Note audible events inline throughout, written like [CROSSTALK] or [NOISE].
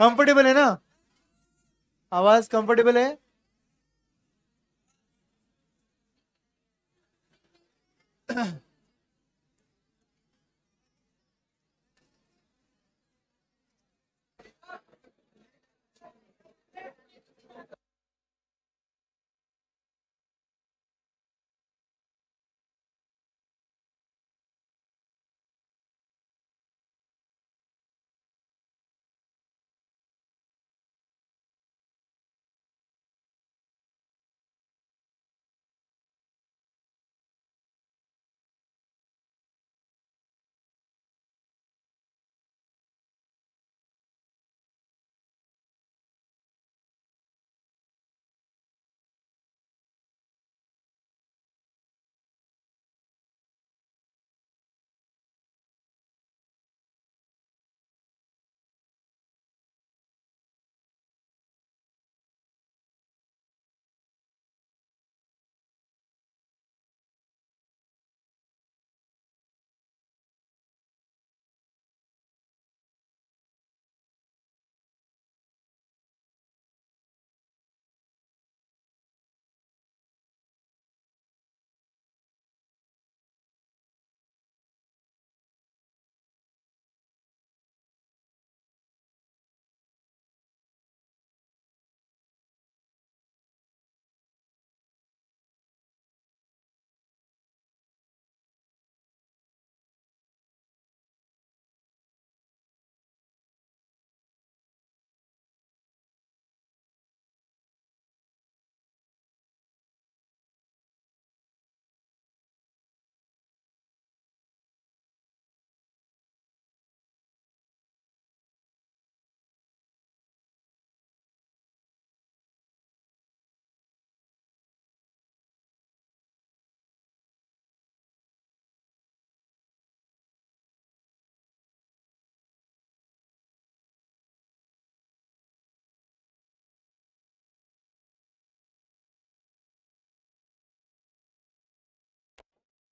Comfortable है ना आवाज कंफर्टेबल है [CLEARS THROAT]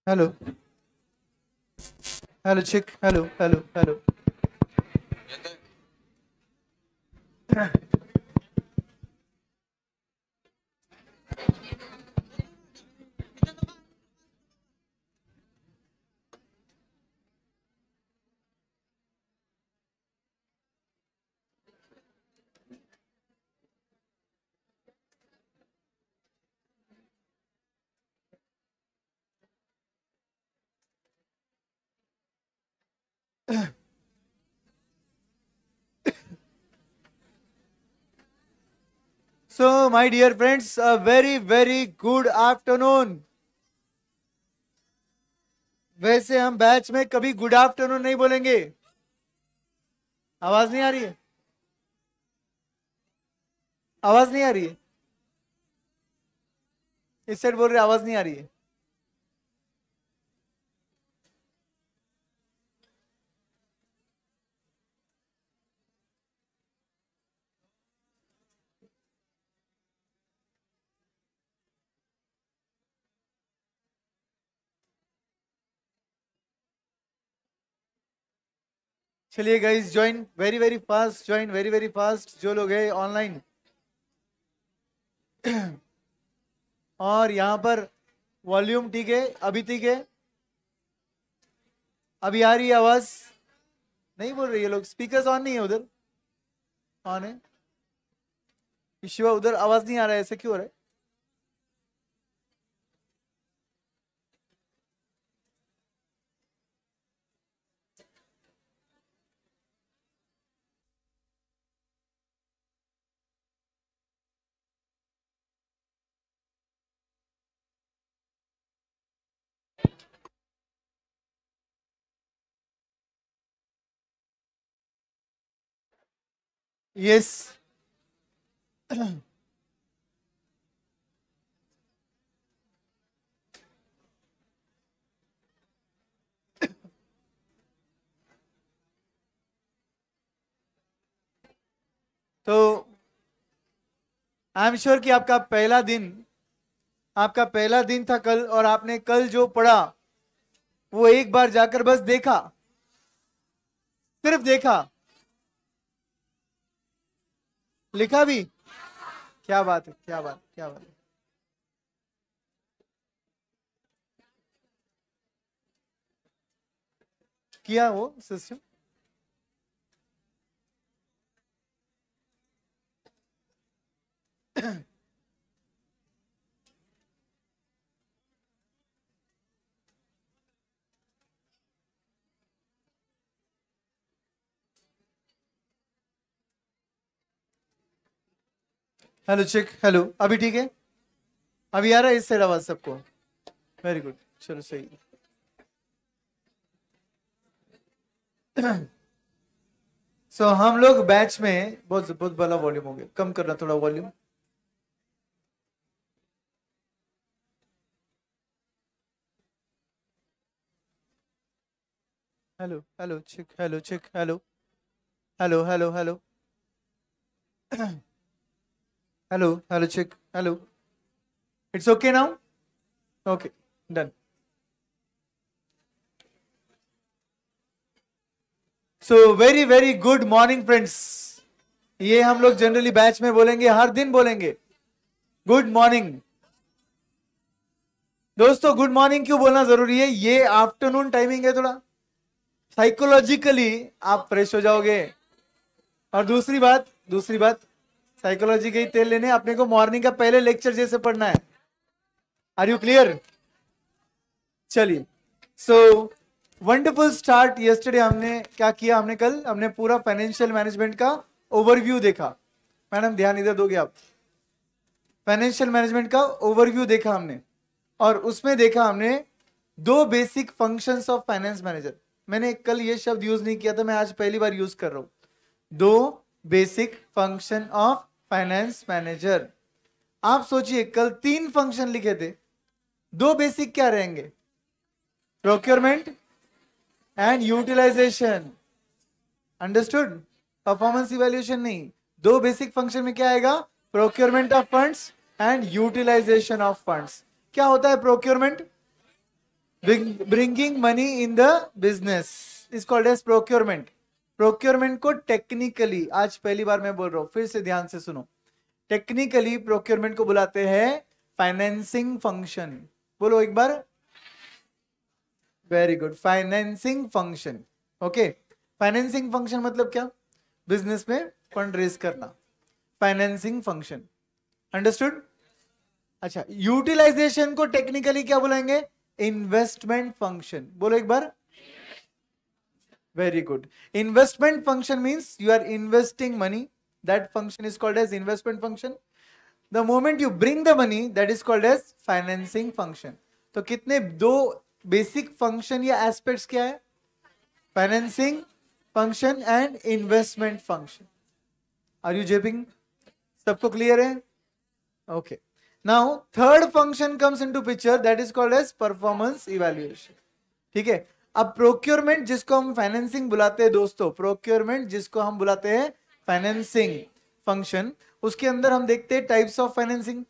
Hello. Hello, chick. Hello, hello, hello. [LAUGHS] So, my dear friends, a very, very good afternoon. वैसे हम बैच में कभी गुड आफ्टरनून नहीं बोलेंगे आवाज नहीं आ रही है आवाज नहीं आ रही है इस साइड बोल रहे आवाज नहीं आ रही है चलिए guys join very very fast join very very fast जो लोग है ऑनलाइन [CLEARS THROAT] और यहाँ पर वॉल्यूम ठीक है अभी ठीक है अभी आ रही है आवाज नहीं बोल रही है लोग स्पीकर्स ऑन नहीं है उधर ऑन है शिवा उधर आवाज नहीं आ रहा है ऐसे क्यों हो रहा है Yes. [COUGHS] तो आई एम श्योर कि आपका पहला दिन आपका पहला दिन था कल और आपने कल जो पढ़ा वो एक बार जाकर बस देखा सिर्फ देखा लिखा भी क्या बात है क्या बात क्या बात है किया वो सिस्टम हेलो चेक हेलो अभी ठीक है अभी आ रहा है इस साइड आवाज सबको वेरी गुड चलो सही सो so, हम लोग बैच में बहुत बहुत बड़ा वॉल्यूम हो गया कम करना थोड़ा volume hello hello check hello check hello hello hello hello Hello, hello, check. Hello. It's okay now? Okay, done. So very very good morning friends ये हम लोग जनरली बैच में बोलेंगे हर दिन बोलेंगे गुड मॉर्निंग दोस्तों गुड मॉर्निंग क्यों बोलना जरूरी है ये आफ्टरनून टाइमिंग है थोड़ा साइकोलॉजिकली आप फ्रेश हो जाओगे और दूसरी बात दूसरी बात साइकोलॉजी के ही तेल लेने अपने को मॉर्निंग का पहले लेक्चर जैसे पढ़ना है आर यू क्लियर चलिए सो वंडरफुल स्टार्ट यस्टरडे हमने क्या किया हमने कल हमने पूरा फाइनेंशियल मैनेजमेंट का ओवरव्यू देखा मैडम ध्यान इधर दोगे आप फाइनेंशियल मैनेजमेंट का ओवरव्यू देखा हमने और उसमें देखा हमने दो basic functions of finance manager मैंने कल ये शब्द यूज नहीं किया था मैं आज पहली बार यूज कर रहा हूं दो basic function of finance manager आप सोचिए कल तीन फंक्शन लिखे थे दो बेसिक क्या रहेंगे procurement and utilization understood performance evaluation नहीं दो बेसिक फंक्शन में क्या आएगा procurement of funds and utilization of funds क्या होता है procurement bringing money in the business is called as procurement procurement को टेक्निकली आज पहली बार मैं बोल रहा हूँ फिर से ध्यान से सुनो टेक्निकली प्रोक्योरमेंट को बुलाते हैं फाइनेंसिंग फंक्शन बोलो एक बार very good financing function okay financing function मतलब क्या बिजनेस में फंड रेज करना फाइनेंसिंग फंक्शन अंडरस्टूड अच्छा यूटिलाइजेशन को टेक्निकली क्या बोलेंगे इन्वेस्टमेंट फंक्शन बोलो एक बार Very good. Investment function means you are investing money. That function is called as investment function. The moment you bring the money, that is called as financing function. तो कितने दो basic function या aspects क्या है financing function and investment function are you getting सबको clear है okay now third function comes into picture that is called as performance evaluation ठीक है अब प्रोक्योरमेंट जिसको हम फाइनेंसिंग बुलाते हैं दोस्तों प्रोक्योरमेंट जिसको हम बुलाते हैं फाइनेंसिंग फंक्शन उसके अंदर हम देखते हैं टाइप्स ऑफ फाइनेंसिंग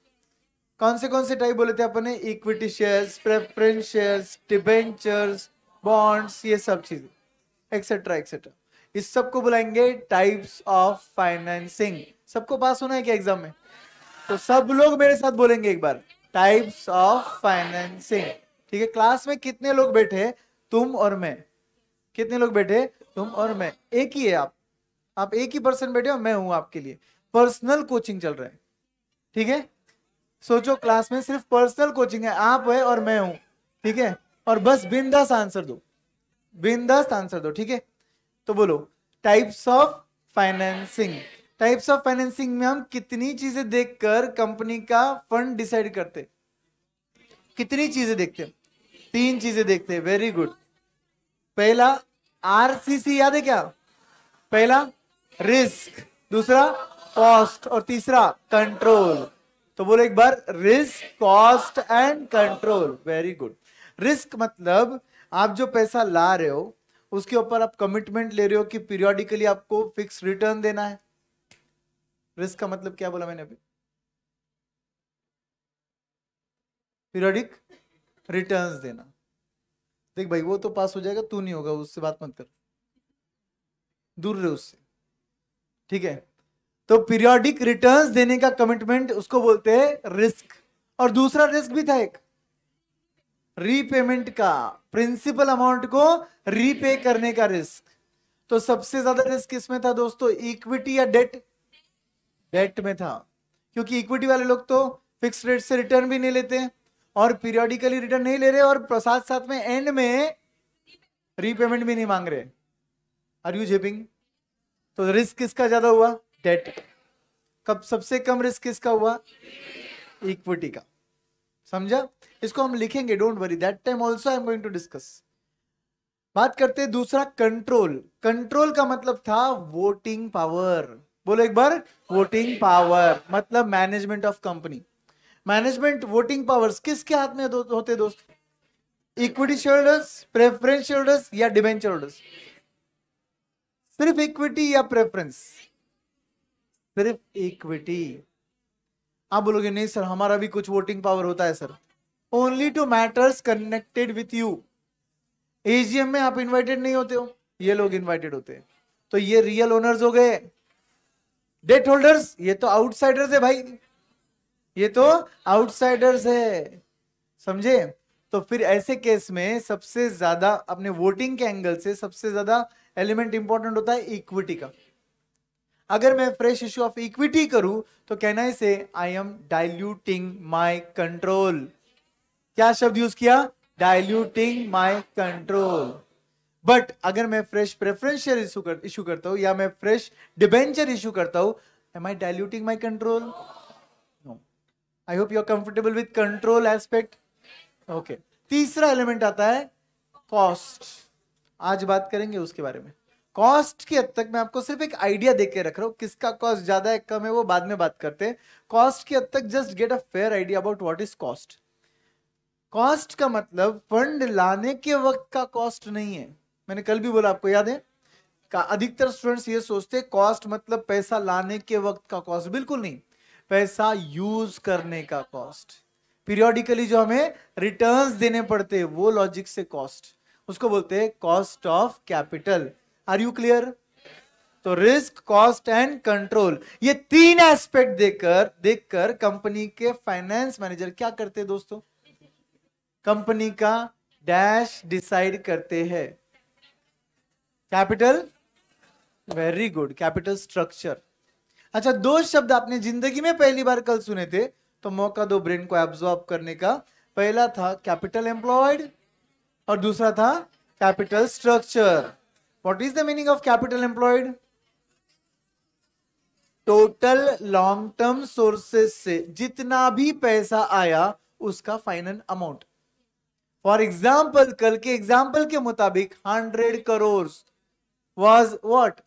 कौन से कौन से टाइप बोले थे अपने equity shares preference shares debentures bonds ये सब चीजें एक्सेट्रा एक्सेट्रा इस सबको बुलाएंगे टाइप्स ऑफ फाइनेंसिंग सबको पास होना है क्या एग्जाम में तो सब लोग मेरे साथ बोलेंगे एक बार टाइप्स ऑफ फाइनेंसिंग ठीक है क्लास में कितने लोग बैठे हैं तुम और मैं कितने लोग बैठे तुम और मैं एक ही है आप आप एक ही पर्सन बैठे हो मैं हूं आपके लिए पर्सनल कोचिंग चल रहा है ठीक है सोचो क्लास में सिर्फ पर्सनल कोचिंग है आप है और मैं हूं ठीक है और बस बिंदास आंसर दो बिंदास आंसर दो ठीक है तो बोलो types of financing types of financing में हम कितनी चीजें देखकर कंपनी का फंड डिसाइड करते कितनी चीजें देखते हैं तीन चीजें देखते हैं वेरी गुड पहला आरसीसी याद है क्या पहला रिस्क दूसरा कॉस्ट और तीसरा कंट्रोल तो बोलो एक बार risk cost and control very good risk मतलब आप जो पैसा ला रहे हो उसके ऊपर आप कमिटमेंट ले रहे हो कि पीरियोडिकली आपको फिक्स रिटर्न देना है रिस्क का मतलब क्या बोला मैंने अभी पीरियोडिक रिटर्न देना देख भाई वो तो पास हो जाएगा तू नहीं होगा उससे बात मत कर दूर रहे उससे ठीक है तो पीरियोडिक रिटर्न्स देने का कमिटमेंट उसको बोलते हैं रिस्क और दूसरा रिस्क भी था एक रीपेमेंट का प्रिंसिपल अमाउंट को रीपे करने का रिस्क तो सबसे ज्यादा रिस्क किसमें था दोस्तों इक्विटी या डेट डेट में था क्योंकि इक्विटी वाले लोग तो फिक्स रेट से रिटर्न भी नहीं लेते और पीरियोडिकली रिटर्न नहीं ले रहे और प्रसाद साथ में एंड में रीपेमेंट भी नहीं मांग रहे आर यू जेपिंग तो रिस्क किसका ज्यादा हुआ डेट कब सबसे कम रिस्क किसका हुआ इक्विटी का समझा इसको हम लिखेंगे don't worry that time also I am going to discuss बात करते हैं दूसरा कंट्रोल कंट्रोल का मतलब था वोटिंग पावर बोलो एक बार वोटिंग पावर मतलब management of company management voting powers किसके हाथ में दो, होते दोस्त इक्विटी शेयर्स प्रेफरेंस शेयर्स या डिबेंचर होल्डर्स सिर्फ इक्विटी या प्रेफरेंस सिर्फ इक्विटी आप बोलोगे नहीं सर हमारा भी कुछ वोटिंग पावर होता है sir only to matters connected with you AGM में आप इन्वाइटेड नहीं होते हो ये लोग इन्वाइटेड होते हैं तो ये रियल ओनर्स हो गए डेट होल्डर्स ये तो आउटसाइडर्स है भाई ये तो आउटसाइडर्स है समझे तो फिर ऐसे केस में सबसे ज्यादा अपने वोटिंग के एंगल से सबसे ज्यादा एलिमेंट इंपॉर्टेंट होता है इक्विटी का अगर मैं फ्रेश इश्यू ऑफ इक्विटी करूं तो कहना है से I am diluting my control क्या शब्द यूज किया डायल्यूटिंग माय कंट्रोल बट अगर मैं फ्रेश प्रेफरेंशियल इशू इशू करता हूं या मैं फ्रेश डिबेंचर इशू करता हूं am I diluting my control I hope you are comfortable with control aspect okay तीसरा एलिमेंट आता है कॉस्ट आज बात करेंगे उसके बारे में कॉस्ट की हद तक मैं आपको सिर्फ एक आइडिया दे के रख रहा हूँ किसका कॉस्ट ज्यादा है कम है वो बाद में बात करते हैं कॉस्ट की हद तक just get a fair idea about what is cost cost का मतलब फंड लाने के वक्त का कॉस्ट नहीं है मैंने कल भी बोला आपको याद है का अधिकतर स्टूडेंट्स ये सोचते कॉस्ट मतलब पैसा लाने के वक्त का कॉस्ट बिल्कुल नहीं पैसा यूज करने का कॉस्ट पीरियोडिकली जो हमें रिटर्न्स देने पड़ते हैं वो लॉजिक से कॉस्ट उसको बोलते हैं cost of capital are you clear तो रिस्क कॉस्ट एंड कंट्रोल ये तीन एस्पेक्ट देखकर देखकर कंपनी के फाइनेंस मैनेजर क्या करते हैं दोस्तों कंपनी का डैश डिसाइड करते हैं capital very good capital structure अच्छा दो शब्द आपने जिंदगी में पहली बार कल सुने थे तो मौका दो ब्रेन को एब्जॉर्ब करने का पहला था कैपिटल एम्प्लॉयड और दूसरा था capital structure what is the meaning of capital employed total long term sources से जितना भी पैसा आया उसका फाइनल अमाउंट फॉर एग्जाम्पल कल के एग्जाम्पल के मुताबिक hundred crore was what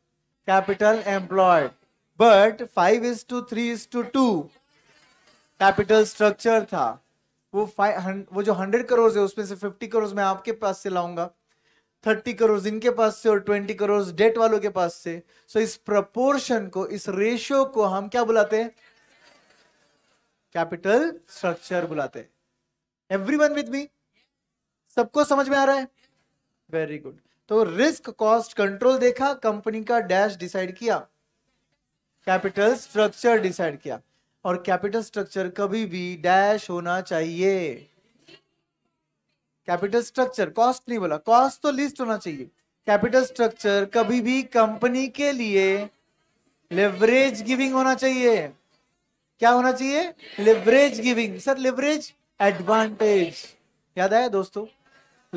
capital employed but five is to three is to two capital structure था वो फाइव वो जो हंड्रेड करोड़ है उसमें से फिफ्टी करोड़ मैं आपके पास से लाऊंगा थर्टी करोड़ इनके पास से और ट्वेंटी करोड़ डेट वालों के पास से सो so, इस प्रपोर्शन को इस रेशियो को हम क्या बुलाते हैं कैपिटल स्ट्रक्चर बुलाते हैं एवरी वन विद मी सबको समझ में आ रहा है वेरी गुड तो रिस्क कॉस्ट कंट्रोल देखा कंपनी का डैश डिसाइड किया कैपिटल स्ट्रक्चर डिसाइड किया और कैपिटल स्ट्रक्चर कभी भी डैश होना चाहिए कैपिटल स्ट्रक्चर कॉस्ट नहीं बोला कॉस्ट तो लिस्ट होना चाहिए कैपिटल स्ट्रक्चर कभी भी कंपनी के लिए लेवरेज गिविंग होना चाहिए क्या होना चाहिए leverage giving sir leverage advantage याद आया दोस्तों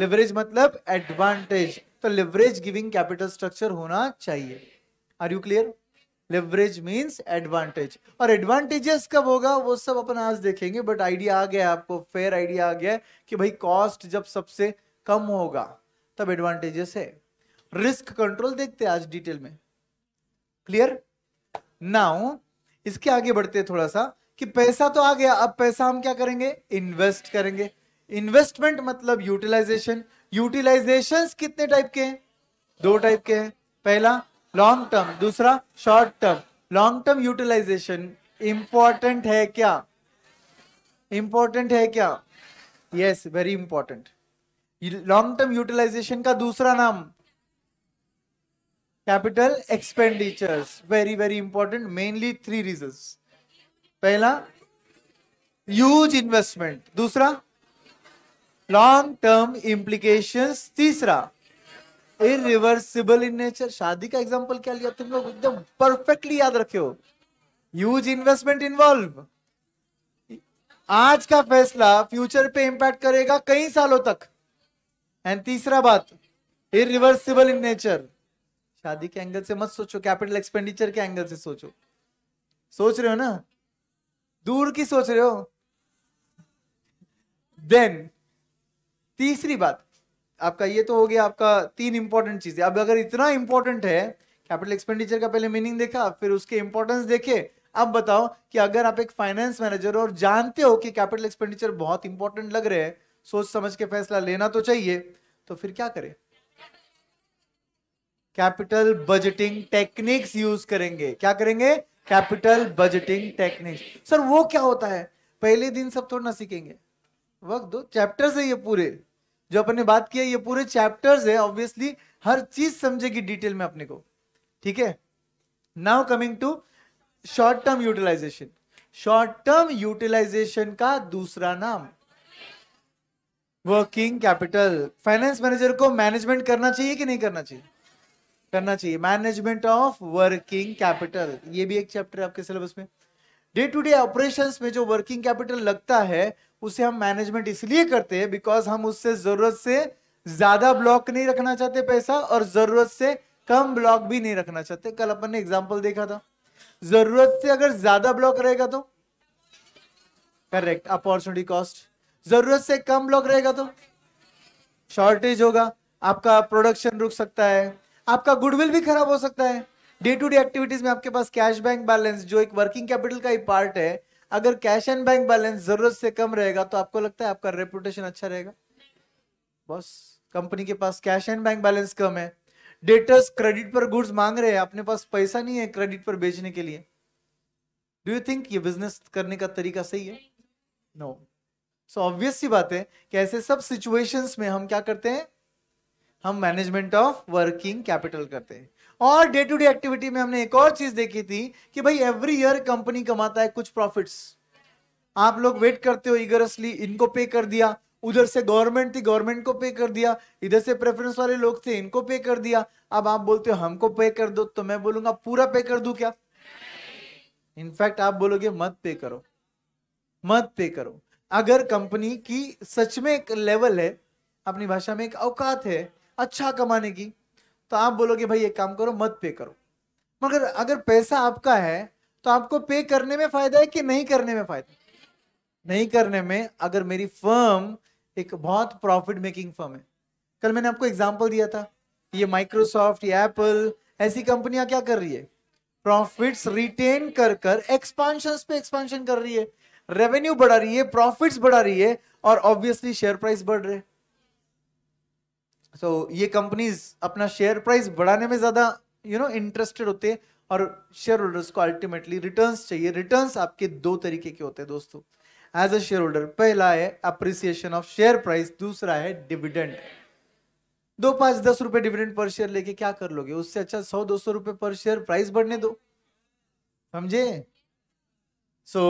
लेवरेज मतलब एडवांटेज तो लेवरेज गिविंग कैपिटल स्ट्रक्चर होना चाहिए are you clear leverage means advantage और एडवांटेजेस कब होगा वो सब अपन आज देखेंगे बट आइडिया आ गया आपको फेयर आइडिया आ गया कि भाई कॉस्ट जब सबसे कम होगा तब एडवांटेजेस है रिस्क कंट्रोल देखते आज डिटेल में क्लियर नाउ इसके आगे बढ़ते थोड़ा सा कि पैसा तो आ गया अब पैसा हम क्या करेंगे इन्वेस्ट करेंगे इन्वेस्टमेंट मतलब यूटिलाइजेशन यूटिलाइजेशन कितने टाइप के हैं दो टाइप के हैं पहला लॉन्ग टर्म दूसरा short term long term utilization important है क्या इंपॉर्टेंट है क्या yes very important long term utilization का दूसरा नाम capital expenditures very very important mainly three reason पहला यूज इन्वेस्टमेंट दूसरा लॉन्ग टर्म इंप्लीकेशन तीसरा इरिवर्सिबल इन नेचर शादी का एग्जाम्पल क्या लिया तुम लोग एकदम परफेक्टली याद रखे हो ह्यूज इन्वेस्टमेंट इन्वॉल्व आज का फैसला फ्यूचर पे इम्पैक्ट करेगा कई सालों तक एंड तीसरा बात इिवर्सिबल इन नेचर शादी के एंगल से मत सोचो कैपिटल एक्सपेंडिचर के एंगल से सोचो सोच रहे हो ना दूर की सोच रहे हो देन तीसरी बात आपका ये तो हो गया आपका तीन इंपॉर्टेंट चीजें अब अगर इतना इंपॉर्टेंट है कैपिटल एक्सपेंडिचर का पहले मीनिंग देखा फिर उसके इंपॉर्टेंस देखे अब बताओ कि अगर आप एक फाइनेंस मैनेजर और जानते हो कि कैपिटल एक्सपेंडिचर बहुत इंपॉर्टेंट लग रहे हैं सोच समझ के फैसला लेना तो चाहिए तो फिर क्या करें कैपिटल बजटिंग टेक्निक्स यूज करेंगे क्या करेंगे कैपिटल बजटिंग टेक्निक्स सर वो क्या होता है पहले दिन सब थोड़ा ना सीखेंगे वक्त दो चैप्टर से ये पूरे जो अपन ने बात किया ये पूरे चैप्टर्स है ऑब्वियसली हर चीज समझेगी डिटेल में अपने को ठीक है now coming to short term utilization short term utilization का दूसरा नाम वर्किंग कैपिटल फाइनेंस मैनेजर को मैनेजमेंट करना चाहिए कि नहीं करना चाहिए करना चाहिए मैनेजमेंट ऑफ वर्किंग कैपिटल ये भी एक चैप्टर है आपके सिलेबस में डे टू डे ऑपरेशंस में जो वर्किंग कैपिटल लगता है उसे हम मैनेजमेंट इसलिए करते हैं बिकॉज हम उससे जरूरत से ज्यादा ब्लॉक नहीं रखना चाहते पैसा और जरूरत से कम ब्लॉक भी नहीं रखना चाहते कल अपन ने एग्जाम्पल देखा था जरूरत से अगर ज्यादा ब्लॉक रहेगा तो करेक्ट अपॉर्चुनिटी कॉस्ट जरूरत से कम ब्लॉक रहेगा तो शॉर्टेज होगा आपका प्रोडक्शन रुक सकता है आपका गुडविल भी खराब हो सकता है डे टू डे एक्टिविटीज में आपके पास कैश बैंक बैलेंस जो एक वर्किंग कैपिटल का ही पार्ट है अगर कैश एंड बैंक बैलेंस जरूरत से कम रहेगा तो आपको लगता है आपका रेपुटेशन अच्छा रहेगा बस कंपनी के पास कैश एंड बैंक बैलेंस कम है डेटर्स क्रेडिट पर गुड्स मांग रहे हैं अपने पास पैसा नहीं है क्रेडिट पर बेचने के लिए डू यू थिंक ये बिजनेस करने का तरीका सही है नो सो ऑब्वियस सी बात है कि ऐसे सब सिचुएशंस में हम क्या करते हैं हम मैनेजमेंट ऑफ वर्किंग कैपिटल करते हैं और डे टू डे एक्टिविटी में हमने एक और चीज देखी थी कि भाई एवरी ईयर कंपनी कमाता है कुछ प्रॉफिट्स आप लोग वेट करते हो इगरसली इनको पे कर दिया उधर से गवर्नमेंट थी गवर्नमेंट को पे कर दिया इधर से प्रेफरेंस वाले लोग थे इनको पे कर दिया अब आप बोलते हो हमको पे कर दो तो मैं बोलूंगा पूरा पे कर दू क्या इनफैक्ट आप बोलोगे मत पे करो मत पे करो अगर कंपनी की सच में एक लेवल है अपनी भाषा में एक औकात है अच्छा कमाने की तो आप बोलोगे भाई एक काम करो मत पे करो मगर अगर पैसा आपका है तो आपको पे करने में फायदा है कि नहीं करने में फायदा नहीं करने में अगर मेरी फर्म एक बहुत प्रॉफिट मेकिंग फर्म है कल मैंने आपको एग्जाम्पल दिया था ये माइक्रोसॉफ्ट या एप्पल ऐसी कंपनियां क्या कर रही है प्रॉफिट्स रिटेन कर कर एक्सपांशन पे एक्सपांशन कर रही है रेवेन्यू बढ़ा रही है प्रॉफिट्स बढ़ा रही है और ऑब्वियसली शेयर प्राइस बढ़ रहे हैं सो so, ये कंपनीज अपना शेयर प्राइस बढ़ाने में ज़्यादा यू नो इंटरेस्टेड होते हैं और शेयर होल्डर्स को अल्टीमेटली रिटर्न्स चाहिए रिटर्न्स आपके दो तरीके के होते हैं दोस्तों एज अ शेयर होल्डर पहला है अप्रिसिएशन ऑफ शेयर प्राइस दूसरा है डिविडेंड दो पांच दस रुपए डिविडेंड पर शेयर लेके क्या कर लोगे उससे अच्छा सौ दो सौ रुपए पर शेयर प्राइस बढ़ने दो समझे so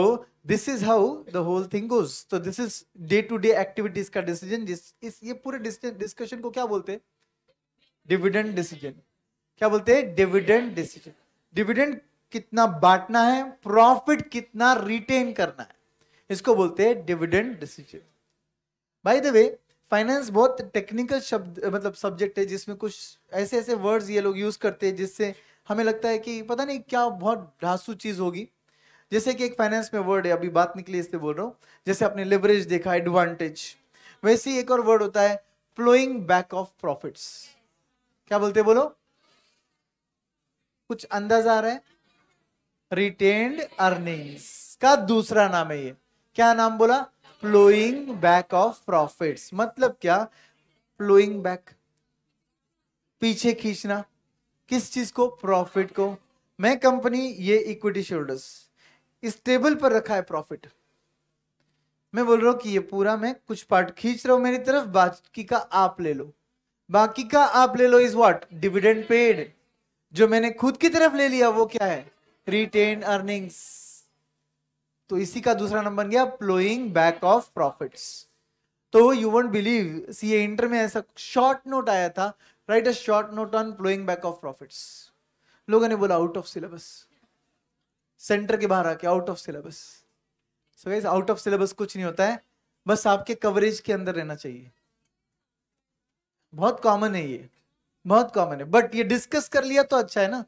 this is how the whole thing goes तो this is day to day activities का डिसीजन इस ये पूरे डिस्कशन को क्या बोलते हैं डिविडेंड डिसीजन क्या बोलते हैं डिविडेंड डिसीजन डिविडेंड कितना बांटना है प्रॉफिट कितना रिटेन करना है इसको बोलते हैं dividend decision by the way finance बहुत टेक्निकल शब्द मतलब सब्जेक्ट है जिसमें कुछ ऐसे ऐसे वर्ड्स ये लोग यूज करते हैं जिससे हमें लगता है कि पता नहीं क्या बहुत ढांसू चीज होगी जैसे कि एक फाइनेंस में वर्ड है अभी बात निकली इससे बोल रहा हूँ जैसे आपने लिवरेज देखा एडवांटेज वैसे ही एक और वर्ड होता है फ्लोइंग बैक ऑफ प्रॉफिट्स क्या बोलते बोलो कुछ अंदाजा आ रहा है रिटेन्ड अर्निंग्स का दूसरा नाम है ये क्या नाम बोला फ्लोइंग बैक ऑफ प्रॉफिट्स मतलब क्या फ्लोइंग बैक पीछे खींचना किस चीज को प्रॉफिट को मैं कंपनी ये इक्विटी शोल्डर्स इस टेबल पर रखा है प्रॉफिट मैं बोल रहा हूं कि ये पूरा मैं कुछ पार्ट खींच रहा हूं मेरी तरफ बाकी का आप ले लो बाकी का आप ले लो इज व्हाट डिविडेंड पेड जो मैंने खुद की तरफ ले लिया वो क्या है रिटेन अर्निंग्स तो इसी का दूसरा नंबर गया प्लोइंग बैक ऑफ प्रॉफिट तो you won't believe CA inter में ऐसा शॉर्ट नोट आया था right a short note on ploughing back of profit लोगों ने बोला आउट ऑफ सिलेबस सेंटर के बाहर आके out of syllabus so guys out of syllabus कुछ नहीं होता है बस आपके कवरेज के अंदर रहना चाहिए बहुत कॉमन है ये बहुत कॉमन है बट ये डिस्कस कर लिया तो अच्छा है ना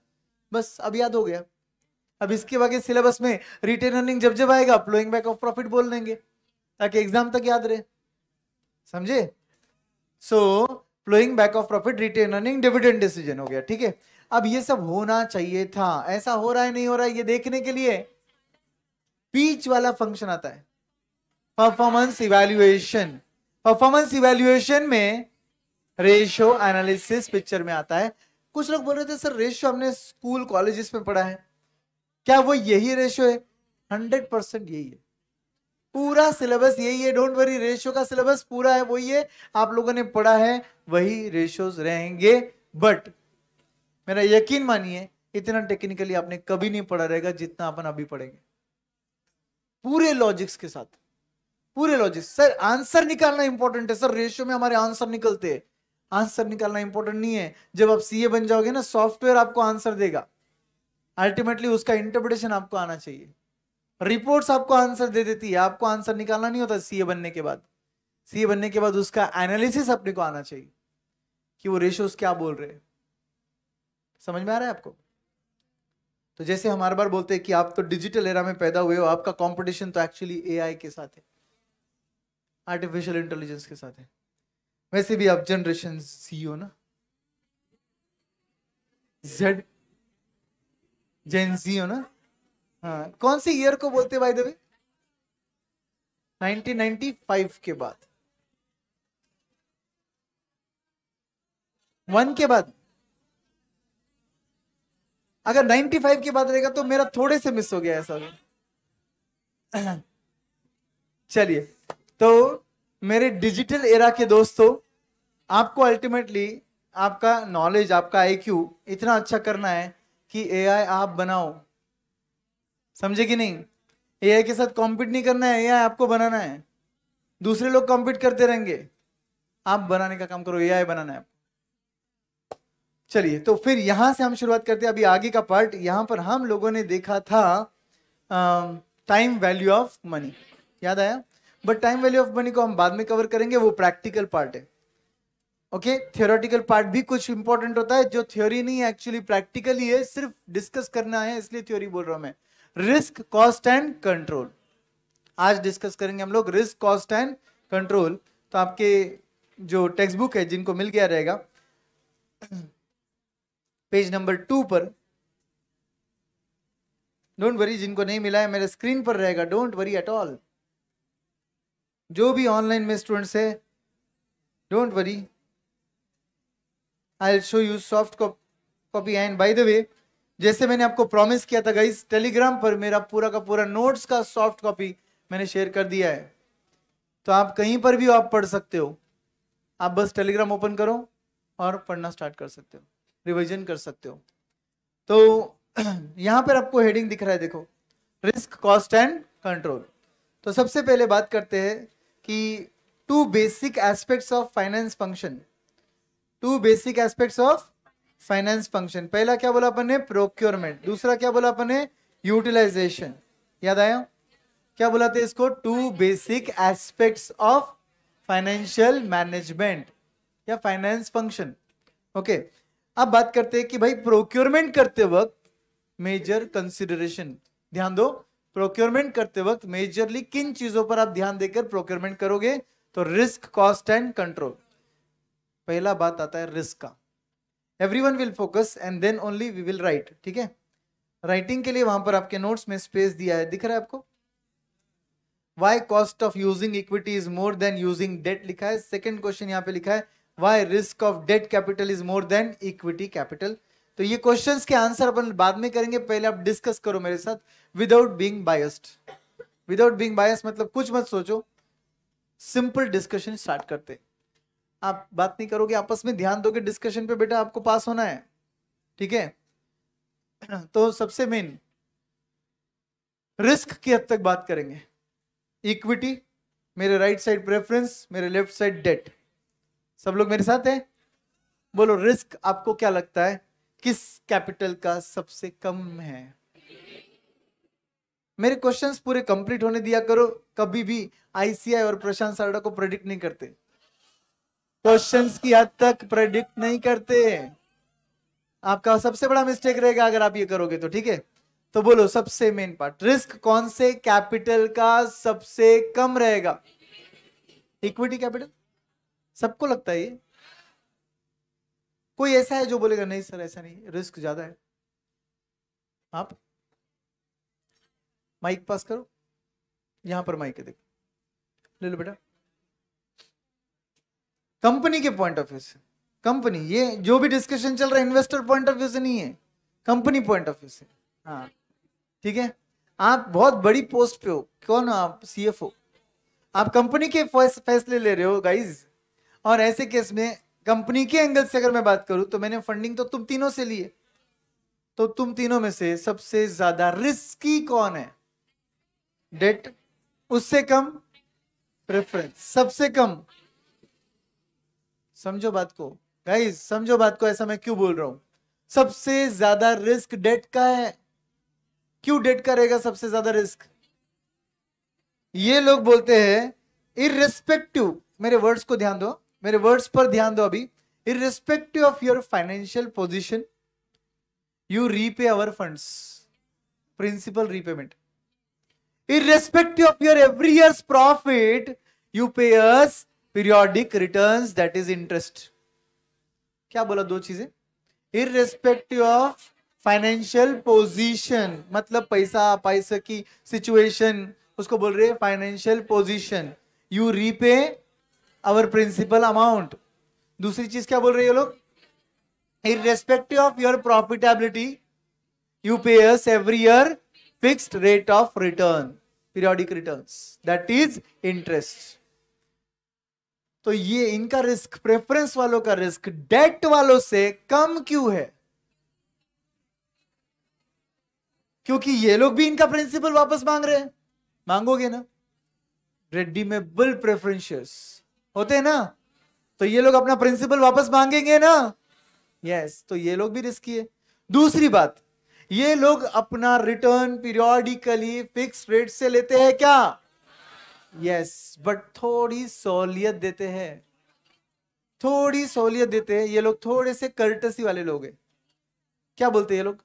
बस अब याद हो गया अब इसके बाकी सिलेबस में रिटेन अर्निंग जब जब आएगा फ्लोइंग बैक ऑफ प्रॉफिट बोल देंगे ताकि एग्जाम तक याद रहे समझे so ploughing back of profit retain earning dividend decision हो गया ठीक है अब ये सब होना चाहिए था ऐसा हो रहा है नहीं हो रहा है ये देखने के लिए पीच वाला फंक्शन आता है परफॉर्मेंस इवेल्युएशन परफॉर्मेंस इवेल्युएशन में रेशो एनालिसिस पिक्चर में आता है कुछ लोग बोल रहे थे सर रेशो हमने स्कूल कॉलेज में पढ़ा है क्या वो यही रेशो है हंड्रेड परसेंट यही है पूरा सिलेबस यही है डोंट वरी रेशो का सिलेबस पूरा है वही है आप लोगों ने पढ़ा है वही रेशोज रहेंगे बट मेरा यकीन मानिए इतना टेक्निकली आपने कभी नहीं पढ़ा रहेगा जितना अपन अभी पढ़ेंगे पूरे लॉजिक्स के साथ पूरे लॉजिक्स सर आंसर निकालना इंपॉर्टेंट है सर रेशियो में हमारे आंसर निकलते हैं आंसर निकालना इंपॉर्टेंट नहीं है जब आप सीए बन जाओगे ना सॉफ्टवेयर आपको आंसर देगा अल्टीमेटली उसका इंटरप्रिटेशन आपको आना चाहिए रिपोर्ट्स आपको आंसर दे देती है आपको आंसर निकालना नहीं होता सीए बनने के बाद सीए बनने के बाद उसका एनालिसिस अपने को आना चाहिए कि वो रेशियोज क्या बोल रहे हैं समझ में आ रहा है आपको तो जैसे हम हर बार बोलते हैं कि आप तो डिजिटल एरा में पैदा हुए हो आपका कंपटीशन तो एक्चुअली एआई के साथ है आर्टिफिशियल इंटेलिजेंस के साथ है वैसे भी आप जनरेशन सी हो ना जेड जेन सी हो ना हाँ कौन सी ईयर को बोलते भाई देवे 1995 के बाद वन के बाद अगर 95 की बात रहेगा तो मेरा थोड़े से मिस हो गया ऐसा [CLEARS THROAT] चलिए तो मेरे डिजिटल एरा के दोस्तों आपको अल्टीमेटली आपका नॉलेज आपका आईक्यू इतना अच्छा करना है कि एआई आप बनाओ समझे कि नहीं एआई के साथ कॉम्पीट नहीं करना है एआई आपको बनाना है दूसरे लोग कॉम्पीट करते रहेंगे आप बनाने का काम करो एआई बनाना है आपको चलिए तो फिर यहां से हम शुरुआत करते हैं अभी आगे का पार्ट यहां पर हम लोगों ने देखा था टाइम वैल्यू ऑफ मनी याद आया but time value of money को हम बाद में कवर करेंगे वो प्रैक्टिकल पार्ट है ओके थियोरटिकल पार्ट भी कुछ इंपॉर्टेंट होता है जो थ्योरी नहीं है एक्चुअली प्रैक्टिकल ही है सिर्फ डिस्कस करना है इसलिए थ्योरी बोल रहा हूं मैं रिस्क कॉस्ट एंड कंट्रोल आज डिस्कस करेंगे हम लोग रिस्क कॉस्ट एंड कंट्रोल तो आपके जो टेक्स्ट बुक है जिनको मिल गया रहेगा पेज नंबर टू पर डोंट वरी जिनको नहीं मिला है मेरे स्क्रीन पर रहेगा डोंट वरी एट ऑल जो भी ऑनलाइन में स्टूडेंट्स है don't worry I show you soft copy and by the way जैसे मैंने आपको प्रॉमिस किया था गाइस टेलीग्राम पर मेरा पूरा का पूरा नोट्स का सॉफ्ट कॉपी मैंने शेयर कर दिया है तो आप कहीं पर भी आप पढ़ सकते हो आप बस टेलीग्राम ओपन करो और पढ़ना स्टार्ट कर सकते हो रिविजन कर सकते हो तो [CLEARS THROAT] यहाँ पर आपको हेडिंग दिख रहा है देखो रिस्क कॉस्ट एंड कंट्रोल तो सबसे पहले बात करते हैं कि two basic aspects of finance function two basic aspects of finance function पहला क्या बोला अपन ने प्रोक्योरमेंट दूसरा क्या बोला अपन ने यूटिलाइजेशन याद आया क्या बोला था इसको two basic aspects of financial management या फाइनेंस फंक्शन ओके अब बात करते हैं कि भाई प्रोक्योरमेंट करते वक्त मेजर कंसिडरेशन ध्यान दो प्रोक्योरमेंट करते वक्त मेजरली किन चीजों पर आप ध्यान देकर प्रोक्योरमेंट करोगे तो रिस्क कॉस्ट एंड कंट्रोल पहला बात आता है रिस्क का everyone will focus and then only we will right ठीक है राइटिंग के लिए वहां पर आपके नोट्स में स्पेस दिया है दिख रहा है आपको why cost of using equity is more than using debt लिखा है सेकेंड क्वेश्चन यहाँ पे लिखा है why risk of debt capital is more than equity capital तो ये क्वेश्चंस के आंसर अपन बाद में करेंगे पहले आप डिस्कस करो मेरे साथ without being biased without being bias मतलब कुछ मत सोचो सिंपल डिस्कशन स्टार्ट करते आप बात नहीं करोगे आपस में ध्यान दोगे डिस्कशन पे बेटा आपको पास होना है ठीक है [CLEARS THROAT] तो सबसे मेन रिस्क की हद तक बात करेंगे इक्विटी मेरे राइट साइड प्रेफरेंस मेरे लेफ्ट साइड डेट सब लोग मेरे साथ हैं बोलो रिस्क आपको क्या लगता है किस कैपिटल का सबसे कम है मेरे क्वेश्चंस पूरे कंप्लीट होने दिया करो कभी भी आईसीआई और प्रशांत सारडा को प्रेडिक्ट नहीं करते क्वेश्चंस की हद तक प्रेडिक्ट नहीं करते आपका सबसे बड़ा मिस्टेक रहेगा अगर आप ये करोगे तो ठीक है तो बोलो सबसे मेन पार्ट रिस्क कौन से कैपिटल का सबसे कम रहेगा इक्विटी कैपिटल सबको लगता है ये कोई ऐसा है जो बोलेगा नहीं सर ऐसा नहीं रिस्क ज्यादा है आप माइक पास करो यहां पर माइक है देखो ले लो बेटा कंपनी के पॉइंट ऑफ व्यू से कंपनी ये जो भी डिस्कशन चल रहा है इन्वेस्टर पॉइंट ऑफ व्यू से नहीं है कंपनी पॉइंट ऑफ व्यू से हाँ ठीक है आप बहुत बड़ी पोस्ट पे हो कौन हो आप सीएफओ आप कंपनी के फैसले ले रहे हो गाइज और ऐसे केस में कंपनी के एंगल से अगर मैं बात करूं तो मैंने फंडिंग तो तुम तीनों से ली है तो तुम तीनों में से सबसे ज्यादा रिस्की कौन है डेट उससे कम प्रेफरेंस सबसे कम समझो बात को गाइस समझो बात को ऐसा मैं क्यों बोल रहा हूं सबसे ज्यादा रिस्क डेट का है क्यों डेट का रहेगा सबसे ज्यादा रिस्क ये लोग बोलते हैं इरेस्पेक्टिव मेरे वर्ड्स को ध्यान दो मेरे वर्ड्स पर ध्यान दो अभी irrespective of your financial position you repay our funds principal repayment irrespective of your every years profit you pay us periodic returns that is interest क्या बोला दो चीजें इरिस्पेक्टिव ऑफ फाइनेंशियल पोजिशन मतलब पैसा पैसा की सिचुएशन उसको बोल रहे financial position you repay our principal amount दूसरी चीज क्या बोल रही है लोग irrespective of your profitability you pay as every year fixed rate of return periodic return that is interest तो ये इनका रिस्क प्रेफरेंस वालों का रिस्क डेट वालों से कम क्यों है क्योंकि ये लोग भी इनका प्रिंसिपल वापस मांग रहे हैं मांगोगे ना रेड्डी में प्रेफरेंशियस होते हैं ना तो ये लोग अपना प्रिंसिपल वापस मांगेंगे ना यस yes, तो ये लोग भी रिस्की है दूसरी बात ये लोग अपना रिटर्न पीरियोडिकली फिक्स रेट से लेते हैं क्या यस yes, बट थोड़ी सहूलियत देते हैं थोड़ी सहूलियत देते हैं ये लोग थोड़े से कर्टसी वाले लोग हैं क्या बोलते हैं ये लोग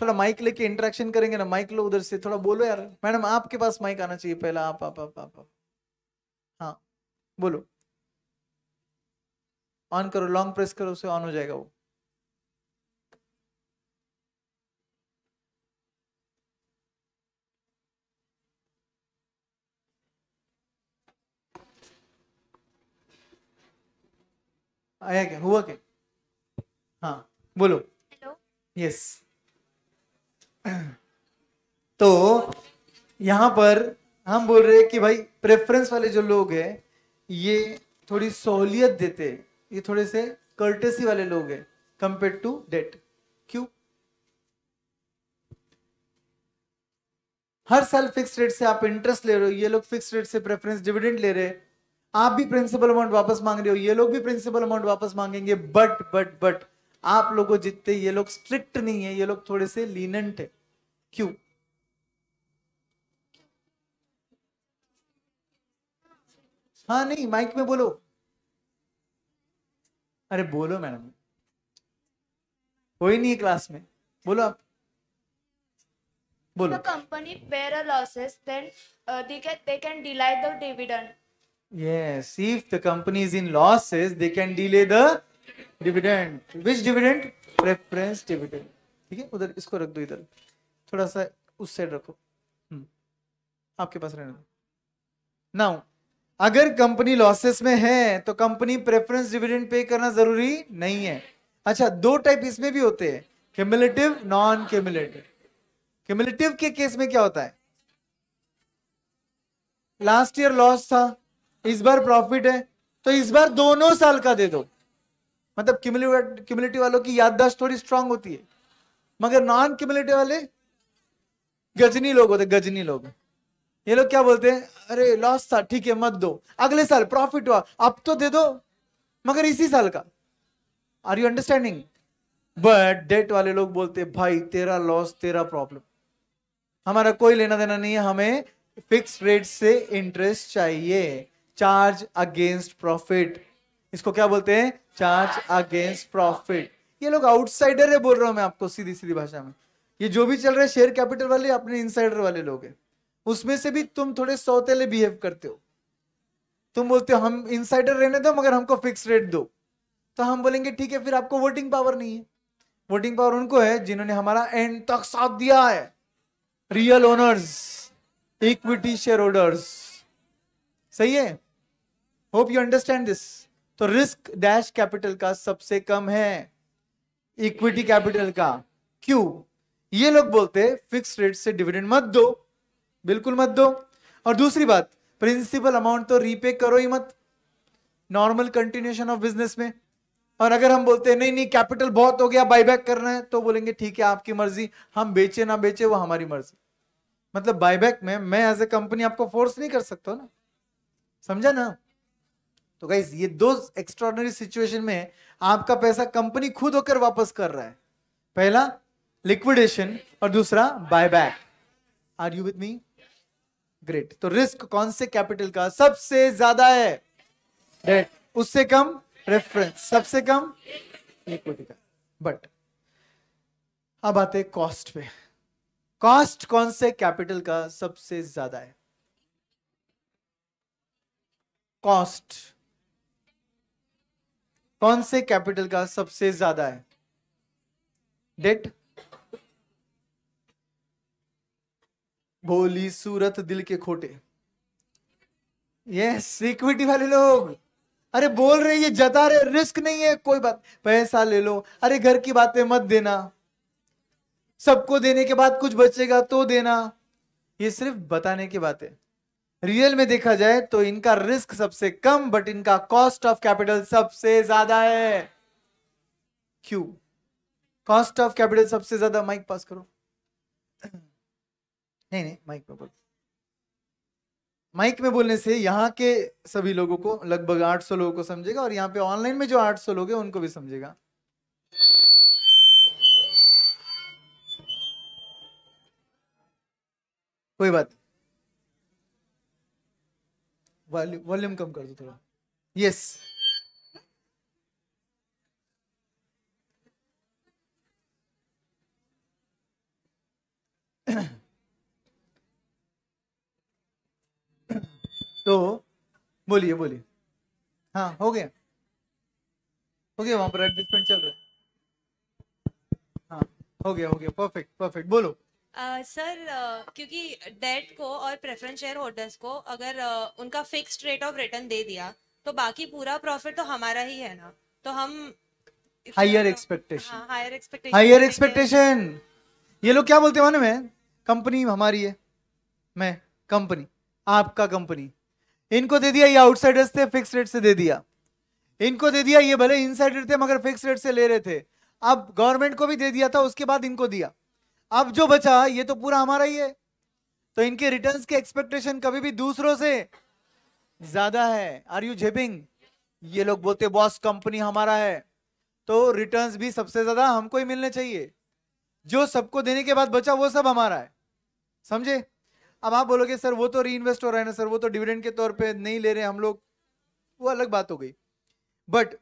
थोड़ा माइक लेके इंटरेक्शन करेंगे ना माइक लो उधर से थोड़ा बोलो यार मैडम आपके पास माइक आना चाहिए पहला आप आप आप आप, आप। बोलो ऑन करो लॉन्ग प्रेस करो उसे ऑन हो जाएगा वो आया क्या हुआ क्या हाँ बोलो यस [CLEARS THROAT] तो यहां पर हम बोल रहे हैं कि भाई प्रेफरेंस वाले जो लोग हैं ये थोड़ी सहूलियत देते हैं ये थोड़े से कर्टेसी वाले लोग हैं कंपेयर टू डेट क्यों हर साल फिक्स रेट से आप इंटरेस्ट ले रहे हो ये लोग फिक्स रेट से प्रेफरेंस डिविडेंड ले रहे हैं आप भी प्रिंसिपल अमाउंट वापस मांग रहे हो ये लोग भी प्रिंसिपल अमाउंट वापस मांगेंगे बट बट बट आप लोगों जितने ये लोग स्ट्रिक्ट नहीं है ये लोग थोड़े से लीनेंट है क्यों हाँ नहीं माइक में बोलो अरे बोलो मैडम कोई नहीं क्लास में बोलो आप बोलो company per losses then they can they can delay the dividend yes if the company is in losses they can delay the dividend which dividend preference dividend ठीक है उधर इसको रख दो इधर थोड़ा सा उस साइड रखो हम्म आपके पास रहना नाउ अगर कंपनी लॉसेस में है तो कंपनी प्रेफरेंस डिविडेंड पे करना जरूरी नहीं है अच्छा दो टाइप इसमें भी होते हैं क्यूमुलेटिव नॉन क्यूमुलेटिव क्यूमुलेटिव के केस में क्या होता है लास्ट ईयर लॉस था इस बार प्रॉफिट है तो इस बार दोनों साल का दे दो मतलब क्यूमुलेटिव वालों की याददाश्त थोड़ी स्ट्रांग होती है मगर नॉन क्यूमुलेटिव वाले गजनी लोग होते गजनी लोग ये लोग क्या बोलते हैं अरे लॉस था ठीक है मत दो अगले साल प्रॉफिट हुआ अब तो दे दो मगर इसी साल का are you understanding but debt वाले लोग बोलते भाई तेरा लॉस तेरा प्रॉब्लम हमारा कोई लेना देना नहीं है हमें फिक्स रेट से इंटरेस्ट चाहिए चार्ज अगेंस्ट प्रॉफिट इसको क्या बोलते हैं चार्ज अगेंस्ट प्रॉफिट ये लोग आउटसाइडर है बोल रहा हूं मैं आपको सीधी सीधी भाषा में ये जो भी चल रहे शेयर कैपिटल वाले अपने इनसाइडर वाले लोग हैं उसमें से भी तुम थोड़े सौतेले बिहेव करते हो तुम बोलते हो हम इनसाइडर रहने दो मगर हमको फिक्स रेट दो तो हम बोलेंगे ठीक है फिर आपको वोटिंग पावर नहीं है वोटिंग पावर उनको है जिन्होंने हमारा एंड तक साथ दिया है real owners equity share holders सही है होप यू अंडरस्टैंड दिस तो रिस्क डैश कैपिटल का सबसे कम है इक्विटी कैपिटल का क्यों ये लोग बोलते फिक्स रेट से डिविडेंड मत दो बिल्कुल मत दो और दूसरी बात प्रिंसिपल अमाउंट तो रीपे करो ही मत नॉर्मल कंटिन्यूशन ऑफ बिजनेस में और अगर हम बोलते हैं नहीं नहीं कैपिटल बहुत हो गया बायबैक करना है तो बोलेंगे ठीक है आपकी मर्जी हम बेचे ना बेचे वो हमारी मर्जी मतलब बाईबैक में मैं एज ए कंपनी आपको फोर्स नहीं कर सकता ना समझा ना तो गाइज ये दो एक्स्ट्रॉडनरी सिचुएशन में आपका पैसा कंपनी खुद होकर वापस कर रहा है पहला लिक्विडेशन और दूसरा buyback are you with me great तो रिस्क कौन से कैपिटल का सबसे ज्यादा है डेट उससे कम रेफरेंस सबसे कम इक्विटी का बट अब आते कॉस्ट पे कॉस्ट कौन से कैपिटल का सबसे ज्यादा है कॉस्ट कौन से कैपिटल का सबसे ज्यादा है डेट भोली सूरत दिल के खोटे यस इक्विटी वाले लोग अरे बोल रहे ये जता रहे रिस्क नहीं है कोई बात पैसा ले लो अरे घर की बातें मत देना सबको देने के बाद कुछ बचेगा तो देना ये सिर्फ बताने की बात है रियल में देखा जाए तो इनका रिस्क सबसे कम बट इनका कॉस्ट ऑफ कैपिटल सबसे ज्यादा है क्यों कॉस्ट ऑफ कैपिटल सबसे ज्यादा माइक पास करो नहीं नहीं माइक में बोल माइक में बोलने से यहाँ के सभी लोगों को लगभग 800 लोगों को समझेगा और यहाँ पे ऑनलाइन में जो 800 लोग हैं उनको भी समझेगा कोई बात वॉल्यूम वॉल्यूम कम कर दो थोड़ा यस yes. [CLEARS THROAT] तो बोलिए बोलिए हाँ हो गया हो गया वहां पर एडजस्टमेंट चल रहा है हाँ हो गया हो गया परफेक्ट परफेक्ट बोलो सर uh, uh, क्योंकि डेट को और प्रेफरेंस शेयर होल्डर्स को अगर uh, उनका फिक्स्ड रेट ऑफ रिटर्न दे दिया तो बाकी पूरा प्रॉफिट तो हमारा ही है ना तो हम higher expectation higher expectation higher expectation ये लोग क्या बोलते हैं मालूम कंपनी हमारी है मैं कंपनी आपका कंपनी इनको दे दिया ये आउटसाइडर्स थे फिक्स रेट से दे दिया इनको दे दिया ये भले इनसाइडर थे मगर फिक्स रेट से ले रहे थे अब गवर्नमेंट को भी दे दिया था उसके बाद इनको दिया अब जो बचा ये तो पूरा हमारा ही है तो इनके रिटर्न्स के एक्सपेक्टेशन कभी भी दूसरों से ज्यादा है आर यू जेबिंग ये लोग बोलते बॉस कंपनी हमारा है तो रिटर्न्स भी सबसे ज्यादा हमको ही मिलने चाहिए जो सबको देने के बाद बचा वो सब हमारा है समझे अब आप बोलोगे सर वो तो री इन्वेस्ट हो रहा है ना सर वो तो डिविडेंड के तौर पे नहीं ले रहे हम लोग वो अलग बात हो गई बट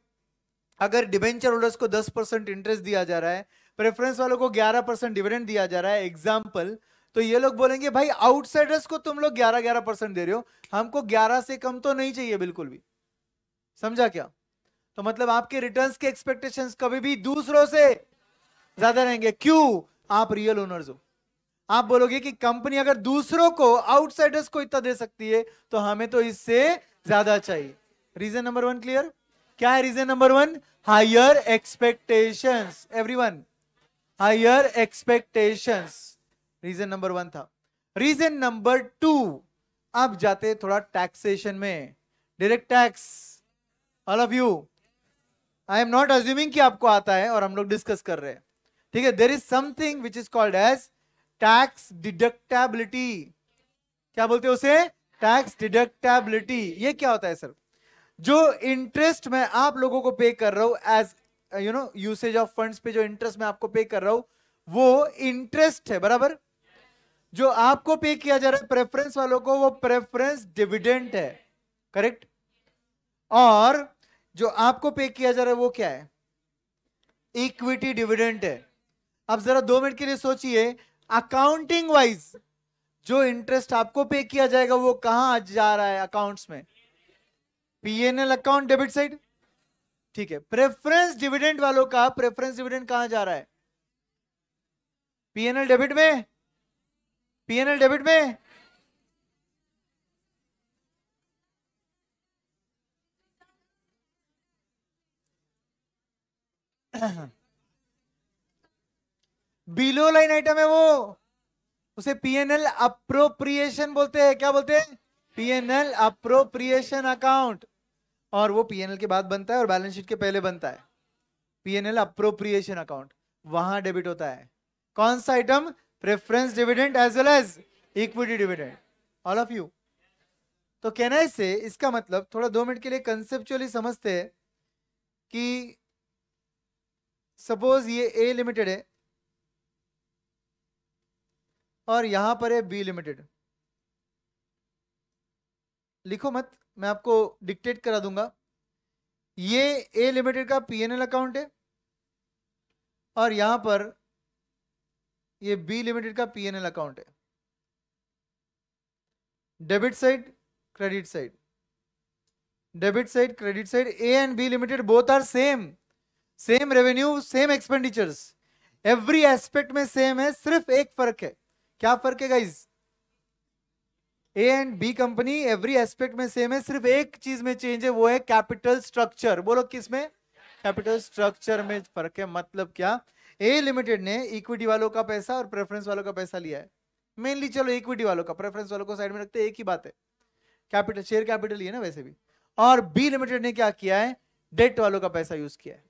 अगर डिबेंचर होल्डर्स को 10 परसेंट इंटरेस्ट दिया जा रहा है प्रेफरेंस वालों को 11 परसेंट डिविडेंड दिया जा रहा है एग्जाम्पल तो ये लोग बोलेंगे भाई आउटसाइडर्स को तुम लोग 11 11 परसेंट दे रहे हो हमको 11 से कम तो नहीं चाहिए बिल्कुल भी समझा क्या तो मतलब आपके रिटर्न के एक्सपेक्टेशन कभी भी दूसरों से ज्यादा रहेंगे क्यों आप रियल ओनर्स हो आप बोलोगे कि कंपनी अगर दूसरों को आउटसाइडर्स को इतना दे सकती है तो हमें तो इससे ज्यादा चाहिए रीजन नंबर वन क्लियर क्या है reason number one higher expectation everyone higher expectation reason number one था रीजन नंबर टू आप जाते थोड़ा टैक्सेशन में direct tax all of you I am not assuming कि आपको आता है और हम लोग डिस्कस कर रहे हैं ठीक है there is something which is called as tax deductibility क्या बोलते हैं उसे टैक्स डिडक्टेबिलिटी ये क्या होता है सर जो इंटरेस्ट मैं आप लोगों को पे कर रहा हूं as you know usage of funds पे जो इंटरेस्ट मैं आपको पे कर रहा हूं वो इंटरेस्ट है बराबर जो आपको पे किया जा रहा है प्रेफरेंस वालों को वो प्रेफरेंस डिविडेंट है करेक्ट और जो आपको पे किया जा रहा है वो क्या है इक्विटी डिविडेंट है अब जरा दो मिनट के लिए सोचिए अकाउंटिंग वाइज जो इंटरेस्ट आपको पे किया जाएगा वो कहां जा रहा है अकाउंट्स में पीएनएल अकाउंट डेबिट साइड ठीक है प्रेफरेंस डिविडेंड वालों का प्रेफरेंस डिविडेंड कहां जा रहा है पीएनएल डेबिट में पीएनएल डेबिट में Uh-huh. [CLEARS THROAT] बिलो लाइन आइटम है वो उसे पीएनएल अप्रोप्रिएशन बोलते हैं क्या बोलते हैं पीएनएल अप्रोप्रिएशन अकाउंट और वो पीएनएल के बाद बनता है और बैलेंस शीट के पहले बनता है पीएनएल अप्रोप्रिएशन अकाउंट वहां डेबिट होता है कौन सा item preference dividend as well as equity dividend all of you तो कहना इससे इसका मतलब थोड़ा दो मिनट के लिए कंसेप्चुअली समझते हैं कि सपोज ये ए लिमिटेड है और यहां पर है बी लिमिटेड लिखो मत मैं आपको डिक्टेट करा दूंगा ये ए लिमिटेड का पीएनएल अकाउंट है और यहां पर ये बी लिमिटेड का पीएनएल अकाउंट है debit side credit side debit side credit side A and B limited both are same same revenue same expenditures every aspect में सेम है सिर्फ एक फर्क है क्या फर्क है guys A and B company every aspect में सेम है सिर्फ एक चीज में चेंज है वो है कैपिटल स्ट्रक्चर बोलो किस में कैपिटल स्ट्रक्चर में फर्क है मतलब क्या ए लिमिटेड ने इक्विटी वालों का पैसा और प्रेफरेंस वालों का पैसा लिया है मेनली चलो इक्विटी वालों का प्रेफरेंस वालों को साइड में रखते एक ही बात है कैपिटल शेयर कैपिटल ही है ना वैसे भी और बी लिमिटेड ने क्या किया है डेट वालों का पैसा यूज किया है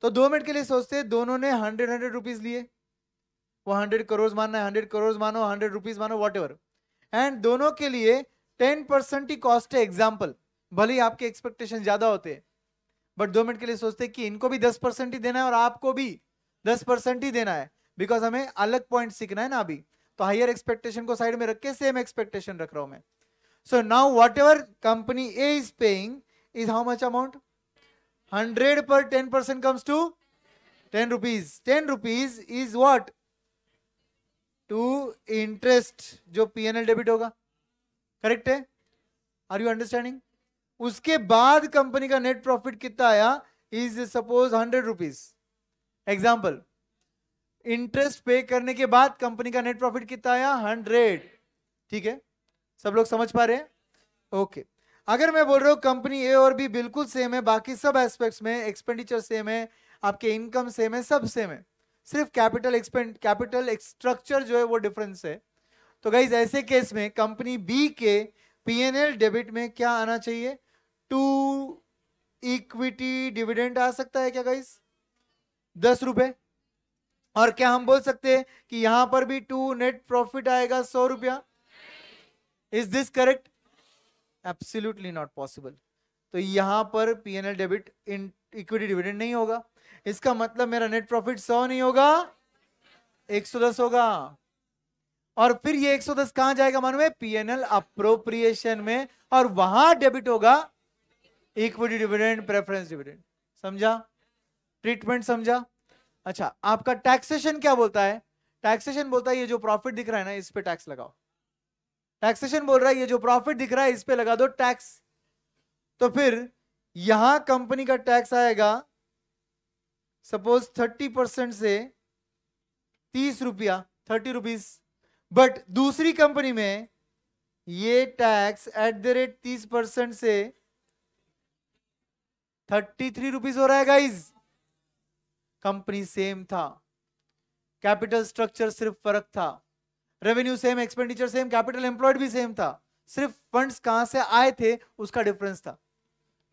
तो दो मिनट के लिए सोचते दोनों ने हंड्रेड हंड्रेड रुपीज लिए वो हंड्रेड करोड़ मानना है हंड्रेड करोड़ मानो हंड्रेड रुपीज मानो वॉट एंड दोनों के लिए टेन परसेंट ही कॉस्ट है एग्जाम्पल भले ही आपके एक्सपेक्टेशन ज्यादा होते हैं बट दो मिनट के लिए सोचते हैं कि इनको भी दस परसेंट ही देना है और आपको भी दस परसेंट ही देना है बिकॉज हमें अलग पॉइंट सीखना है ना अभी तो हाइयर एक्सपेक्टेशन को साइड में रख के सेम एक्सपेक्टेशन रख रहा हूं मैं so now whatever company A is paying is how much amount hundred पर ten percent comes to ten rupees ten rupees is what to interest जो पीएनएल डेबिट होगा करेक्ट है आर यू अंडरस्टैंडिंग उसके बाद company का net profit कितना आया is suppose hundred rupees example interest pay करने के बाद कंपनी का नेट प्रॉफिट कितना आया हंड्रेड ठीक है सब लोग समझ पा रहे हैं ओके okay. अगर मैं बोल रहा हूं कंपनी ए और बी बिल्कुल सेम है बाकी सब एस्पेक्ट्स में एक्सपेंडिचर सेम है आपके इनकम सेम है सब सेम है सिर्फ कैपिटल एक्सपेंड कैपिटल स्ट्रक्चर जो है वो डिफरेंस है तो गाइज ऐसे केस में कंपनी बी के पीएनएल डेबिट में क्या आना चाहिए टू इक्विटी डिविडेंड आ सकता है क्या गाइज दस रुपए और क्या हम बोल सकते हैं कि यहां पर भी टू नेट प्रॉफिट आएगा सौ रुपया is this correct absolutely not possible तो यहां पर PNL debit in equity dividend नहीं होगा इसका मतलब मेरा नेट प्रॉफिट सौ नहीं होगा एक सौ दस होगा और फिर ये एक सौ दस कहां जाएगा मानो है पीएनएल अप्रोप्रिएशन में और वहां डेबिट होगा इक्विटी डिविडेंड प्रेफरेंस डिविडेंड समझा ट्रीटमेंट समझा अच्छा आपका टैक्सेशन क्या बोलता है टैक्सेशन बोलता है ये जो प्रॉफिट दिख रहा है ना इस पे टैक्स लगाओ टैक्सेशन बोल रहा है ये जो प्रॉफिट दिख रहा है इस पे लगा दो टैक्स तो फिर यहां कंपनी का टैक्स आएगा सपोज थर्टी परसेंट से तीस रुपया थर्टी रुपीज बट दूसरी कंपनी में ये टैक्स एट द रेट तीस परसेंट से थर्टी थ्री रुपीज हो रहा है गाइज कंपनी सेम था कैपिटल स्ट्रक्चर सिर्फ फर्क था revenue same expenditure same capital employed भी सेम था सिर्फ फंड्स कहां से आए थे उसका डिफरेंस था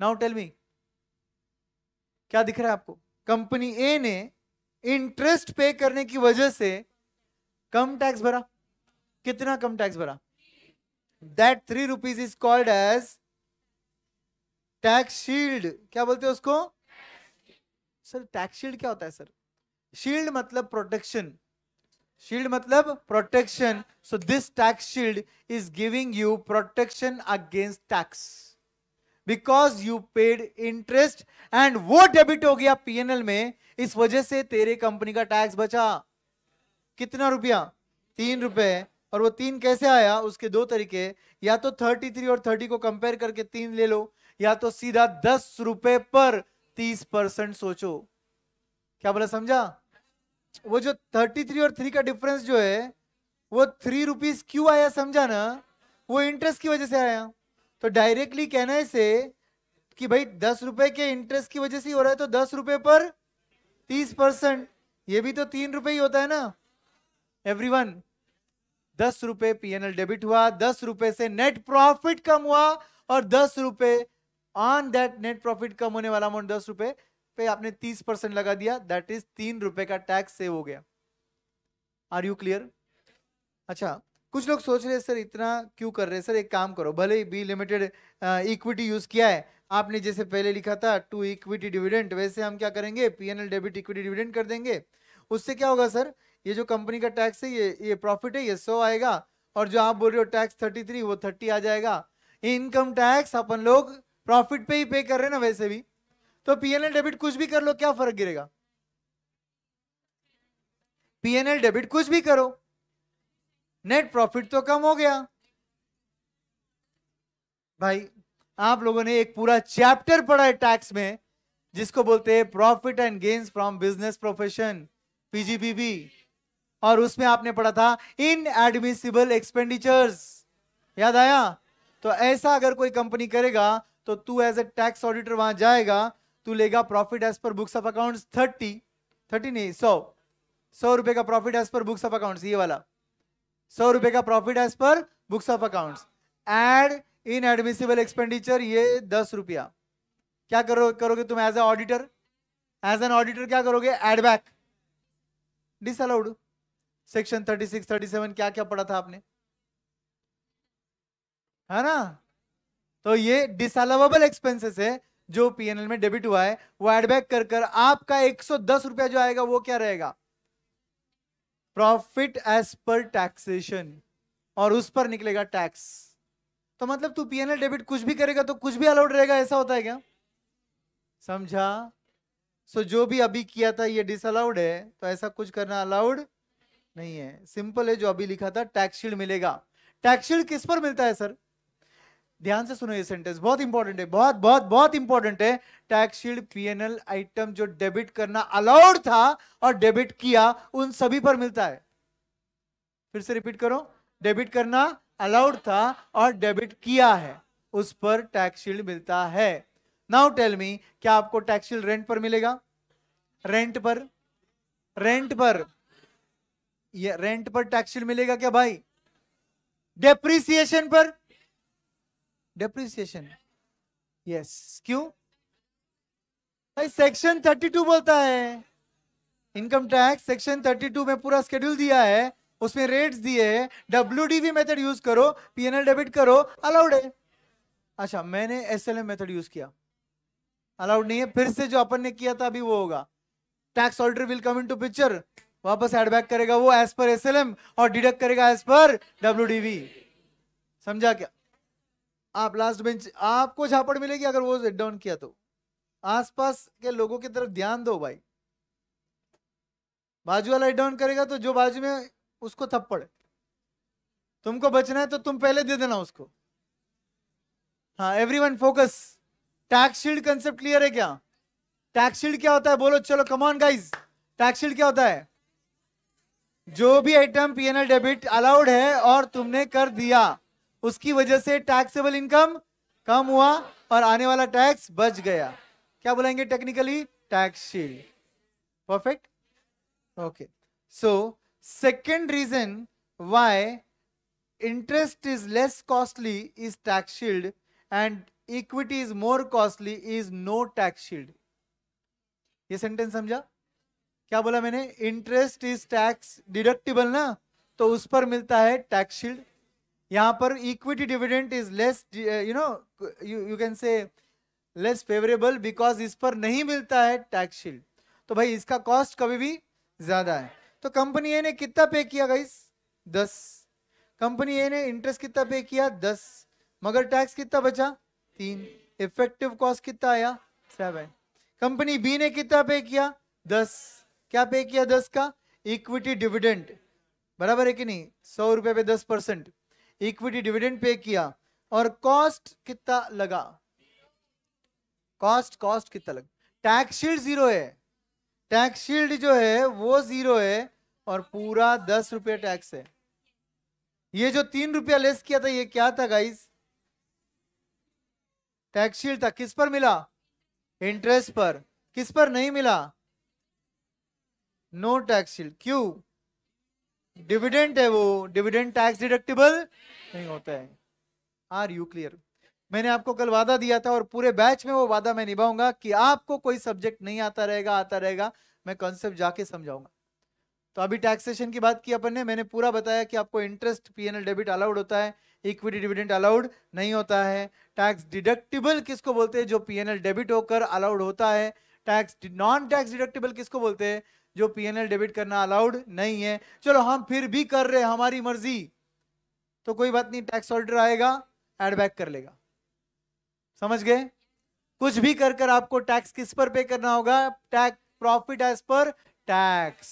नाउ टेल मी क्या दिख रहा है आपको कंपनी ए ने इंटरेस्ट पे करने की वजह से कम टैक्स भरा कितना कम टैक्स भरा that three rupees is called as tax shield क्या बोलते हैं उसको सर टैक्स शील्ड क्या होता है सर शील्ड मतलब प्रोटेक्शन शील्ड मतलब protection so this tax shield is giving you protection against tax because you paid interest and वो डेबिट हो गया पीएनएल में इस वजह से तेरे कंपनी का टैक्स बचा कितना रुपया तीन रुपए और वो तीन कैसे आया उसके दो तरीके या तो थर्टी थ्री और थर्टी को कंपेयर करके तीन ले लो या तो सीधा दस रुपए पर तीस परसेंट सोचो क्या बोला समझा वो जो थर्टी थ्री और थ्री का डिफरेंस जो है वो थ्री रुपीज क्यों आया समझा ना वो इंटरेस्ट की वजह से आया तो डायरेक्टली कहने से कि भाई दस रुपए के इंटरेस्ट की वजह से हो रहा है तो दस रुपए पर तीस परसेंट ये भी तो तीन रुपए ही होता है ना एवरीवन दस रुपए पीएनएल डेबिट हुआ दस रुपए से नेट प्रॉफिट कम हुआ और दस रुपए ऑन दैट नेट प्रॉफिट कम होने वाला अमाउंट दस रुपए पे आपने तीस परसेंट लगा दिया दैट इज तीन रुपए का टैक्स सेव हो गया आर यू क्लियर अच्छा कुछ लोग सोच रहे हैं सर इतना क्यों कर रहे हैं सर एक काम करो भले ही बी लिमिटेड इक्विटी यूज किया है आपने जैसे पहले लिखा था टू इक्विटी डिविडेंट वैसे हम क्या करेंगे पीएनएल डेबिट इक्विटी डिविडेंट कर देंगे उससे क्या होगा सर ये जो कंपनी का टैक्स है ये ये प्रॉफिट है ये सौ आएगा और जो आप बोल रहे हो टैक्स थर्टी थ्री वो थर्टी आ जाएगा इनकम टैक्स अपन लोग प्रॉफिट पे ही पे कर रहे हैं ना वैसे भी तो पीएनएल डेबिट कुछ भी कर लो क्या फर्क गिरेगा पीएनएल डेबिट कुछ भी करो नेट प्रॉफिट तो कम हो गया भाई आप लोगों ने एक पूरा चैप्टर पढ़ा है टैक्स में जिसको बोलते हैं profit and gains from business profession PGBP और उसमें आपने पढ़ा था इन एडमिसिबल एक्सपेंडिचर्स याद आया तो ऐसा अगर कोई कंपनी करेगा तो तू एज ए टैक्स ऑडिटर वहां जाएगा तू लेगा profit as per books of account thirty thirty नहीं सौ सौ रुपए का profit as per books of account ये वाला सौ रुपए का profit as per books of account add inadmissible expenditure ये दस रुपया क्या करो करोगे तुम as a auditor as an auditor क्या करोगे add back disallowed section thirty six thirty seven क्या क्या पढ़ा था आपने है ना तो ये डिसअलाउबल एक्सपेंसेस है जो पीएनएल में डेबिट हुआ है वो एडबैक कर कर आपका एक सौ दस रुपया जो आएगा वो क्या रहेगा प्रॉफिट एज पर टैक्सेशन और उस पर निकलेगा टैक्स तो मतलब तू पीएनएल डेबिट कुछ भी करेगा तो कुछ भी अलाउड रहेगा ऐसा होता है क्या समझा सो so, जो भी अभी किया था ये डिसअलाउड है तो ऐसा कुछ करना अलाउड नहीं है सिंपल है जो अभी लिखा था टैक्स मिलेगा टैक्स किस पर मिलता है सर ध्यान से सुनो ये सेंटेंस बहुत इंपॉर्टेंट है बहुत बहुत बहुत इंपॉर्टेंट है टैक्स शील्ड पीएनएल आइटम जो डेबिट करना अलाउड था और डेबिट किया उन सभी पर मिलता है फिर से रिपीट करो डेबिट करना अलाउड था और डेबिट किया है उस पर टैक्स शील्ड मिलता है नाउ टेल मी क्या आपको टैक्स शील्ड रेंट पर मिलेगा रेंट पर रेंट पर ये रेंट पर टैक्स शील्ड मिलेगा क्या भाई डेप्रिसिएशन पर डेप्रिसिएशन यस क्यों भाई सेक्शन 32 बोलता है इनकम टैक्स सेक्शन 32 में पूरा स्केड्यूल दिया है उसमें रेट्स दिए हैं डब्ल्यू मेथड यूज करो पीएनएल डेबिट करो अलाउड है अच्छा मैंने एस मेथड यूज किया अलाउड नहीं है फिर से जो अपन ने किया था अभी वो होगा tax auditor will come into picture वापस एडबैक करेगा वो एज पर एस और डिडक्ट करेगा एज पर डब्ल्यू समझा क्या आप लास्ट बेंच आपको झापड़ मिलेगी अगर वो डाउन किया तो आसपास के लोगों की तरफ ध्यान दो भाई बाजू वाला डाउन करेगा तो जो बाजू में उसको थप्पड़ तुमको बचना है तो तुम पहले दे देना उसको हाँ everyone focus tax shield concept clear है क्या टैक्स शील्ड क्या होता है बोलो चलो कमॉन गाइज टैक्स शील्ड क्या होता है जो भी आइटम पीएनएल डेबिट अलाउड है और तुमने कर दिया उसकी वजह से टैक्सेबल इनकम कम हुआ और आने वाला टैक्स बच गया क्या बोलेंगे technically tax shield perfect okay so second reason why interest is less costly is tax shield and equity is more costly is no tax shield ये सेंटेंस समझा क्या बोला मैंने इंटरेस्ट इज टैक्स डिडक्टिबल ना तो उस पर मिलता है टैक्स शील्ड यहाँ पर equity dividend is less you know you can say less favourable because इस पर नहीं मिलता है टैक्स शील्ड तो भाई इसका कॉस्ट कभी भी ज्यादा है तो कंपनी ए ने कितना पे किया गाइस दस कंपनी ए ने इंटरेस्ट कितना पे किया दस मगर टैक्स कितना बचा तीन इफेक्टिव कॉस्ट कितना आया सेवन कंपनी बी ने कितना पे किया दस क्या पे किया दस का इक्विटी डिविडेंट बराबर है कि नहीं सौ रुपए पे दस परसेंट इक्विटी डिविडेंड पे किया और कॉस्ट कितना लगा कॉस्ट कॉस्ट कितना लगा टैक्स शील्ड जीरो है टैक्स शील्ड जो है वो जीरो है और पूरा दस रुपये टैक्स है ये जो तीन रुपया लेस किया था ये क्या था गाइस टैक्स शील्ड था किस पर मिला इंटरेस्ट पर किस पर नहीं मिला नो टैक्स शील्ड क्यों डिविडेंट है वो डिविडेंट टैक्स डिडक्टेबल नहीं होता है आर यू क्लियर मैंने आपको कल वादा दिया था और पूरे बैच में वो वादा मैं निभाऊंगा कि आपको कोई सब्जेक्ट नहीं आता रहेगा आता रहेगा मैं कॉन्सेप्ट जाके समझाऊंगा तो अभी टैक्सेशन की बात की अपन ने मैंने पूरा बताया कि आपको इंटरेस्ट पीएनएल डेबिट अलाउड होता है इक्विटी डिविडेंड अलाउड नहीं होता है टैक्स डिडक्टिबल किसको बोलते हैं जो पीएनएल डेबिट होकर अलाउड होता है टैक्स नॉन टैक्स डिडक्टिबल किसको बोलते हैं जो पीएनएल डेबिट करना अलाउड नहीं है चलो हम फिर भी कर रहे हैं हमारी मर्जी तो कोई बात नहीं टैक्स ऑर्डर आएगा एड बैक कर लेगा समझ गए कुछ भी कर कर आपको टैक्स किस पर पे करना होगा tax profit as per tax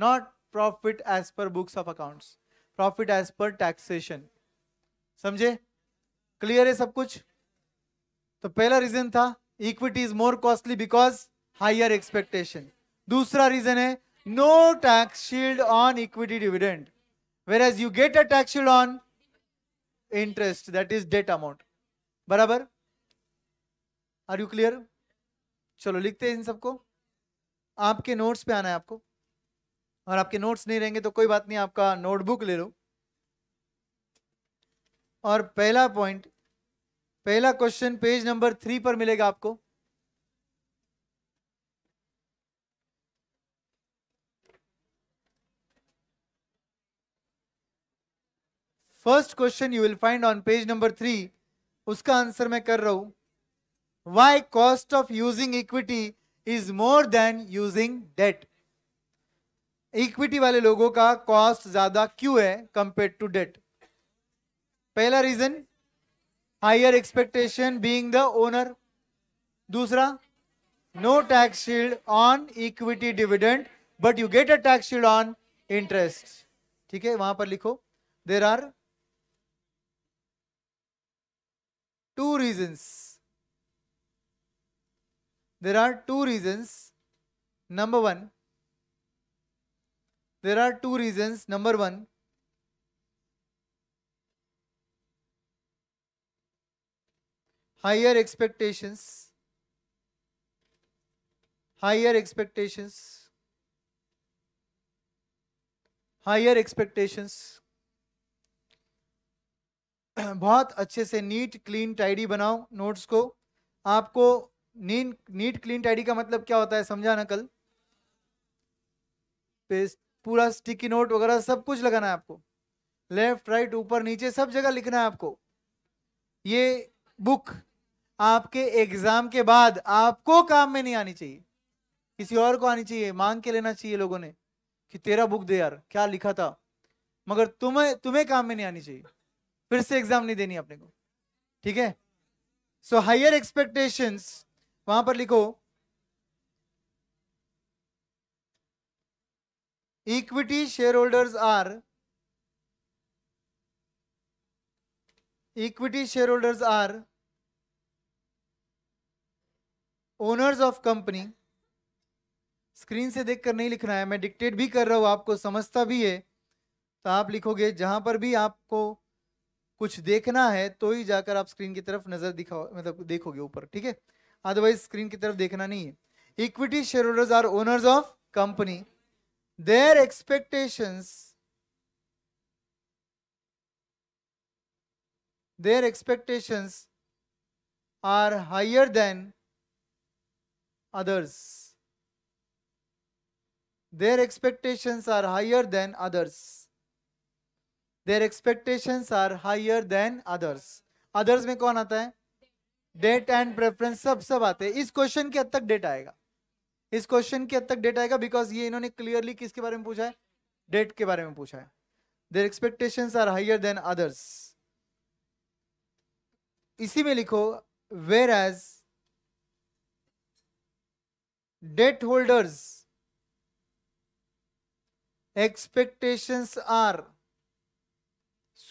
not profit as per books of accounts profit as per taxation समझे क्लियर है सब कुछ तो पहला रीजन था equity is more costly because higher expectation दूसरा रीजन है no tax shield on equity dividend whereas you get a tax shield on interest that is debt amount बराबर आर यू क्लियर चलो लिखते हैं इन सबको आपके notes पे आना है आपको और आपके नोट्स नहीं रहेंगे तो कोई बात नहीं आपका नोटबुक ले लो और पहला पॉइंट पहला क्वेश्चन पेज नंबर थ्री पर मिलेगा आपको first question you will find on page number three उसका आंसर मैं कर रहा हूं why cost of using equity is more than using debt equity वाले लोगों का कॉस्ट ज्यादा क्यों है कंपेयर टू डेट पहला reason higher expectation being the owner दूसरा no tax shield on equity dividend but you get a tax shield on interest ठीक है वहां पर लिखो there are two reasons. There are two reasons. Number one, there are two reasons. Number one, higher expectations. Higher expectations. Higher expectations [CLEARS THROAT] बहुत अच्छे से neat clean tidy बनाओ notes को आपको नीट नीट क्लीन टाइडी का मतलब क्या होता है समझाना कल पेस्ट पूरा स्टिकी नोट वगैरह सब कुछ लगाना है आपको लेफ्ट राइट ऊपर नीचे सब जगह लिखना है आपको ये बुक आपके एग्जाम के बाद आपको काम में नहीं आनी चाहिए किसी और को आनी चाहिए मांग के लेना चाहिए लोगों ने कि तेरा बुक दे यार क्या लिखा था मगर तुम्हें तुम्हें काम में नहीं आनी चाहिए फिर से एग्जाम नहीं देनी अपने को ठीक है सो हायर एक्सपेक्टेशंस वहां पर लिखो equity share shareholders are equity share shareholders are owners of company screen से देखकर नहीं लिखना है मैं डिक्टेट भी कर रहा हूं आपको समझता भी है तो आप लिखोगे जहां पर भी आपको कुछ देखना है तो ही जाकर आप स्क्रीन की तरफ नजर दिखाओ मतलब देखोगे ऊपर ठीक है अदरवाइज स्क्रीन की तरफ देखना नहीं है equity share shareholders are owners of company their expectations their expectations are higher than others their expectations are higher than others their expectation are higher than others others में कौन आता है डेट एंड प्रेफरेंस सब सब आते हैं इस question के हद तक डेट आएगा इस क्वेश्चन के हद तक डेट आएगा बिकॉज ये इन्होंने क्लियरली किसके बारे में पूछा है डेट के बारे में पूछा है their expectation are higher than others इसी में लिखो whereas debt holders expectations are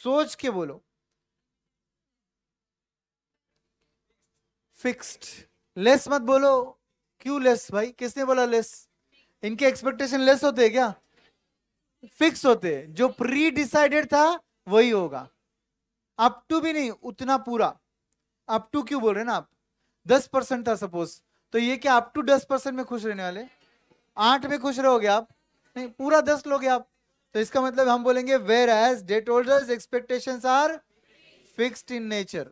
सोच के बोलो फिक्स्ड लेस मत बोलो क्यों लेस भाई किसने बोला लेस इनके एक्सपेक्टेशन लेस होते हैं क्या फिक्स होते हैं जो प्री डिसाइडेड था वही होगा अप टू भी नहीं उतना पूरा अप टू क्यों बोल रहे ना आप दस परसेंट था सपोज तो ये क्या अप टू दस परसेंट में खुश रहने वाले आठ में खुश रहोगे आप नहीं पूरा दस लोगे आप तो इसका मतलब हम बोलेंगे whereas debt holders expectation are fixed in nature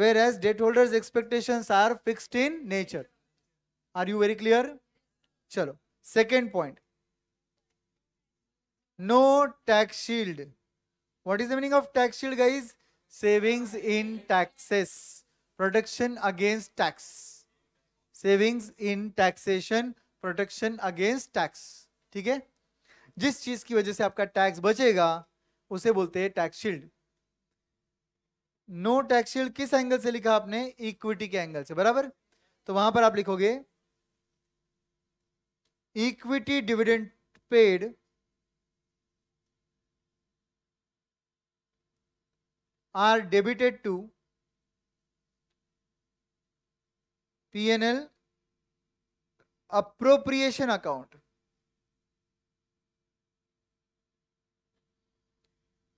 whereas debt holders expectation are fixed in nature are you very clear चलो second point no tax shield what is the meaning of tax shield guys savings in taxes protection against tax savings in taxation protection against tax ठीक है जिस चीज की वजह से आपका tax बचेगा उसे बोलते हैं tax shield no tax shield किस एंगल से लिखा आपने इक्विटी के एंगल से बराबर तो वहां पर आप लिखोगे equity dividend paid are debited to PNL appropriation account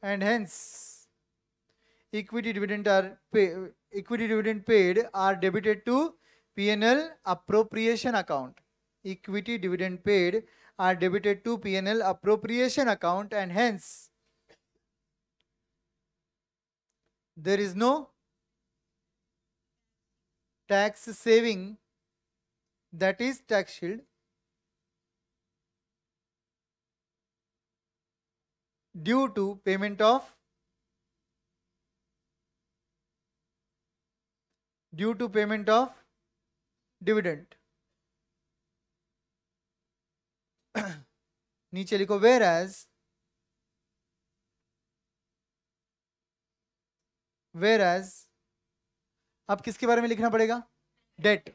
and hence equity dividend are pay, equity dividend paid are debited to pnl appropriation account equity dividend paid are debited to pnl appropriation account and hence there is no tax saving that is tax shield due to payment of due to payment of dividend नीचे लिखो where as where as अब किसके बारे में लिखना पड़ेगा date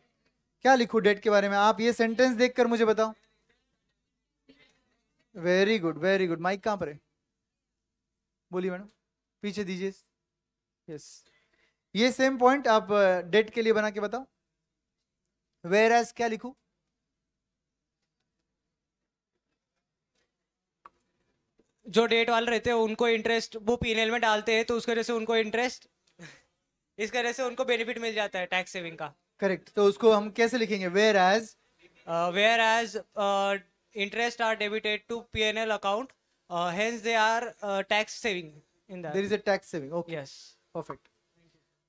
क्या लिखू डेट के बारे में आप ये सेंटेंस देखकर मुझे बताओ very good very good mike कहां पर है बोलिए मैडम पीछे दीजिए यस ये सेम पॉइंट आप डेट के लिए बना के बताओ वेर एज क्या लिखू जो डेट वाले रहते हैं उनको इंटरेस्ट वो पीनल में डालते हैं तो उसके वजह से उनको इंटरेस्ट इस वजह से उनको बेनिफिट मिल जाता है टैक्स सेविंग का करेक्ट तो उसको हम कैसे लिखेंगे whereas whereas interest are debited to PNL account hence they are tax saving in that there is a tax saving okay yes perfect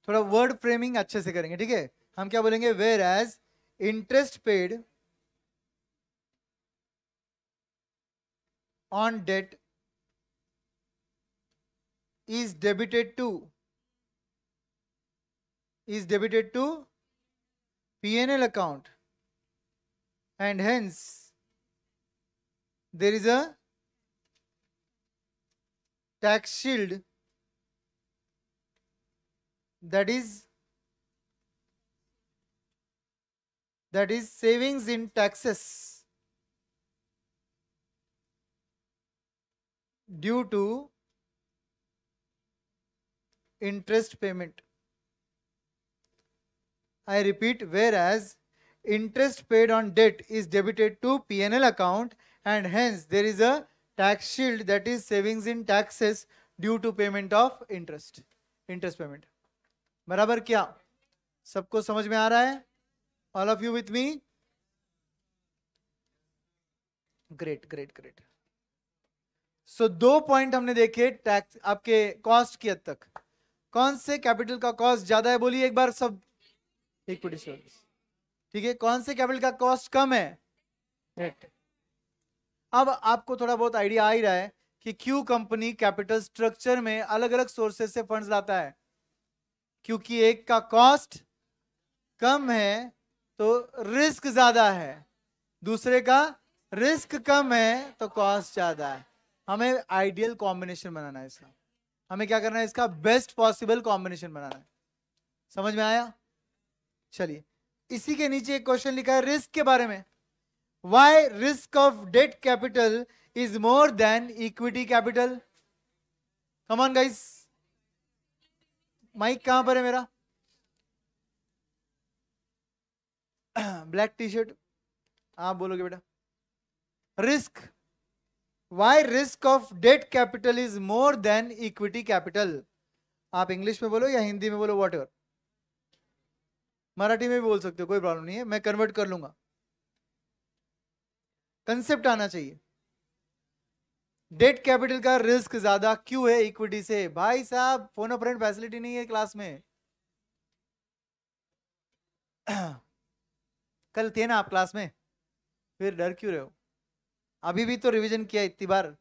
थोड़ा वर्ड फ्रेमिंग अच्छे से करेंगे ठीक है हम क्या बोलेंगे whereas interest paid on debt is debited to is debited to PNL account and hence there is a tax shield that is that is savings in taxes due to interest payment I repeat, whereas interest paid on debt is debited to P&L account and hence there is a tax shield that is savings in taxes due to payment of interest. Interest payment. बराबर क्या सबको समझ में आ रहा है all of you with me great great great so दो point हमने देखे टैक्स आपके कॉस्ट की हद तक कौन से कैपिटल का कॉस्ट ज्यादा है बोलिए एक बार सब इक्विटी शेयर ठीक है कौन से कैपिटल का कॉस्ट कम है डेट अब आपको थोड़ा बहुत आइडिया आ ही रहा है कि क्यों कंपनी कैपिटल स्ट्रक्चर में अलग अलग सोर्सेस से फंड्स लाता है क्योंकि एक का कॉस्ट कम है तो रिस्क ज्यादा है दूसरे का रिस्क कम है तो कॉस्ट ज्यादा है हमें आइडियल कॉम्बिनेशन बनाना है इसका हमें क्या करना है इसका बेस्ट पॉसिबल कॉम्बिनेशन बनाना है समझ में आया चलिए इसी के नीचे एक क्वेश्चन लिखा है रिस्क के बारे में why risk of debt capital is more than equity capital come on guys mike कहां पर है मेरा ब्लैक टी शर्ट आप बोलोगे बेटा risk why risk of debt capital is more than equity capital आप इंग्लिश में बोलो या हिंदी में बोलो वॉट एवर मराठी में भी बोल सकते हो कोई प्रॉब्लम नहीं है मैं कन्वर्ट कर लूंगा कंसेप्ट आना चाहिए डेट कैपिटल का रिस्क ज्यादा क्यों है इक्विटी से भाई साहब फोन ऑफ फैसिलिटी नहीं है क्लास में कल थे ना आप क्लास में फिर डर क्यों रहे हो अभी भी तो रिवीजन किया इतनी बार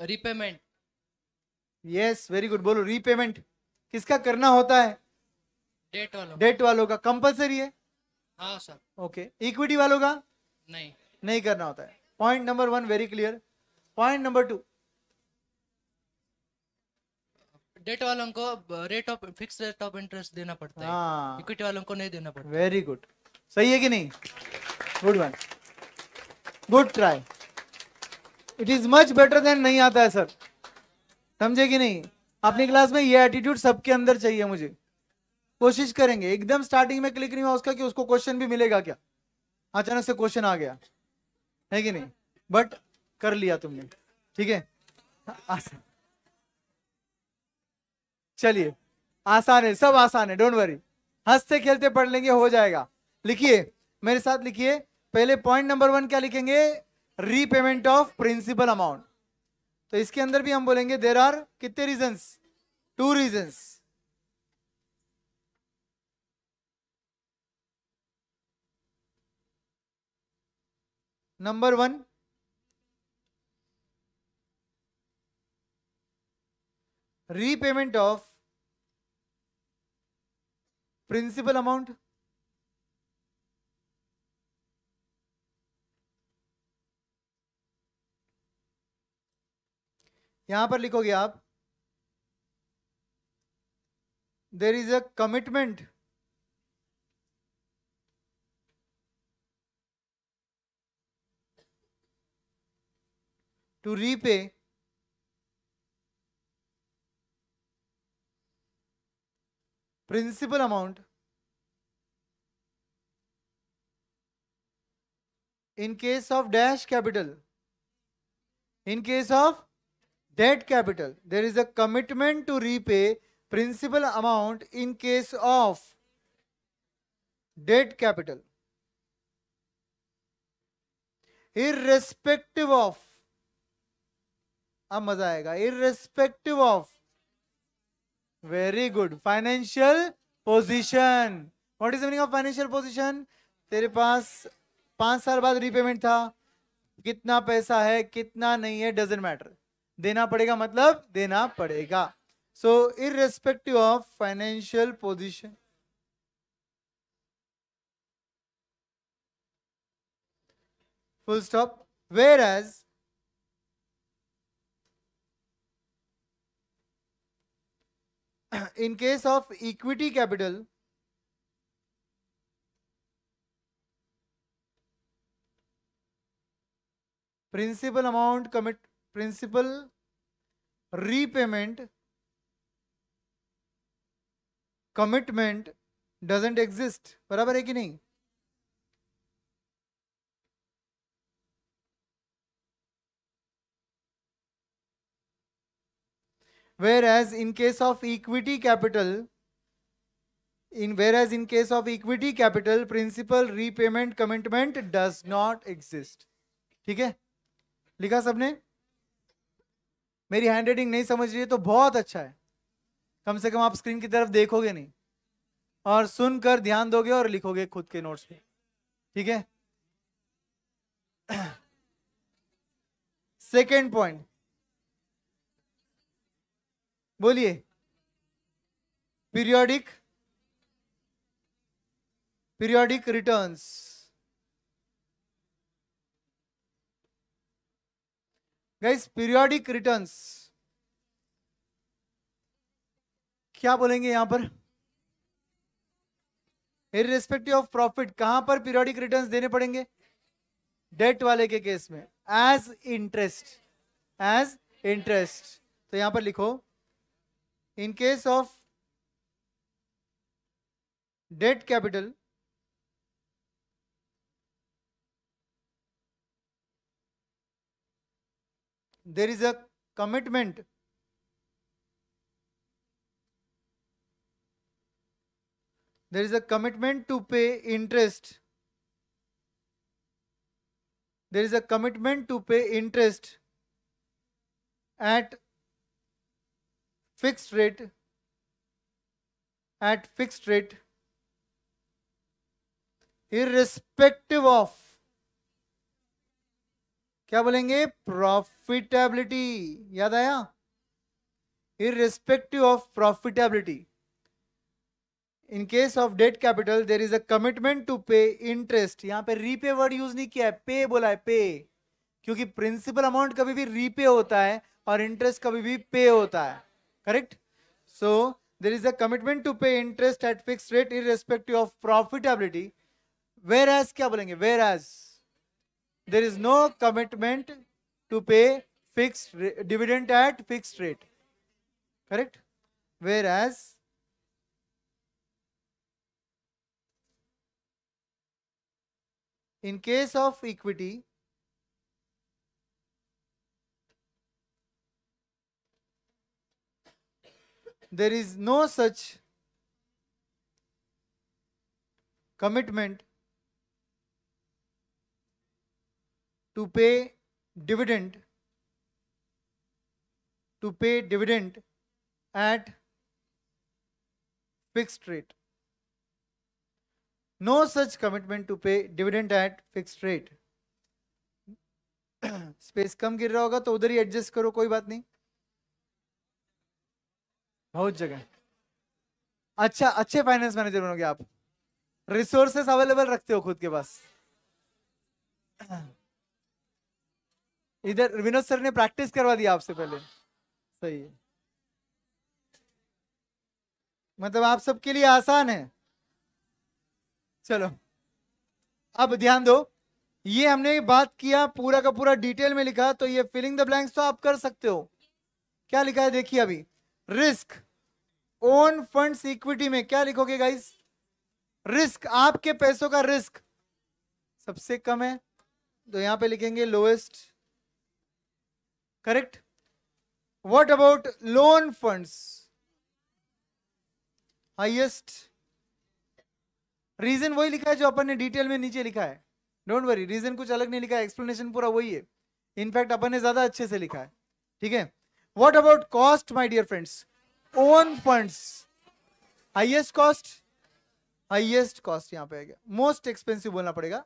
रिपेमेंट यस वेरी गुड बोलो रीपेमेंट किसका करना होता है डेट वालों डेट वालों का कंपलसरी है हाँ सर ओके इक्विटी वालों का नहीं नहीं करना होता है point number one very clear point number two debt वालों को rate of fix rate of interest देना पड़ता है हाँ इक्विटी वालों को नहीं देना पड़ता वेरी गुड सही है कि नहीं good one good try it is much better than नहीं आता है सर समझे कि नहीं अपनी क्लास में ये एटीट्यूड सबके अंदर चाहिए मुझे कोशिश करेंगे एकदम स्टार्टिंग में क्लिक नहीं हुआ उसका कि उसको क्वेश्चन भी मिलेगा क्या अचानक से क्वेश्चन आ गया है कि नहीं बट कर लिया तुमने ठीक है आसान चलिए आसान है सब आसान है डोंट वरी हंसते खेलते पढ़ लेंगे हो जाएगा लिखिए मेरे साथ लिखिए पहले पॉइंट नंबर वन क्या लिखेंगे रीपेमेंट ऑफ प्रिंसिपल अमाउंट तो इसके अंदर भी हम बोलेंगे देर आर कितने reasons two reasons number one repayment of principal amount यहां पर लिखोगे आप there is a commitment to repay principal amount in case of dash capital in case of debt capital there is a commitment to repay principal amount in case of debt capital irrespective of अब मजा आएगा irrespective of very good financial position what is the meaning of financial position तेरे पास पांच साल बाद repayment था कितना पैसा है कितना नहीं है डजेंट मैटर देना पड़ेगा मतलब देना पड़ेगा so irrespective of financial position full stop whereas in case of equity capital principal amount commit principal repayment commitment doesn't exist बराबर है कि नहीं whereas in case of equity capital in whereas in case of equity capital principal repayment commitment does not exist ठीक है लिखा सबने मेरी hand नहीं समझ रही है तो बहुत अच्छा है कम से कम आप स्क्रीन की तरफ देखोगे नहीं और सुनकर ध्यान दोगे और लिखोगे खुद के नोट्स में ठीक है सेकेंड पॉइंट बोलिए periodic periodic returns guys periodic returns क्या बोलेंगे यहां पर इरेस्पेक्टिव ऑफ प्रॉफिट कहां पर पीरियोडिक रिटर्न्स देने पड़ेंगे डेट वाले के केस में एज इंटरेस्ट एज इंटरेस्ट तो यहां पर लिखो in case of debt capital there is a commitment there is a commitment to pay interest there is a commitment to pay interest at fixed rate at fixed rate irrespective of क्या बोलेंगे profitability याद आया irrespective of profitability in case of debt capital there is a commitment to pay interest यहां पे repay word use नहीं किया है पे बोला है पे क्योंकि प्रिंसिपल अमाउंट कभी भी रीपे होता है और इंटरेस्ट कभी भी पे होता है correct so there is a commitment to pay interest at fix rate irrespective of profitability whereas क्या बोलेंगे whereas there is no commitment to pay fixed dividend at fixed rate correct whereas in case of equity there is no such commitment to pay dividend to pay dividend at fixed rate no such commitment to pay dividend at fixed rate space कम गिर रहा होगा तो उधर ही adjust करो कोई बात नहीं बहुत जगह अच्छा अच्छे फाइनेंस मैनेजर बनोगे आप रिसोर्सेस अवेलेबल रखते हो खुद के पास इधर विनोद सर ने प्रैक्टिस करवा दिया आपसे पहले सही है मतलब आप सबके लिए आसान है चलो अब ध्यान दो ये हमने बात किया पूरा का पूरा डिटेल में लिखा तो ये फिलिंग द ब्लैंक्स तो आप कर सकते हो क्या लिखा है देखिए अभी रिस्क ओन फंड्स इक्विटी में क्या लिखोगे गाइस रिस्क आपके पैसों का रिस्क सबसे कम है तो यहां पे लिखेंगे lowest correct what about loan funds highest reason वही लिखा है जो अपन ने डिटेल में नीचे लिखा है डोंट वरी रीजन कुछ अलग नहीं लिखा है एक्सप्लेनेशन पूरा वही है इनफैक्ट अपन ने ज्यादा अच्छे से लिखा है ठीक है what about cost my dear friends own funds highest cost highest cost यहाँ पे मोस्ट एक्सपेंसिव बोलना पड़ेगा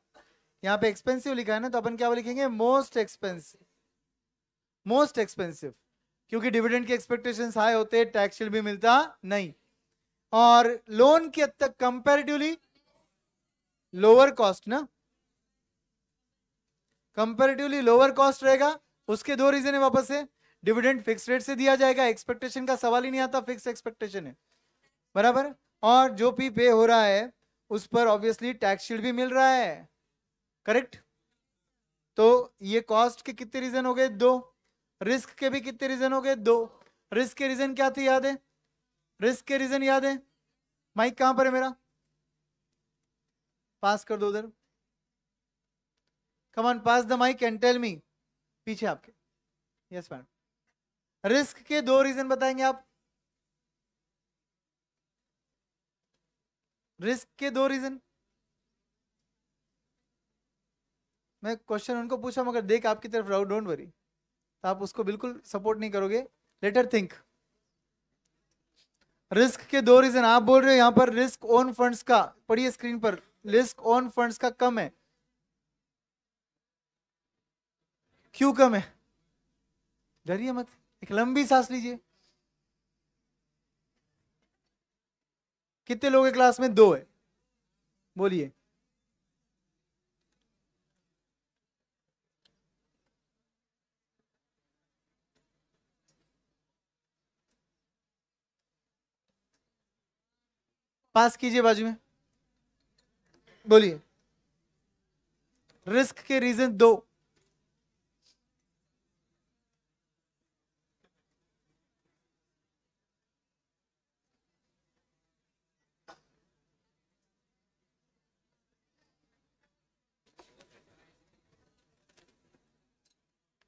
यहाँ पे एक्सपेंसिव लिखा है ना तो अपन क्या लिखेंगे मोस्ट एक्सपेंसिव मोस्ट एक्सपेंसिव क्योंकि डिविडेंड के एक्सपेक्टेशंस हाई होते हैं टैक्स शील्ड भी मिलता नहीं और लोन की हद तक कंपेरेटिवली लोअर कॉस्ट ना कंपेरेटिवली लोअर कॉस्ट रहेगा उसके दो रीजन है वापस से डिविडेंड फिक्स रेट से दिया जाएगा एक्सपेक्टेशन का सवाल ही नहीं आता फिक्स एक्सपेक्टेशन है बराबर और जो भी पे हो रहा है उस पर ऑब्वियसली टैक्स शील्ड भी मिल रहा है करेक्ट तो ये कॉस्ट के कितने रीजन हो गए दो रिस्क के भी कितने रीजन हो गए दो रिस्क के रीजन क्या थे याद है रिस्क के रीजन याद है माइक कहां पर है मेरा पास कर दो उधर come on pass the mike and tell me पीछे आपके यस मैडम रिस्क के दो रीजन बताएंगे आप रिस्क के दो रीजन मैं क्वेश्चन उनको पूछा मगर देख आपकी तरफ डोंट वरी तो आप उसको बिल्कुल सपोर्ट नहीं करोगे लेटर थिंक रिस्क के दो रीजन आप बोल रहे हो यहां पर रिस्क ओन फंड्स का पढ़िए स्क्रीन पर रिस्क ओन फंड्स का कम है क्यों कम है डरिए मत एक लंबी सांस लीजिए कितने लोग क्लास में दो है बोलिए पास कीजिए बाजू में बोलिए रिस्क के रीजन दो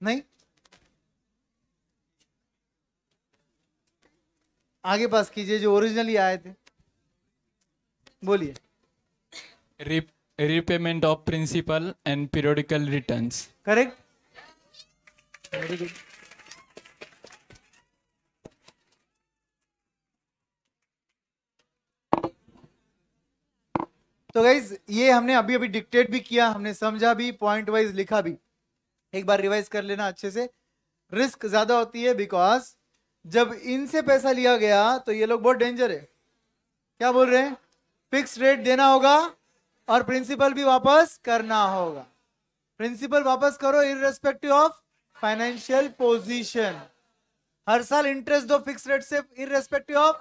नहीं आगे पास कीजिए जो ओरिजिनली आए थे बोलिए repayment of principal and periodical return correct very good तो गाइज ये हमने अभी अभी डिक्टेट भी किया हमने समझा भी पॉइंट वाइज लिखा भी एक बार रिवाइज कर लेना अच्छे से रिस्क ज्यादा होती है बिकॉज जब इनसे पैसा लिया गया तो ये लोग बहुत डेंजर है क्या बोल रहे हैं फिक्स रेट देना होगा और प्रिंसिपल भी वापस करना होगा प्रिंसिपल वापस करो इरेस्पेक्टिव ऑफ फाइनेंशियल पोजीशन हर साल इंटरेस्ट दो फिक्स रेट से इरेस्पेक्टिव ऑफ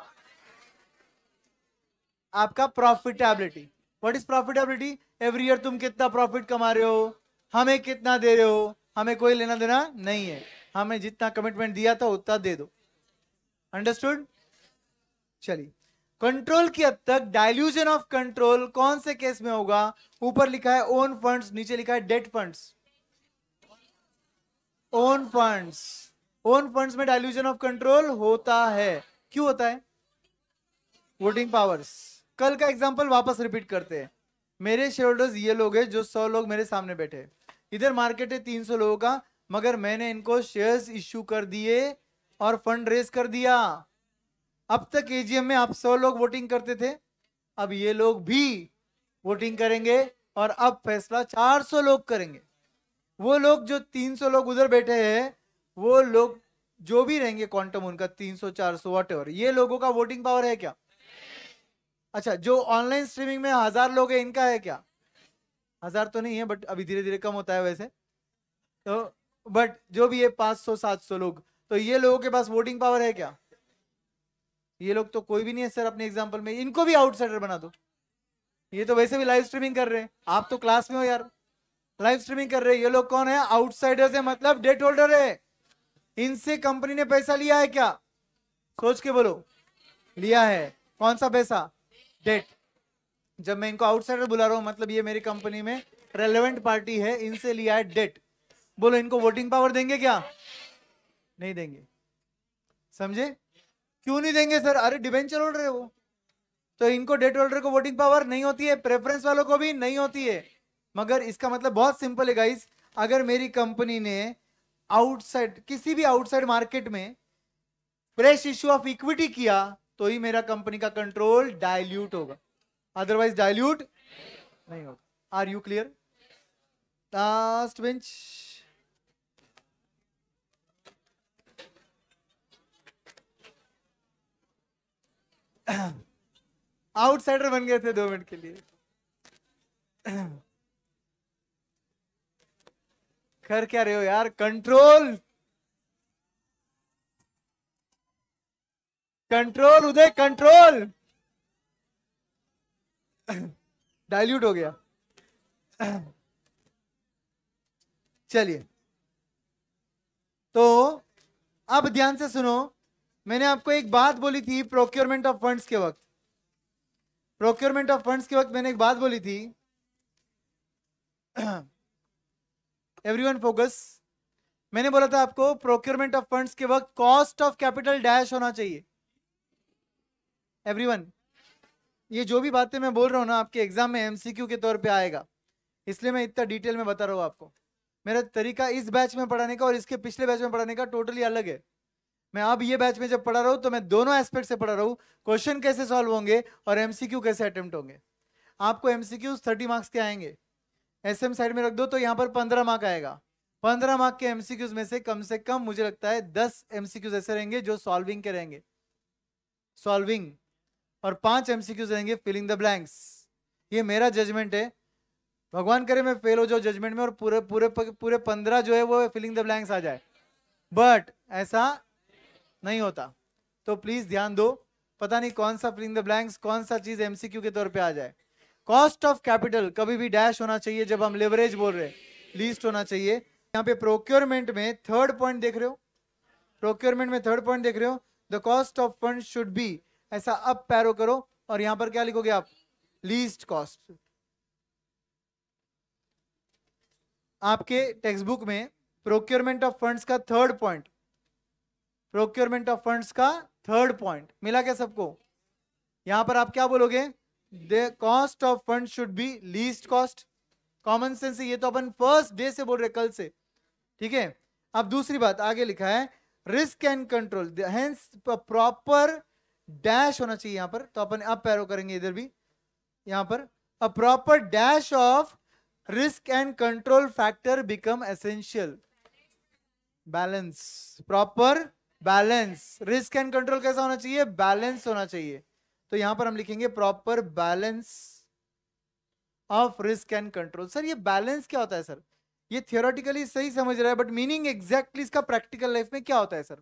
आपका profitability what is profitability every year तुम कितना प्रॉफिट कमा रहे हो हमें कितना दे रहे हो हमें कोई लेना देना नहीं है हमें जितना कमिटमेंट दिया था उतना दे दो अंडरस्टूड चलिए कंट्रोल की हद तक डायल्यूशन ऑफ कंट्रोल कौन से केस में होगा ऊपर लिखा है ओन फंड्स नीचे लिखा है debt funds own funds own funds में डायल्यूजन ऑफ कंट्रोल होता है क्यों होता है वोटिंग पावर्स कल का एग्जांपल वापस रिपीट करते हैं मेरे शेयर होल्डर्स ये लोग हैं जो सौ लोग मेरे सामने बैठे इधर मार्केट है तीन सौ लोगों का मगर मैंने इनको शेयर्स इश्यू कर दिए और फंड रेज कर दिया अब तक एजीएम में आप सौ लोग वोटिंग करते थे अब ये लोग भी वोटिंग करेंगे और अब फैसला 400 लोग करेंगे वो लोग जो 300 लोग उधर बैठे हैं वो लोग जो भी रहेंगे क्वांटम उनका 300 400 वॉट ये लोगों का वोटिंग पावर है क्या अच्छा जो ऑनलाइन स्ट्रीमिंग में हजार लोग है इनका है क्या हजार तो नहीं है बट अभी धीरे धीरे कम होता है वैसे तो बट जो भी है पांच सौ सात सौ लोग तो ये लोगों के पास वोटिंग पावर है क्या ये लोग तो कोई भी नहीं है सर अपने एग्जाम्पल में इनको भी आउटसाइडर बना दो ये तो वैसे भी लाइव स्ट्रीमिंग कर रहे हैं आप तो क्लास में हो यार लाइव स्ट्रीमिंग कर रहे हैं ये लोग कौन है आउटसाइडर्स है मतलब डेट होल्डर है इनसे कंपनी ने पैसा लिया है क्या सोच के बोलो लिया है कौन सा पैसा डेट जब मैं इनको आउटसाइडर बुला रहा हूँ मतलब ये मेरी कंपनी में रेलिवेंट पार्टी है इनसे लिया है डेट बोलो इनको वोटिंग पावर देंगे क्या नहीं देंगे समझे क्यों नहीं देंगे सर अरे डिबेंचर होल्डर है वो तो इनको डेट होल्डर को वोटिंग पावर नहीं होती है प्रेफरेंस वालों को भी नहीं होती है मगर इसका मतलब बहुत सिंपल है गाइस अगर मेरी कंपनी ने आउटसाइड किसी भी आउटसाइड मार्केट में फ्रेश इश्यू ऑफ इक्विटी किया तो ही मेरा कंपनी का कंट्रोल डायल्यूट होगा अदरवाइज डायल्यूट नहीं होगा are you clear last bench outsider [COUGHS] बन गए थे दो मिनट के लिए [COUGHS] कर क्या रहे हो यार control control Uday control dilute [COUGHS] हो गया चलिए तो अब ध्यान से सुनो मैंने आपको एक बात बोली थी प्रोक्योरमेंट ऑफ फंड्स के वक्त प्रोक्योरमेंट ऑफ फंड्स के वक्त मैंने एक बात बोली थी एवरीवन [CLEARS THROAT] फोकस मैंने बोला था आपको प्रोक्योरमेंट ऑफ फंड्स के वक्त कॉस्ट ऑफ कैपिटल डैश होना चाहिए एवरीवन ये जो भी बातें मैं बोल रहा हूँ ना आपके एग्जाम में एमसीक्यू के तौर पे आएगा इसलिए मैं इतना डिटेल में बता रहा हूँ आपको मेरा तरीका इस बैच में पढ़ाने का और इसके पिछले बैच में पढ़ाने का टोटली अलग है मैं अब ये बैच में जब पढ़ा रहा हूँ तो मैं दोनों एस्पेक्ट से पढ़ा रहा हूँ क्वेश्चन कैसे सॉल्व होंगे और एमसीक्यू कैसे अटेम्प्ट होंगे आपको एमसीक्यू थर्टी मार्क्स के आएंगे एस एम साइड में रख दो तो यहाँ पर पंद्रह मार्क आएगा पंद्रह मार्क के एमसीक्यूज में से कम से कम मुझे लगता है दस एमसीक्यूज ऐसे रहेंगे जो सॉल्विंग के रहेंगे सॉल्विंग और पांच एमसीक्यूज रहेंगे फिलिंग द ब्लैंक्स ये मेरा जजमेंट है भगवान करे मैं फेल हो जाओ जजमेंट में और पूरे पूरे पूरे पंद्रह जो है वो फिलिंग द ब्लैंक्स आ जाए बट ऐसा नहीं होता तो प्लीज ध्यान दो पता नहीं कौन सा फिलिंग द ब्लैंक्स कौन सा चीज एमसीक्यू के तौर पे आ जाए कॉस्ट ऑफ कैपिटल कभी भी डैश होना चाहिए जब हम लेवरेज बोल रहे हैं लीस्ट होना चाहिए यहाँ पे प्रोक्योरमेंट में थर्ड पॉइंट देख रहे हो प्रोक्योरमेंट में थर्ड पॉइंट देख रहे हो the cost of fund should be ऐसा अप पैरो करो और यहाँ पर क्या लिखोगे आप लीस्ट कॉस्ट आपके टेक्स्ट बुक में प्रोक्योरमेंट ऑफ फंड्स का third point procurement of funds का थर्ड पॉइंट मिला क्या सबको यहां पर आप क्या बोलोगे the cost of fund should be least cost common sense ये तो अपन फर्स्ट डे से बोल रहे कल से ठीक है अब दूसरी बात आगे लिखा है risk and control proper dash होना चाहिए यहां पर तो अपन अब पैरो करेंगे इधर भी यहां पर a proper dash of risk and control factor become essential balance proper balance risk and control कैसा होना चाहिए बैलेंस होना चाहिए तो यहां पर हम लिखेंगे proper balance of risk and control sir ये बैलेंस क्या होता है सर ये थियोरटिकली सही समझ रहा है बट मीनिंग एग्जैक्टली इसका प्रैक्टिकल लाइफ में क्या होता है सर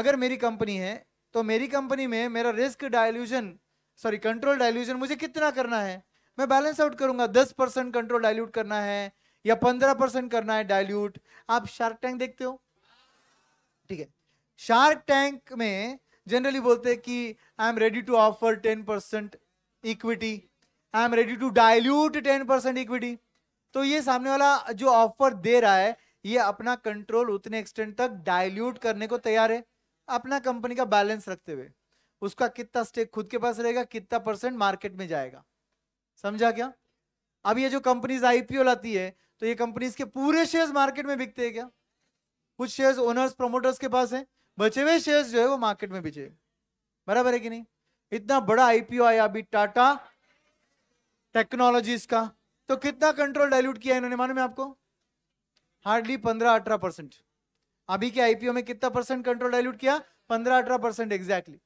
अगर मेरी कंपनी है तो मेरी कंपनी में मेरा risk dilution sorry control dilution मुझे कितना करना है मैं बैलेंस आउट करूंगा दस परसेंट कंट्रोल डायल्यूट करना है या पंद्रह परसेंट करना है डायल्यूट आप शार्क टैंक देखते हो ठीक है शार्क टैंक में जनरली बोलते हैं कि I am ready to offer ten percent equity I am ready to dilute ten percent equity तो ये सामने वाला जो ऑफर दे रहा है ये अपना कंट्रोल उतने एक्सटेंड तक डायल्यूट करने को तैयार है अपना कंपनी का बैलेंस रखते हुए उसका कितना स्टेक खुद के पास रहेगा कितना परसेंट मार्केट में जाएगा समझा क्या अब ये जो कंपनीज आईपीओ लाती है तो ये कंपनीज के पूरे शेयर्स मार्केट में बिकते हैं क्या कुछ शेयर्स ओनर्स प्रमोटर्स के पास है बचे हुए शेयर्स जो है वो मार्केट में बेचे बराबर है कि नहीं इतना बड़ा आईपीओ आया अभी टाटा टेक्नोलॉजीज का तो कितना कंट्रोल डाइल्यूट किया इन्होंने मालूम है आपको हार्डली पंद्रह अठारह परसेंट अभी के आईपीओ में कितना परसेंट कंट्रोल डाइल्यूट किया पंद्रह अठारह परसेंट एग्जैक्टली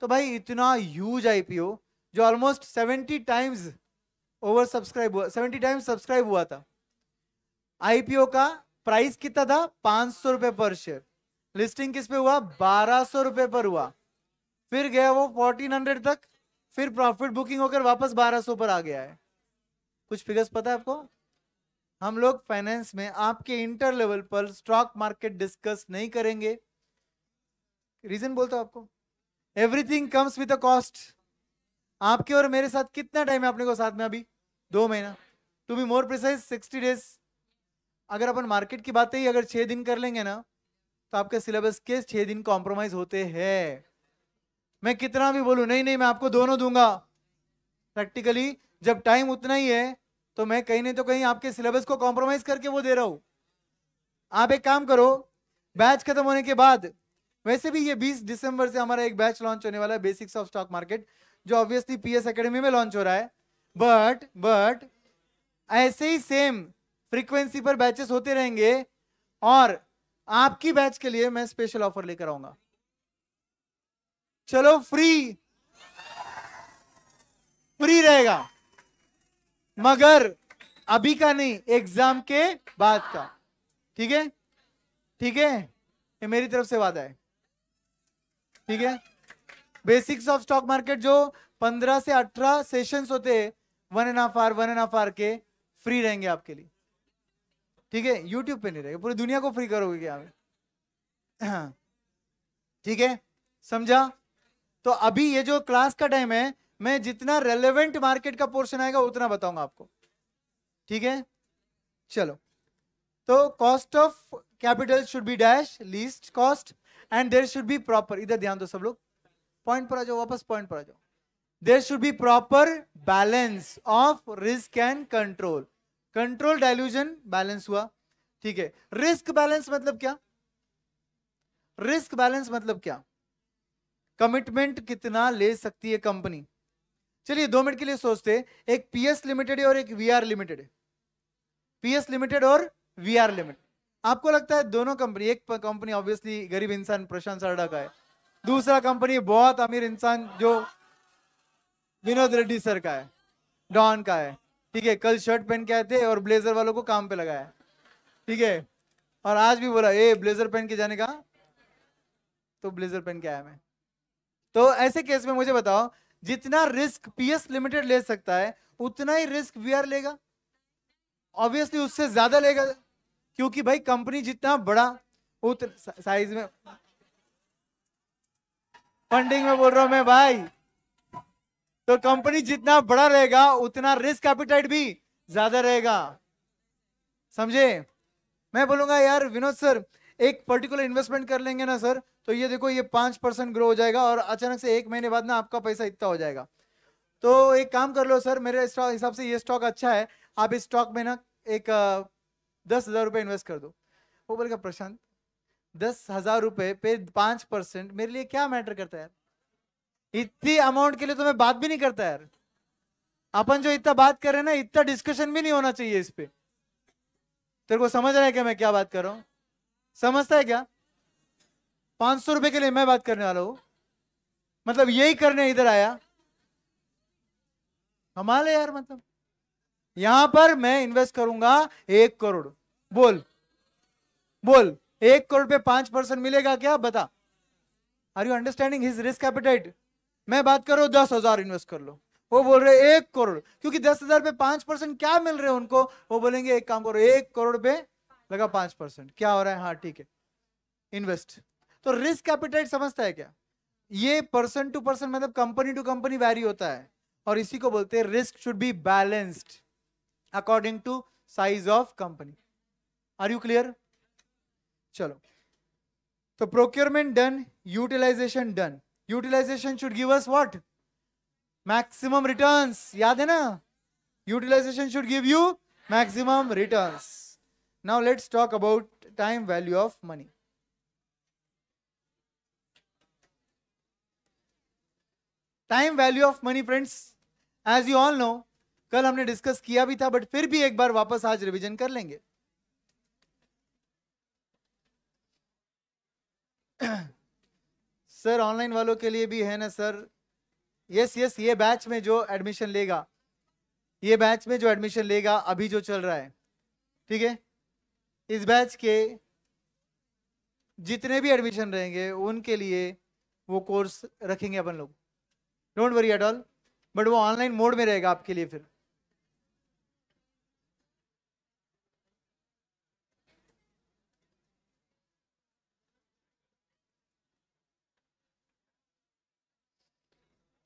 तो भाई इतना ह्यूज आईपीओ जो almost seventy times over subscribe हुआ सेवेंटी टाइम्स सब्सक्राइब हुआ था आईपीओ का प्राइस कितना था पांच सौ रुपए पर शेयर लिस्टिंग किस पे हुआ बारह सौ रुपए पर हुआ फिर गया वो फोर्टीन हंड्रेड तक फिर प्रॉफिट बुकिंग होकर वापस बारह सौ पर आ गया है कुछ फिगर्स पता है आपको हम लोग फाइनेंस में आपके इंटर लेवल पर स्टॉक मार्केट डिस्कस नहीं करेंगे रीजन बोलता हूं आपको everything comes with a cost आपके और मेरे साथ कितना टाइम है अपने को साथ में अभी दो महीना to be more precise sixty days अगर अपन मार्केट की बातें ही अगर छह दिन कर लेंगे ना तो आपके सिलेबस के छह दिन कॉम्प्रोमाइज होते हैं मैं कितना भी बोलूं नहीं नहीं मैं आपको दोनों दूंगा प्रैक्टिकली जब टाइम उतना ही है तो मैं कहीं नहीं तो कहीं आपके सिलेबस को कॉम्प्रोमाइज करके वो दे रहा हूं आप एक काम करो बैच खत्म होने के बाद वैसे भी ये 20 दिसंबर से हमारा एक बैच लॉन्च होने वाला है बेसिक्स ऑफ स्टॉक मार्केट जो ऑब्वियसली पीएस एकेडमी में लॉन्च हो रहा है बट बट ऐसे ही सेम फ्रीक्वेंसी पर बैचेस होते रहेंगे और आपकी बैच के लिए मैं स्पेशल ऑफर लेकर आऊंगा चलो फ्री फ्री रहेगा मगर अभी का नहीं एग्जाम के बाद का ठीक है ठीक है ये मेरी तरफ से वादा है ठीक है बेसिक्स ऑफ स्टॉक मार्केट जो पंद्रह से अठारह सेशंस होते हैं one and half hour one and half hour के फ्री रहेंगे आपके लिए ठीक है यूट्यूब पे नहीं रहेगा पूरी दुनिया को फ्री करोगे क्या हाँ। ठीक है समझा तो अभी ये जो क्लास का टाइम है मैं जितना रेलेवेंट मार्केट का पोर्शन आएगा उतना बताऊंगा आपको ठीक है चलो तो cost of capital should be dash least cost and there should be proper इधर ध्यान दो सब लोग पॉइंट पर आ जाओ वापस पॉइंट पर आ जाओ there should be proper balance of risk and control control dilution balance हुआ ठीक है रिस्क बैलेंस मतलब क्या रिस्क बैलेंस मतलब क्या कमिटमेंट कितना ले सकती है कंपनी चलिए दो मिनट के लिए सोचते एक पीएस लिमिटेड है और एक वीआर लिमिटेड है पीएस लिमिटेड और वीआर लिमिटेड आपको लगता है दोनों कंपनी एक कंपनी ऑब्वियसली गरीब इंसान प्रशांत सरडा का है दूसरा कंपनी बहुत अमीर इंसान जो विनोद रेड्डी सर का है डॉन का है ठीक है कल शर्ट पहन के आए थे और ब्लेजर वालों को काम पे लगाया ठीक है और आज भी बोला ए ब्लेजर पहन के जाने का तो ब्लेजर पहन के आया मैं तो ऐसे केस में मुझे बताओ जितना रिस्क पीएस लिमिटेड ले सकता है उतना ही रिस्क वीआर लेगा ऑब्वियसली उससे ज्यादा लेगा क्योंकि भाई कंपनी जितना बड़ा उतना साइज में फंडिंग में बोल रहा हूं मैं भाई तो कंपनी जितना बड़ा रहेगा उतना रिस्क कैपिटाइट भी ज्यादा रहेगा समझे मैं बोलूंगा यार विनोद सर एक पर्टिकुलर इन्वेस्टमेंट कर लेंगे ना सर तो ये देखो ये पांच परसेंट ग्रो हो जाएगा और अचानक से एक महीने बाद ना आपका पैसा इतना हो जाएगा तो एक काम कर लो सर मेरे हिसाब से ये स्टॉक अच्छा है आप इस स्टॉक में ना एक दस हजार रुपये इन्वेस्ट कर दो वो बोलेगा प्रशांत दस हजार रुपये पे पांच परसेंट मेरे लिए क्या मैटर करता है इतनी अमाउंट के लिए तो मैं बात भी नहीं करता यार अपन जो इतना बात कर रहे ना इतना डिस्कशन भी नहीं होना चाहिए इस पे तेरे को समझ रहा है क्या मैं क्या बात कर रहा हूँ समझता है क्या पांच सौ रुपए के लिए मैं बात करने वाला हूँ मतलब यही करने इधर आया हमारे है यार मतलब यहां पर मैं इन्वेस्ट करूंगा एक करोड़ बोल बोल एक करोड़ पे पांच परसेंट मिलेगा क्या बता are you understanding his risk appetite मैं बात कर रहा हूँ दस हजार इन्वेस्ट कर लो वो बोल रहे एक करोड़ क्योंकि दस हजार पे पांच परसेंट क्या मिल रहे हैं उनको वो बोलेंगे एक काम करो एक करोड़ पे लगा पांच परसेंट क्या हो रहा है हाँ ठीक है इन्वेस्ट तो रिस्क कैपिटाइट समझता है क्या ये पर्सन टू पर्सन मतलब कंपनी टू कंपनी वैरी होता है और इसी को बोलते हैं risk should be balanced according to size of company are you clear चलो तो procurement done utilization done utilization should give us what maximum returns याद है ना utilization should give you maximum returns now let's talk about time value of money time value of money friends as you all no कल हमने discuss किया भी था but फिर भी एक बार वापस आज रिविजन कर लेंगे सर ऑनलाइन वालों के लिए भी है ना सर यस यस ये बैच में जो एडमिशन लेगा ये बैच में जो एडमिशन लेगा अभी जो चल रहा है ठीक है इस बैच के जितने भी एडमिशन रहेंगे उनके लिए वो कोर्स रखेंगे अपन लोग don't worry at all but वो ऑनलाइन मोड में रहेगा आपके लिए फिर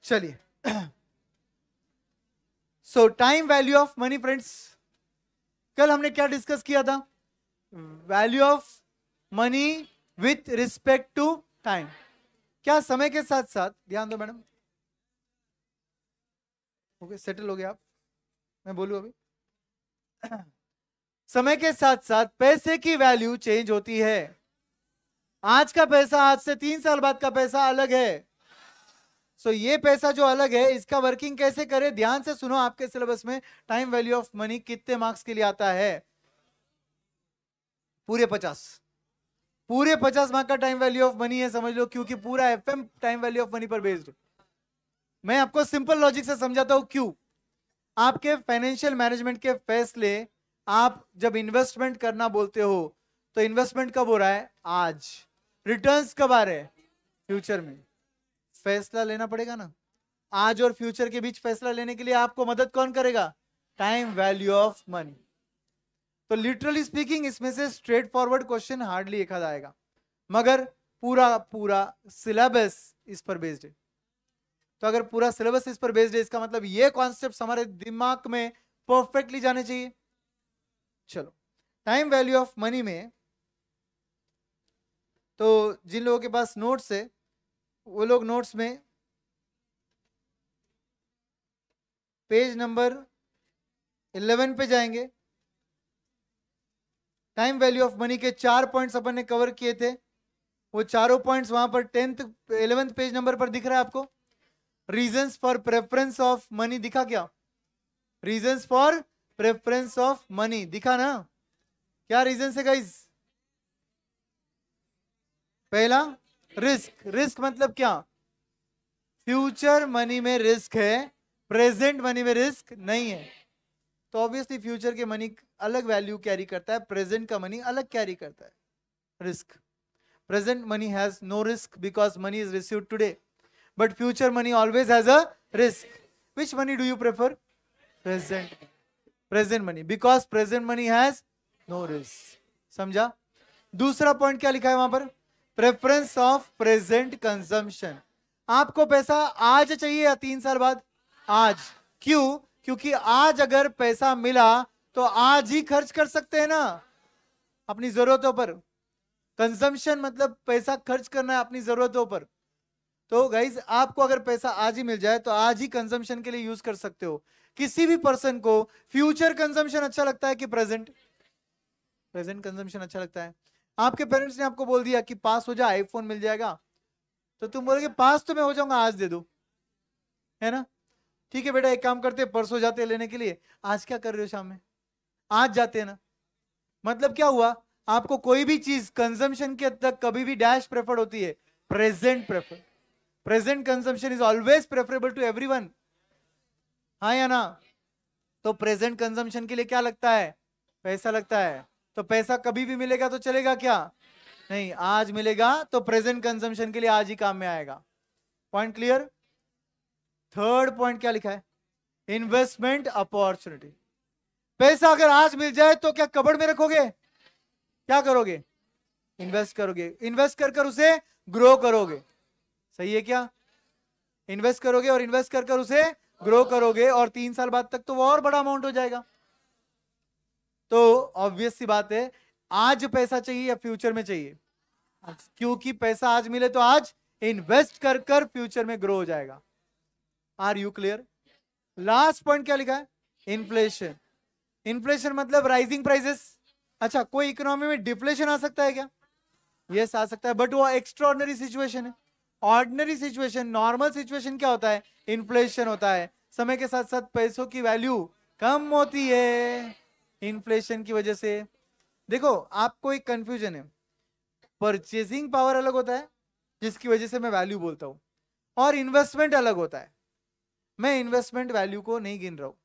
चलिए so time value of money friends कल हमने क्या डिस्कस किया था value of money with respect to time क्या समय के साथ साथ ध्यान दो मैडम ओके सेटल हो गया आप मैं बोलू अभी [CLEARS THROAT] समय के साथ साथ पैसे की वैल्यू चेंज होती है आज का पैसा आज से तीन साल बाद का पैसा अलग है सो ये पैसा जो अलग है इसका वर्किंग कैसे करे ध्यान से सुनो आपके सिलेबस में टाइम वैल्यू ऑफ मनी कितने मार्क्स के लिए आता है पूरे पचास पूरे पचास मार्क का टाइम वैल्यू ऑफ मनी है समझ लो क्योंकि पूरा F time value of money पर बेस्ड मैं आपको सिंपल लॉजिक से समझाता हूं क्यों आपके फाइनेंशियल मैनेजमेंट के फैसले आप जब इन्वेस्टमेंट करना बोलते हो तो इन्वेस्टमेंट कब हो रहा है आज रिटर्न्स कब आ रहे हैं फ्यूचर में फैसला लेना पड़ेगा ना आज और फ्यूचर के बीच फैसला लेने के लिए आपको मदद कौन करेगा टाइम वैल्यू ऑफ मनी तो लिटरली स्पीकिंग इसमें से स्ट्रेट फॉरवर्ड क्वेश्चन हार्डली लिखा जाएगा मगर पूरा पूरा सिलेबस इस पर बेस्ड है तो अगर पूरा सिलेबस इस पर बेस्ड है इसका मतलब ये कॉन्सेप्ट हमारे दिमाग में परफेक्टली जाने चाहिए चलो टाइम वैल्यू ऑफ मनी में तो जिन लोगों के पास नोट्स है वो लोग नोट्स में पेज नंबर इलेवन पे जाएंगे टाइम वैल्यू ऑफ मनी के चार पॉइंट्स अपन ने कवर किए थे वो चारों पॉइंट्स वहां पर टेंथ इलेवेंथ पेज नंबर पर दिख रहा है आपको reasons for preference of money दिखा क्या reasons for preference of money दिखा ना क्या रीजन है गाइज पहला रिस्क रिस्क मतलब क्या फ्यूचर मनी में रिस्क है प्रेजेंट मनी में रिस्क नहीं है तो ऑब्वियसली फ्यूचर के मनी अलग वैल्यू कैरी करता है प्रेजेंट का मनी अलग कैरी करता है risk present money has no risk because money is receive today but future money always has a risk which money do you prefer present present money because present money has no risk समझा दूसरा point क्या लिखा है वहां पर preference of present consumption आपको पैसा आज चाहिए या तीन साल बाद आज क्यों क्योंकि आज अगर पैसा मिला तो आज ही खर्च कर सकते हैं ना अपनी जरूरतों पर कंजम्पशन मतलब पैसा खर्च करना है अपनी जरूरतों पर तो गाइज आपको अगर पैसा आज ही मिल जाए तो आज ही कंजम्पशन के लिए यूज कर सकते हो किसी भी पर्सन को फ्यूचर कंजम्पशन अच्छा लगता है कि प्रेजेंट प्रेजेंट कंजम्पशन अच्छा लगता है आपके पेरेंट्स ने आपको बोल दिया कि पास हो जाए आईफोन मिल जाएगा तो तुम बोलोगे पास तो मैं हो जाऊंगा आज दे दो है ना ठीक है बेटा एक काम करते परसों जाते लेने के लिए आज क्या कर रहे हो शाम में आज जाते हैं ना मतलब क्या हुआ आपको कोई भी चीज कंजम्पशन के तक कभी भी डैश प्रेफर्ड होती है present prefer present consumption is always preferable to everyone हाँ या ना तो प्रेजेंट कंजम्पशन के लिए क्या लगता है पैसा लगता है तो पैसा कभी भी मिलेगा तो चलेगा क्या नहीं आज मिलेगा तो प्रेजेंट कंजम्पशन के लिए आज ही काम में आएगा पॉइंट क्लियर थर्ड पॉइंट क्या लिखा है इन्वेस्टमेंट अपॉर्चुनिटी पैसा अगर आज मिल जाए तो क्या कबड़ में रखोगे क्या करोगे इन्वेस्ट करोगे इन्वेस्ट कर कर उसे ग्रो करोगे सही है क्या इन्वेस्ट करोगे और इन्वेस्ट कर कर उसे ग्रो करोगे और तीन साल बाद तक तो वो और बड़ा अमाउंट हो जाएगा तो ऑब्वियस सी बात है आज पैसा चाहिए या फ्यूचर में चाहिए क्योंकि पैसा आज मिले तो आज इन्वेस्ट कर कर फ्यूचर में ग्रो हो जाएगा are you clear last point क्या लिखा है इन्फ्लेशन इन्फ्लेशन मतलब राइजिंग प्राइसेस अच्छा कोई इकोनॉमी में डिफ्लेशन आ सकता है क्या यस yes, आ सकता है बट वो एक्स्ट्रॉर्डनरी सिचुएशन है ऑर्डनरी सिचुएशन नॉर्मल सिचुएशन क्या होता है इन्फ्लेशन होता है समय के साथ साथ पैसों की वैल्यू कम होती है इन्फ्लेशन की वजह से देखो आपको एक कंफ्यूजन है परचेजिंग पावर अलग होता है जिसकी वजह से मैं वैल्यू बोलता हूँ और इन्वेस्टमेंट अलग होता है मैं इन्वेस्टमेंट वैल्यू को नहीं गिन रहा हूँ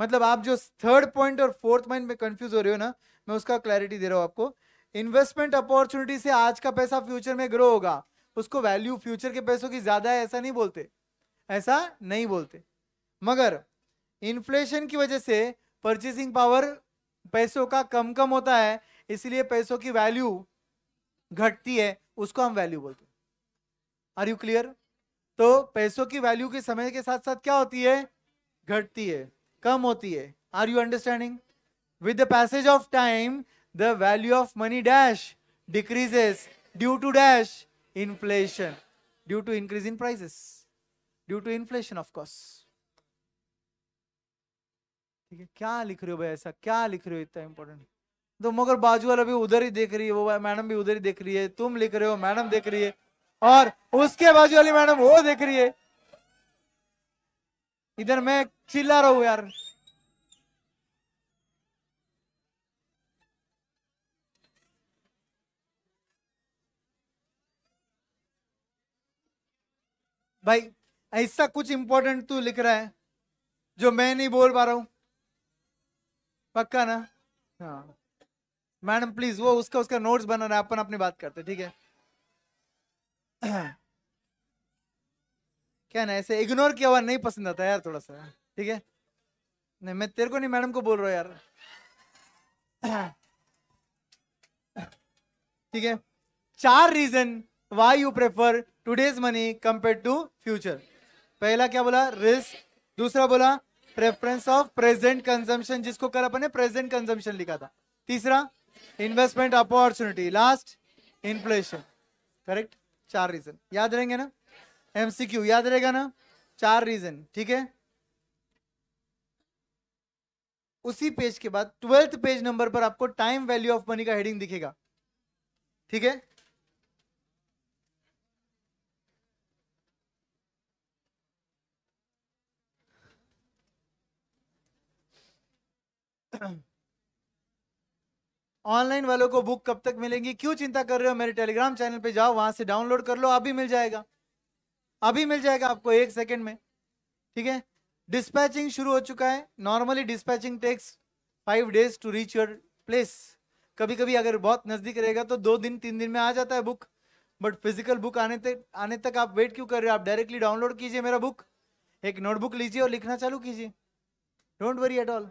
मतलब आप जो थर्ड पॉइंट और फोर्थ पॉइंट में कंफ्यूज हो रहे हो ना मैं उसका क्लैरिटी दे रहा हूँ आपको इन्वेस्टमेंट अपॉर्चुनिटी से आज का पैसा फ्यूचर में ग्रो होगा उसको वैल्यू फ्यूचर के पैसों की ज्यादा है ऐसा नहीं बोलते ऐसा नहीं बोलते मगर इन्फ्लेशन की वजह से परचेसिंग पावर पैसों का कम कम होता है इसलिए पैसों की वैल्यू घटती है उसको हम वैल्यू बोलते हैं आर यू क्लियर तो पैसों की वैल्यू के समय के साथ साथ क्या होती है घटती है कम होती है are you understanding with the passage of time the value of money dash decreases due to dash inflation due to increase in prices due to inflation of course ठीक है क्या लिख रहे हो भाई ऐसा क्या लिख रहे हो इतना इम्पोर्टेंट तो मगर बाजू वाला भी उधर ही देख रही है वो मैडम भी उधर ही देख रही है तुम लिख रहे हो मैडम देख रही है और उसके बाजू वाली मैडम वो देख रही है इधर मैं चिल्ला रहा हूं यार भाई ऐसा कुछ इंपॉर्टेंट तू लिख रहा है जो मैं नहीं बोल पा रहा हूं पक्का ना हाँ मैडम प्लीज वो उसका उसका नोट्स बना रहा है अपन अपनी बात करते ठीक है क्या ना ऐसे इग्नोर किया हुआ नहीं पसंद आता यार थोड़ा सा ठीक है नहीं मैं तेरे को नहीं मैडम को बोल रहा यार ठीक है चार reason why you prefer today's money compare to future पहला क्या बोला रिस्क दूसरा बोला प्रेफरेंस ऑफ प्रेजेंट कंजम्पशन जिसको कल अपने प्रेजेंट कंजम्पशन लिखा था तीसरा investment opportunity last inflation correct चार रीजन याद रहेंगे ना एमसीक्यू याद रहेगा ना चार रीजन ठीक है उसी पेज के बाद ट्वेल्थ पेज नंबर पर आपको टाइम वैल्यू ऑफ मनी का हेडिंग दिखेगा ठीक है ऑनलाइन [CLEARS THROAT] वालों को बुक कब तक मिलेंगी क्यों चिंता कर रहे हो मेरे टेलीग्राम चैनल पे जाओ वहां से डाउनलोड कर लो अभी मिल जाएगा अभी मिल जाएगा आपको एक सेकेंड में ठीक है डिस्पैचिंग शुरू हो चुका है normally dispatching takes five days to reach your place कभी कभी अगर बहुत नजदीक रहेगा तो दो दिन तीन दिन में आ जाता है बुक बट फिजिकल बुक आने तक आने तक आप वेट क्यों कर रहे हो आप डायरेक्टली डाउनलोड कीजिए मेरा बुक एक नोटबुक लीजिए और लिखना चालू कीजिए डोंट वरी एट ऑल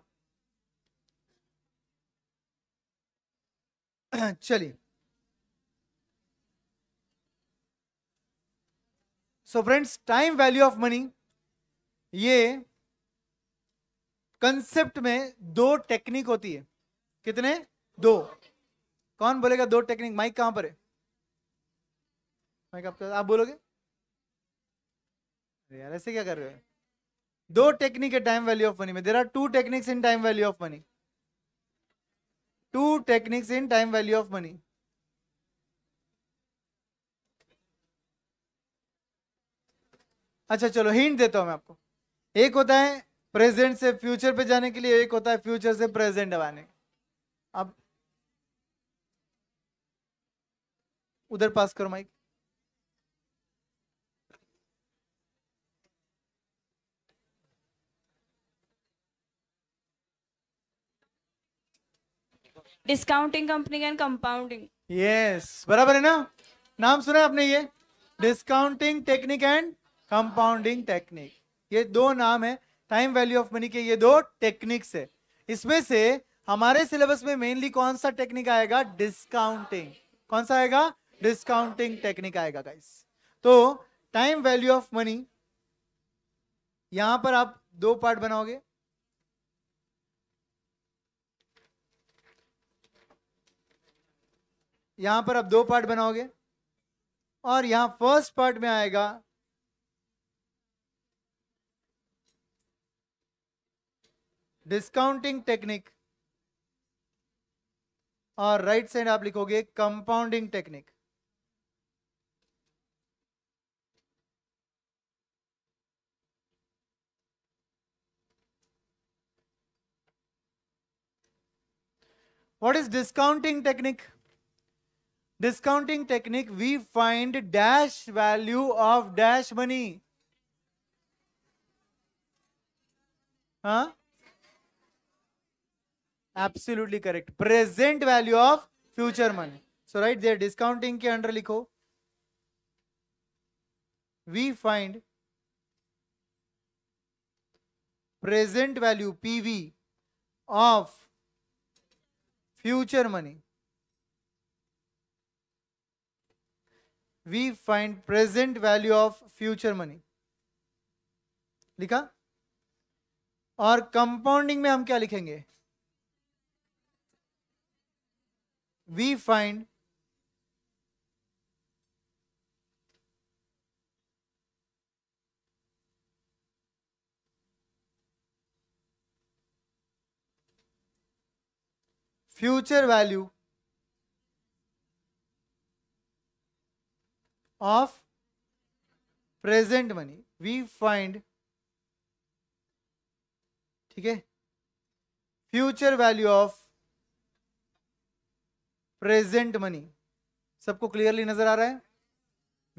[COUGHS] चलिए so friends time value of money ये कंसेप्ट में दो टेक्निक होती है कितने दो कौन बोलेगा दो टेक्निक माइक कहां पर है माइक आपका आप बोलोगे यार ऐसे क्या कर रहे हो दो टेक्निक है टाइम वैल्यू ऑफ मनी में there are two techniques in time value of money two techniques in time value of money अच्छा चलो हिंट देता हूं मैं आपको एक होता है प्रेजेंट से फ्यूचर पे जाने के लिए एक होता है फ्यूचर से प्रेजेंट आने अब उधर पास करो mike discounting company and compounding yes बराबर है ना नाम सुना आपने ये discounting technique and compounding technique ये दो नाम है टाइम वैल्यू ऑफ मनी के ये दो टेक्निक्स है इसमें से हमारे सिलेबस में मेनली कौन सा टेक्निक आएगा डिस्काउंटिंग कौन सा आएगा डिस्काउंटिंग टेक्निक आएगा गाइस तो टाइम वैल्यू ऑफ मनी यहां पर आप दो पार्ट बनाओगे यहां पर आप दो पार्ट बनाओगे और यहां फर्स्ट पार्ट में आएगा डिस्काउंटिंग टेक्निक और राइट right साइड आप लिखोगे compounding technique what is discounting technique discounting technique we find dash value of dash money huh absolutely correct present value of future money so right there discounting के under लिखो we find present value pv of future money we find present value of future money लिखा और compounding में हम क्या लिखेंगे we find future value of present money we find ठीक है future value of present money सबको क्लियरली नजर आ रहा है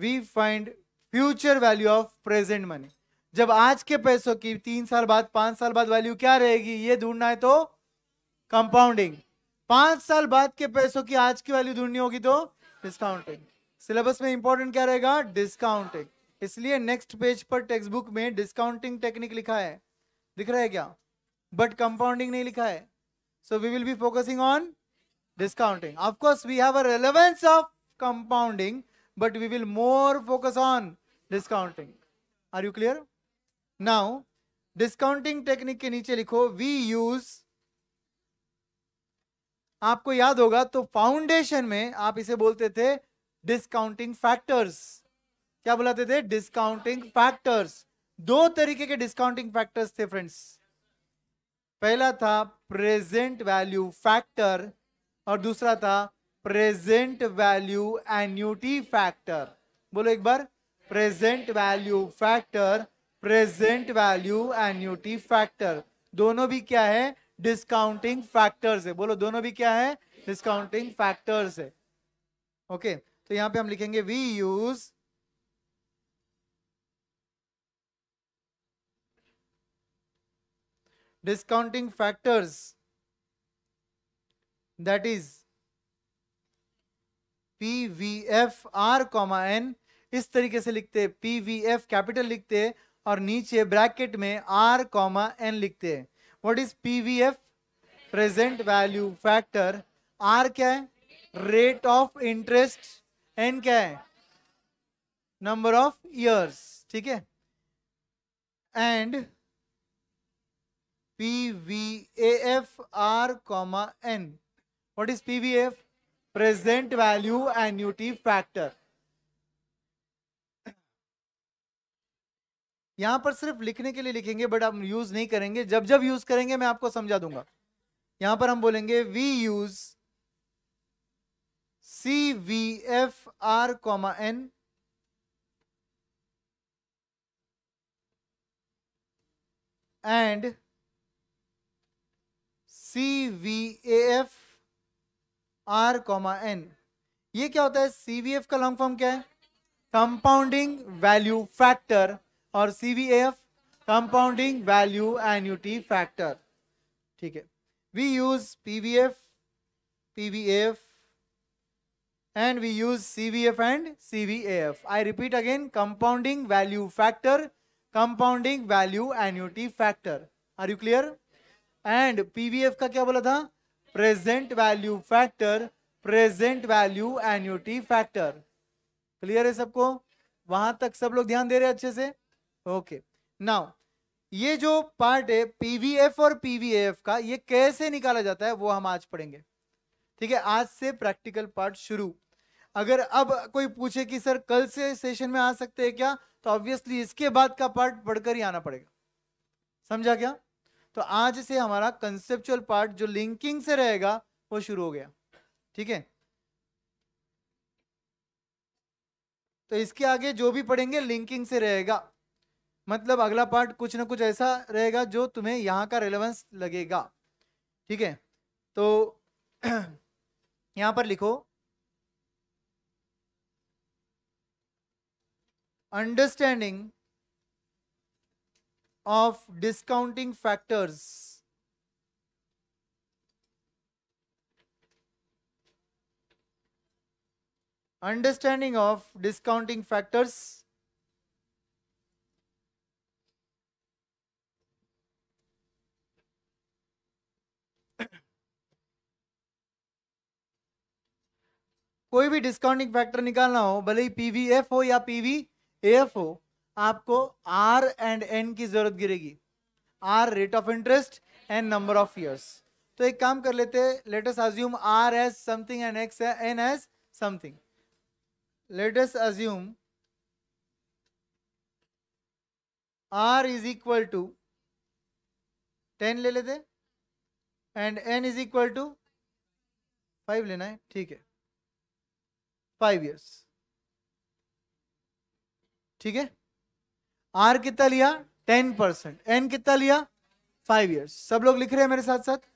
we find future value of present money जब आज के पैसों की तीन साल बाद पांच साल बाद वैल्यू क्या रहेगी ये ढूंढना है तो कंपाउंडिंग पांच साल बाद के पैसों की आज की वैल्यू ढूंढनी होगी तो डिस्काउंटिंग सिलेबस में इंपॉर्टेंट क्या रहेगा डिस्काउंटिंग इसलिए नेक्स्ट पेज पर टेक्स्ट बुक में डिस्काउंटिंग टेक्निक लिखा है दिख रहा है क्या बट कंपाउंडिंग नहीं लिखा है so we will be focusing on discounting of course we have a relevance of compounding but we will more focus on discounting are you clear now discounting technique के नीचे लिखो वी यूज आपको याद होगा तो फाउंडेशन में आप इसे बोलते थे डिस्काउंटिंग फैक्टर्स क्या बुलाते थे डिस्काउंटिंग फैक्टर्स दो तरीके के डिस्काउंटिंग फैक्टर्स थे फ्रेंड्स पहला था प्रेजेंट वैल्यू फैक्टर और दूसरा था प्रेजेंट वैल्यू एन्यूटी फैक्टर बोलो एक बार present value factor present value annuity factor दोनों भी क्या है डिस्काउंटिंग फैक्टर्स है बोलो दोनों भी क्या है डिस्काउंटिंग फैक्टर्स है ओके okay. तो यहां पे हम लिखेंगे we use discounting factors that is P V F R comma N इस तरीके से लिखते हैं एफ कैपिटल लिखते हैं और नीचे ब्रैकेट में आर कॉमा एन लिखते हैं what is P V F present value factor R क्या है रेट ऑफ इंटरेस्ट एन क्या है नंबर ऑफ ईयर्स ठीक है and P V A F R comma N what is P V F present value annuity factor यहां पर सिर्फ लिखने के लिए लिखेंगे बट हम यूज नहीं करेंगे जब जब यूज करेंगे मैं आपको समझा दूंगा यहां पर हम बोलेंगे we use C V F R comma N and C V F R comma N ये क्या होता है एफ का लॉन्ग फॉर्म क्या है कंपाउंडिंग वैल्यू फैक्टर और F compounding value annuity factor ठीक है we use P P V F V F and we use CVF and CVAF. I repeat again, compounding value factor, compounding value annuity factor. Are you clear? And PVF का क्या बोला था? Present value factor, present value annuity factor. Clear है सबको? वहां तक सब लोग ध्यान दे रहे हैं अच्छे से? Okay. Now, ये जो पार्ट है PVF और PVAF का ये कैसे निकाला जाता है वो हम आज पढ़ेंगे ठीक है आज से प्रैक्टिकल पार्ट शुरू अगर अब कोई पूछे कि सर कल से सेशन में आ सकते हैं क्या तो ऑब्वियसली इसके बाद का पार्ट पढ़कर ही आना पड़ेगा समझा क्या तो आज से हमारा कंसेप्चुअल पार्ट जो लिंकिंग से रहेगा वो शुरू हो गया ठीक है तो इसके आगे जो भी पढ़ेंगे लिंकिंग से रहेगा मतलब अगला पार्ट कुछ ना कुछ ऐसा रहेगा जो तुम्हें यहाँ का रेलेवेंस लगेगा ठीक है तो [CLEARS THROAT] यहां पर लिखो understanding of discounting factors understanding of discounting factors कोई भी डिस्काउंटिंग फैक्टर निकालना हो भले ही पी हो या पी एफ हो आपको आर एंड एन की जरूरत गिरेगी r rate of interest and number of years तो एक काम कर लेते let us assume r as something and x n as something let us assume r is equal to ten ले लेते and n is equal to five लेना है ठीक है फाइव ईयर्स ठीक है आर कितना लिया टेन परसेंट एन कितना लिया फाइव ईयर्स सब लोग लिख रहे हैं मेरे साथ साथ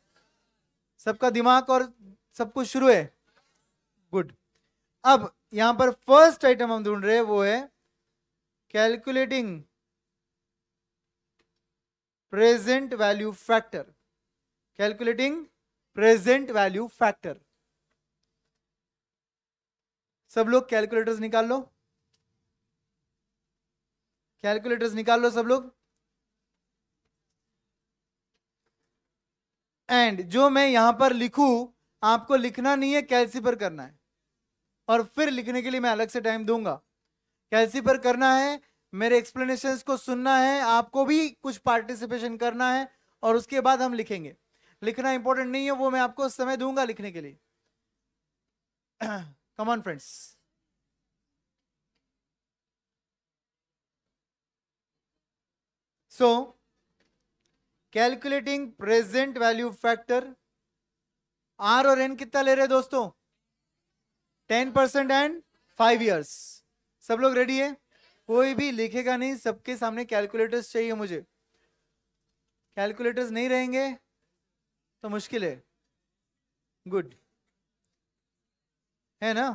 सबका दिमाग और सब कुछ शुरू है गुड अब यहां पर फर्स्ट आइटम हम ढूंढ रहे हैं वो है calculating present value factor calculating present value factor सब लोग कैलकुलेटर्स निकाल लो कैलकुलेटर्स निकाल लो सब लोग एंड जो मैं यहां पर लिखू आपको लिखना नहीं है पर करना है और फिर लिखने के लिए मैं अलग से टाइम दूंगा कैलसी पर करना है मेरे एक्सप्लेनेशंस को सुनना है आपको भी कुछ पार्टिसिपेशन करना है और उसके बाद हम लिखेंगे लिखना इंपॉर्टेंट नहीं है वो मैं आपको समय दूंगा लिखने के लिए [CLEARS THROAT] come on friends so calculating present value factor r और एन कितना ले रहे दोस्तों ten percent and five years सब लोग रेडी है कोई भी लिखेगा नहीं सबके सामने कैलकुलेटर्स चाहिए मुझे कैलकुलेटर्स नहीं रहेंगे तो मुश्किल है गुड है ना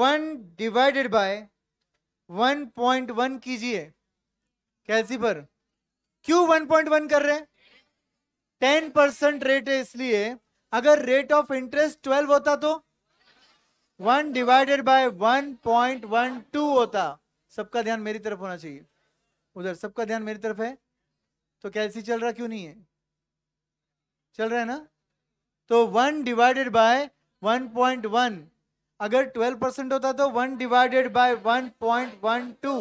one divided by one point one कीजिए कैलसी पर क्यों वन पॉइंट वन कर रहे हैं टेन परसेंट रेट है इसलिए अगर रेट ऑफ इंटरेस्ट ट्वेल्व होता तो one divided by one one point two होता सबका ध्यान मेरी तरफ होना चाहिए उधर सबका ध्यान मेरी तरफ है तो कैलसी चल रहा क्यों नहीं है चल रहा है ना तो वन डिवाइडेड बाय 1.1 अगर 12 परसेंट होता तो 1 डिवाइडेड बाय 1.12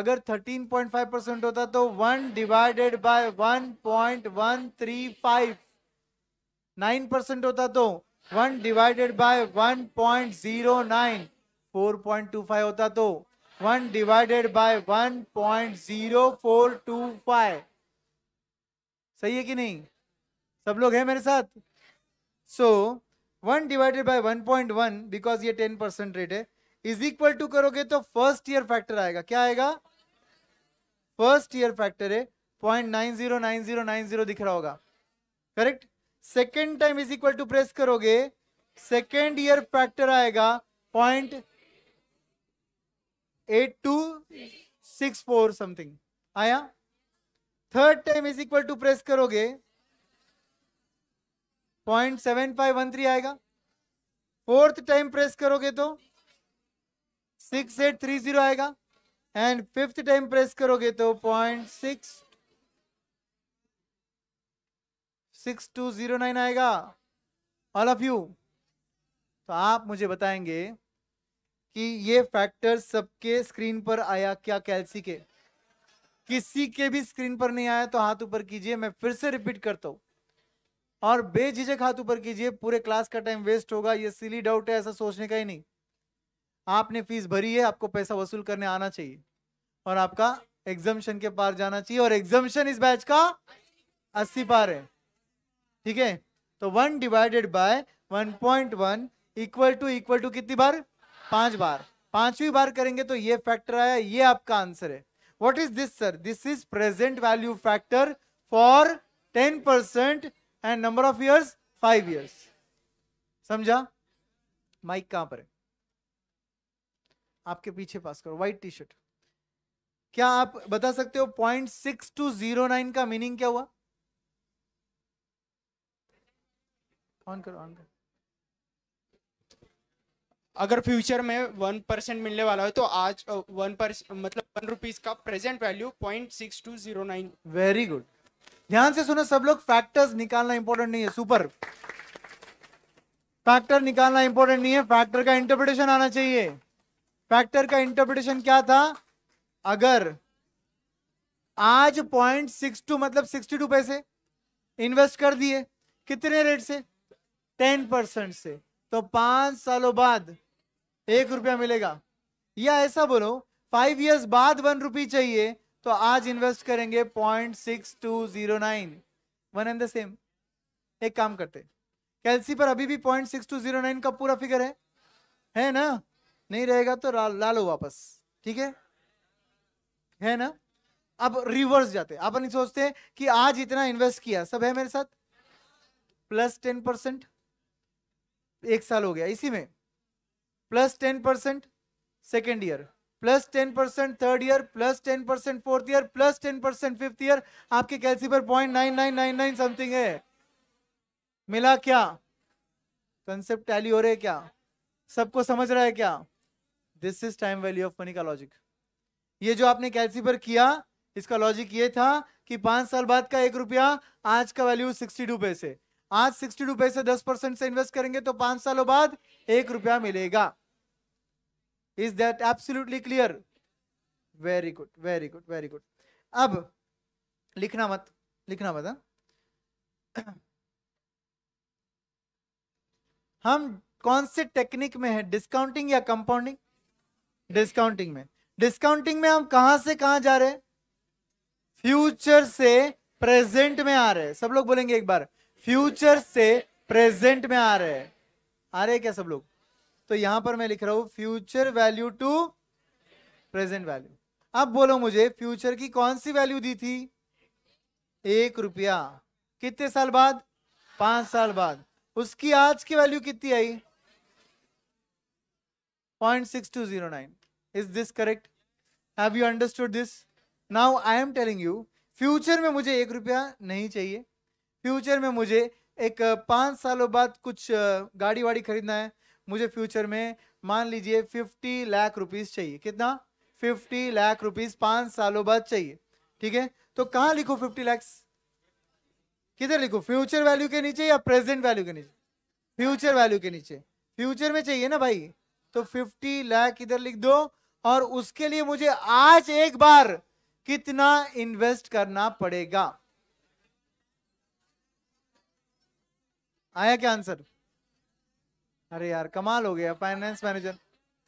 अगर 13.5 परसेंट होता तो 1 डिवाइडेड बाय 1.135 9 परसेंट होता तो 1 डिवाइडेड बाय 1.09 4.25 होता तो 1 डिवाइडेड बाय 1.0425 सही है कि नहीं सब लोग हैं मेरे साथ so so, one divided by one point one because ये टेन परसेंट रेट है इज इक्वल टू करोगे तो फर्स्ट ईयर फैक्टर आएगा क्या आएगा फर्स्ट ईयर फैक्टर है point nine zero nine zero nine zero दिख रहा होगा correct second time is equal to press करोगे सेकेंड ईयर फैक्टर आएगा point eight two six four something आया third time is equal to press करोगे point seven five one three आएगा fourth time press करोगे तो सिक्स एट थ्री जीरो आएगा and fifth time press करोगे तो point six six two zero nine आएगा all of you तो आप मुझे बताएंगे कि ये फैक्टर सबके स्क्रीन पर आया क्या कैलसी के किसी के भी स्क्रीन पर नहीं आया तो हाथ ऊपर कीजिए मैं फिर से रिपीट करता हूं और बेझिझक हाथ ऊपर कीजिए पूरे क्लास का टाइम वेस्ट होगा ये सिली डाउट है ऐसा सोचने का ही नहीं आपने फीस भरी है आपको पैसा वसूल करने आना चाहिए और आपका एग्जामिशन के पार जाना चाहिए और एग्जामिशन इस बैच का अस्सी पार है ठीक है तो one divided by one point one equal to equal to कितनी बार पांच बार पांचवी बार करेंगे तो ये फैक्टर आया ये आपका आंसर है what is this sir this is present value factor for ten percent and number of years five years समझा माइक कहां पर है आपके पीछे पास करो व्हाइट टी शर्ट क्या आप बता सकते हो point six two zero nine का मीनिंग क्या हुआ ऑन करो ऑन करो अगर फ्यूचर में वन परसेंट मिलने वाला है तो आज वन uh, परसेंट मतलब वन रुपीज का present value point six two zero nine very good ध्यान से सुनो सब लोग फैक्टर्स निकालना इंपॉर्टेंट नहीं है सुपर फैक्टर निकालना इंपॉर्टेंट नहीं है फैक्टर का इंटरप्रिटेशन आना चाहिए फैक्टर का इंटरप्रिटेशन क्या था अगर आज पॉइंट सिक्स टू मतलब सिक्सटी टू पैसे इन्वेस्ट कर दिए कितने रेट से टेन परसेंट से तो पांच सालों बाद एक रुपया मिलेगा या ऐसा बोलो फाइव इयर्स बाद वन रुपी चाहिए तो आज इन्वेस्ट करेंगे point six two zero nine one and the same एक काम करते कैलसी पर अभी भी point six two zero nine का पूरा फिगर है है ना नहीं रहेगा तो ला लो वापस ठीक है है ना अब रिवर्स जाते आप नहीं सोचते कि आज इतना इन्वेस्ट किया सब है मेरे साथ प्लस टेन परसेंट एक साल हो गया इसी में plus ten percent second year plus ten percent third year plus ten percent fourth year plus ten percent fifth year आपके कैलसी पर point nine nine nine nine something है मिला क्या कंसेप्ट टैली हो रहे क्या सबको समझ रहा है क्या this is time value of money का लॉजिक ये जो आपने कैलसी पर किया इसका लॉजिक ये था कि पांच साल बाद का एक रुपया आज का वैल्यू सिक्सटी टू पैसे आज सिक्सटी टू पैसे दस परसेंट से इन्वेस्ट करेंगे तो पांच सालों बाद एक रुपया मिलेगा is that absolutely clear very good very good very good अब लिखना मत लिखना मत हा? हम कौन से टेक्निक में है डिस्काउंटिंग या कंपाउंडिंग डिस्काउंटिंग में डिस्काउंटिंग में हम कहां से कहां जा रहे हैं फ्यूचर से प्रेजेंट में आ रहे हैं सब लोग बोलेंगे एक बार फ्यूचर से प्रेजेंट में आ रहे हैं आ रहे क्या सब लोग तो यहां पर मैं लिख रहा हूं future value to present value अब बोलो मुझे फ्यूचर की कौन सी वैल्यू दी थी एक रुपया कितने साल बाद पांच साल बाद उसकी आज की वैल्यू कितनी आई point six two zero nine is this correct have you understood this now I am telling you future में मुझे एक रुपया नहीं चाहिए फ्यूचर में मुझे एक पांच सालों बाद कुछ गाड़ी वाड़ी खरीदना है मुझे फ्यूचर में मान लीजिए फिफ्टी लाख रुपीज़ चाहिए कितना फिफ्टी लाख रुपीज़ पांच सालों बाद चाहिए ठीक है तो कहां लिखो फिफ्टी लाख किधर लिखो फ्यूचर वैल्यू के नीचे या प्रेजेंट वैल्यू के नीचे फ्यूचर वैल्यू के नीचे फ्यूचर में चाहिए ना भाई तो फिफ्टी लाख इधर लिख दो और उसके लिए मुझे आज एक बार कितना इन्वेस्ट करना पड़ेगा आया क्या आंसर अरे यार कमाल हो गया फाइनेंस मैनेजर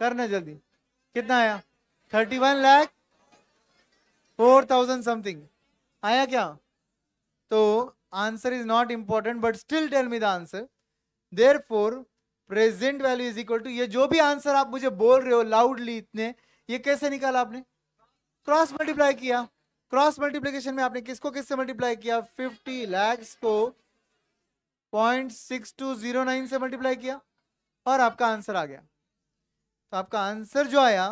करना जल्दी कितना आया thirty one lakh four thousand something आया क्या तो answer is not important but still tell me the answer therefore present value is equal to ये जो भी आंसर आप मुझे बोल रहे हो लाउडली इतने ये कैसे निकाला आपने क्रॉस मल्टीप्लाई किया क्रॉस मल्टीप्लीकेशन में आपने किसको किससे मल्टीप्लाई किया फिफ्टी लैक्स को point six two zero nine से मल्टीप्लाई किया और आपका आंसर आ गया तो आपका आंसर जो आया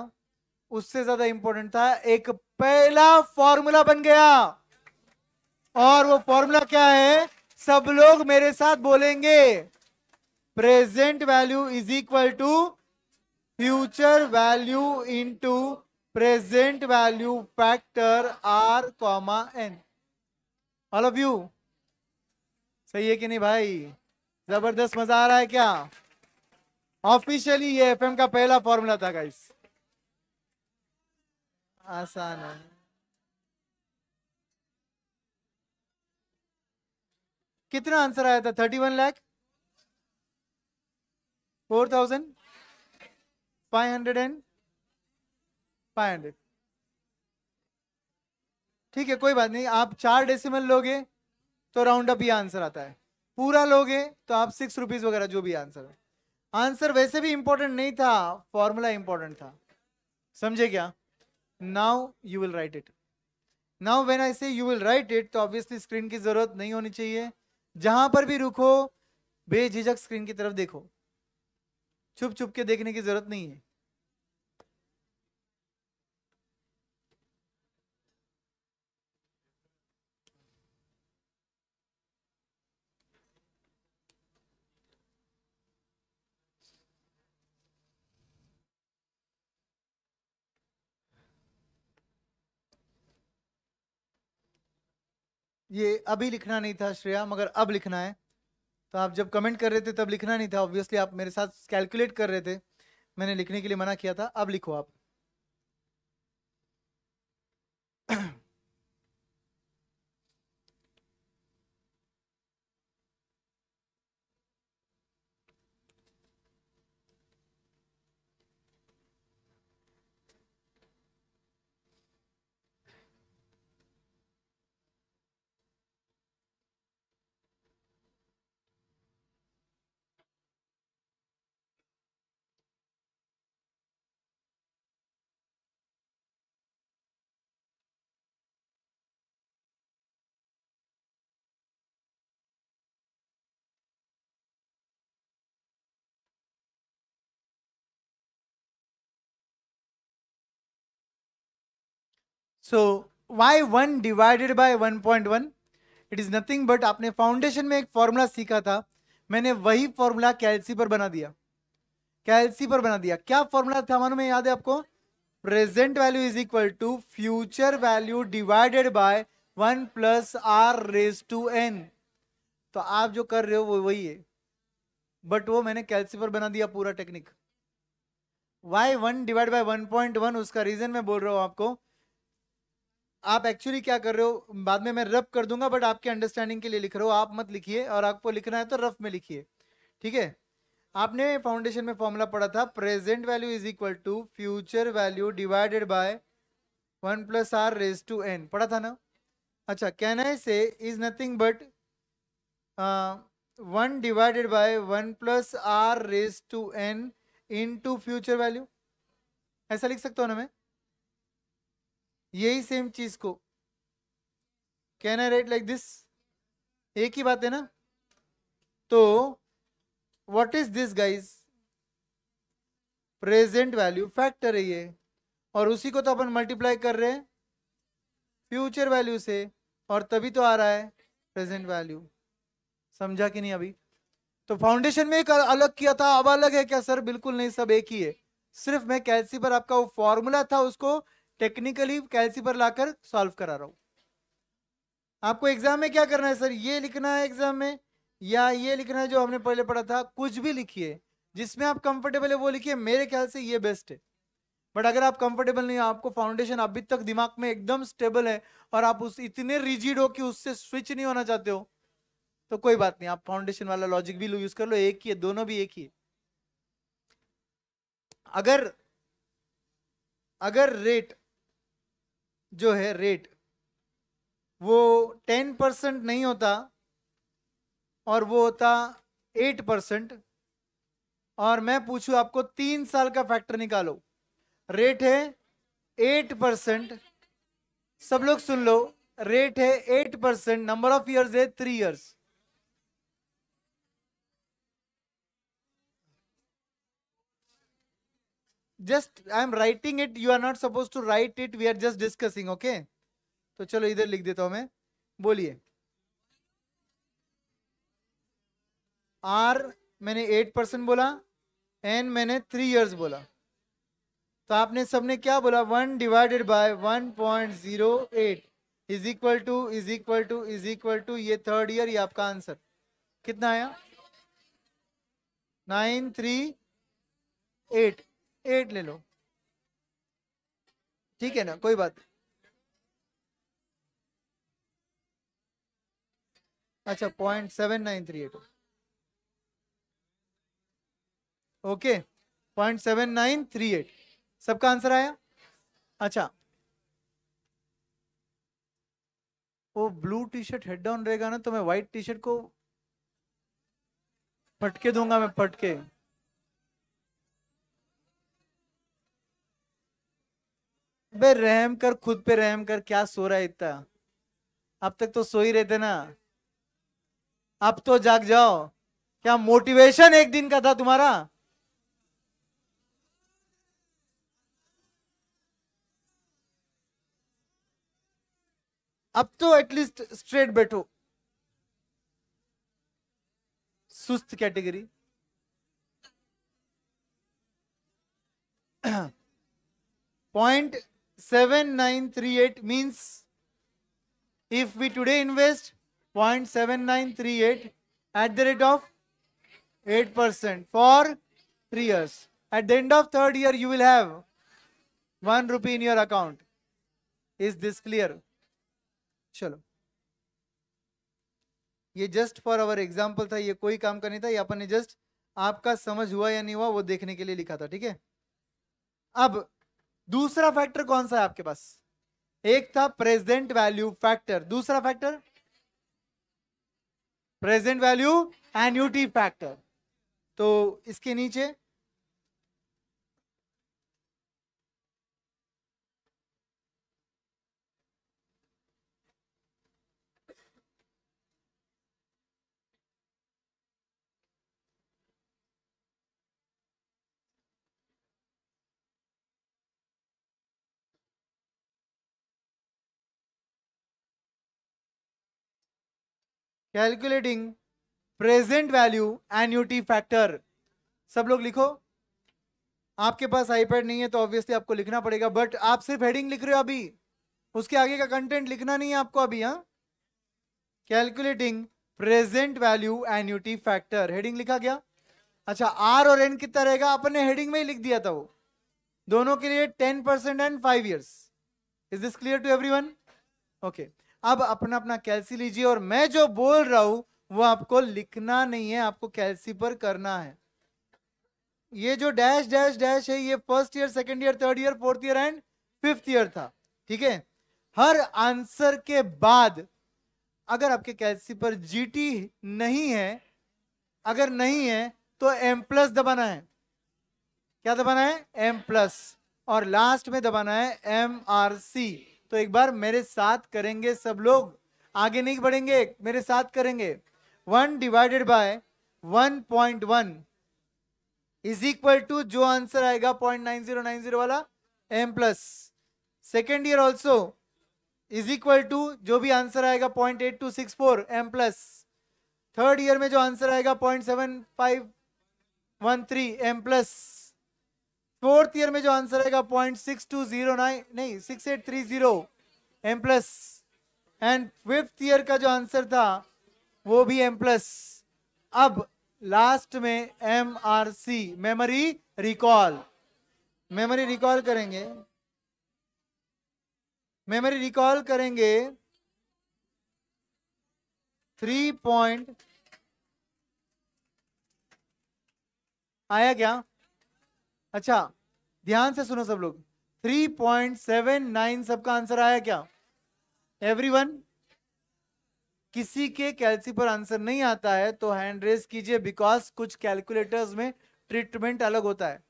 उससे ज्यादा इंपॉर्टेंट था एक पहला फॉर्मूला बन गया और वो फॉर्मूला क्या है सब लोग मेरे साथ बोलेंगे present value is equal to future value into present value factor are comma n all of you सही है कि नहीं भाई जबरदस्त मजा आ रहा है क्या ऑफिशियली ये एफएम का पहला फॉर्मूला था गाइस आसान है कितना आंसर आया था thirty one lakh four thousand five hundred and five hundred ठीक है कोई बात नहीं आप चार डेसिमल लोगे तो राउंड अप ये आंसर आता है पूरा लोगे तो आप सिक्स रुपीज वगैरह जो भी आंसर है आंसर वैसे भी इंपॉर्टेंट नहीं था फॉर्मूला इंपॉर्टेंट था समझे क्या now you will write it now when I say you will write it तो ऑब्वियसली स्क्रीन की जरूरत नहीं होनी चाहिए जहां पर भी रुको बेझिझक स्क्रीन की तरफ देखो छुप छुप के देखने की जरूरत नहीं है ये अभी लिखना नहीं था श्रेया मगर अब लिखना है तो आप जब कमेंट कर रहे थे तब लिखना नहीं था ऑब्वियसली आप मेरे साथ कैलकुलेट कर रहे थे मैंने लिखने के लिए मना किया था अब लिखो आप so y one divided one point one it is nothing but आपने फाउंडेशन में एक फॉर्मूला सीखा था मैंने वही फॉर्मूला कैलसी पर बना दिया कैलसी पर बना दिया क्या फॉर्मूला था मानो मैं याद है आपको present value is equal to future value divided by one plus r raise to n तो आप जो कर रहे हो वो वही है बट वो मैंने कैलसी पर बना दिया पूरा technique y one divide by one point one उसका रीजन मैं बोल रहा हूं आपको आप एक्चुअली क्या कर रहे हो बाद में मैं रफ कर दूंगा बट आपके अंडरस्टैंडिंग के लिए लिख रहे हो आप मत लिखिए और आपको लिखना है तो रफ में लिखिए ठीक है आपने फाउंडेशन में फॉर्मूला पढ़ा था present value is equal to future value divided by one plus r raise to n पढ़ा था ना अच्छा can I say is nothing but one divided by one plus r raise to n into future value ऐसा लिख सकता हूँ ना मैं यही सेम चीज को can I write like this एक ही बात है ना तो what is this guys present value factor है ये और उसी को तो अपन मल्टीप्लाई कर रहे हैं फ्यूचर वैल्यू से और तभी तो आ रहा है प्रेजेंट वैल्यू समझा कि नहीं अभी तो फाउंडेशन में एक अलग किया था अब अलग है क्या सर बिल्कुल नहीं सब एक ही है सिर्फ मैं कैलसी पर आपका वो फॉर्मूला था उसको टेक्निकली कैलसी पर लाकर सॉल्व करा रहा हूँ आपको एग्जाम में क्या करना है सर ये लिखना है एग्जाम में या ये लिखना है जो हमने पहले पढ़ा था कुछ भी लिखिए जिसमें आप कंफर्टेबल है वो लिखिए मेरे ख्याल से ये बेस्ट है बट अगर आप कंफर्टेबल नहीं हो आपको फाउंडेशन अभी तक दिमाग में एकदम स्टेबल है और आप उस इतने रिजिड हो कि उससे स्विच नहीं होना चाहते हो तो कोई बात नहीं आप फाउंडेशन वाला लॉजिक भी यूज कर लो एक ही है दोनों भी एक ही है अगर अगर रेट जो है रेट वो टेन परसेंट नहीं होता और वो होता एट परसेंट और मैं पूछू आपको तीन साल का फैक्टर निकालो रेट है एट परसेंट सब लोग सुन लो रेट है eight percent number of years है three years just I am writing it you are not suppose to write it we are just discussing okay तो चलो इधर लिख देता हूं मैं बोलिए आर मैंने एट परसेंट बोला एन मैंने थ्री इयर्स बोला तो आपने सबने क्या बोला one divided by one point zero eight is equal to is equal to is equal to ये थर्ड ईयर ये आपका आंसर कितना आया नाइन थ्री एट एट ले लो ठीक है ना कोई बात अच्छा point seven nine three eight okay point seven nine three eight सबका आंसर आया अच्छा वो blue T shirt head down रहेगा ना तो मैं व्हाइट टी शर्ट को फटके दूंगा मैं फटके बे रहम कर खुद पे रहम कर क्या सो रहा है इतना अब तक तो सो ही रहते ना अब तो जाग जाओ क्या मोटिवेशन एक दिन का था तुम्हारा अब तो एटलीस्ट स्ट्रेट बैठो सुस्त category point [CLEARS THROAT] 7938 means if we today invest 0.7938 at the rate of 8% for 3 years. At the end of third year, you will have 1 rupee in your account. Is this clear? chalo ये just for our example था ये कोई काम का नहीं था ये अपन ने जस्ट आपका समझ हुआ या नहीं हुआ वो देखने के लिए लिखा था ठीक है अब दूसरा फैक्टर कौन सा है आपके पास एक था प्रेजेंट वैल्यू फैक्टर दूसरा फैक्टर प्रेजेंट वैल्यू एन्यूटी फैक्टर तो इसके नीचे calculating present value annuity factor सब लोग लिखो आपके पास आईपैड नहीं है तो ऑब्वियसली आपको लिखना पड़ेगा बट आप सिर्फ हेडिंग लिख रहे हो अभी उसके आगे का कंटेंट लिखना नहीं है आपको अभी हाँ calculating present value annuity factor heading लिखा गया अच्छा आर और एन कितना रहेगा अपन हेडिंग में ही लिख दिया था वो दोनों के लिए ten percent and five years is this clear to every okay अब अपना अपना कैलसी लीजिए और मैं जो बोल रहा हूं वो आपको लिखना नहीं है आपको कैलसी पर करना है ये जो डैश डैश डैश है ये first year second year third year fourth year and fifth year था ठीक है हर आंसर के बाद अगर आपके कैलसी पर जी नहीं है अगर नहीं है तो एम प्लस दबाना है क्या दबाना है एम प्लस और लास्ट में दबाना है एम आर सी तो एक बार मेरे साथ करेंगे सब लोग आगे नहीं बढ़ेंगे मेरे साथ करेंगे one divided by one point one is equal to जो आंसर आएगा point nine zero nine zero वाला M plus second year also is equal to जो भी आंसर आएगा point eight two six four M plus third year में जो answer आएगा point seven five one three M plus fourth year में जो answer आएगा point six two zero nine नहीं six eight three zero M plus and fifth year का जो answer था वो भी एम प्लस अब लास्ट में M R C memory recall memory recall करेंगे मेमोरी रिकॉल करेंगे थ्री पॉइंट आया क्या अच्छा ध्यान से सुनो सब लोग 3.79 सबका आंसर आया क्या एवरीवन किसी के कैलसी पर आंसर नहीं आता है तो हैंड रेस कीजिए बिकॉज कुछ कैलकुलेटर्स में ट्रीटमेंट अलग होता है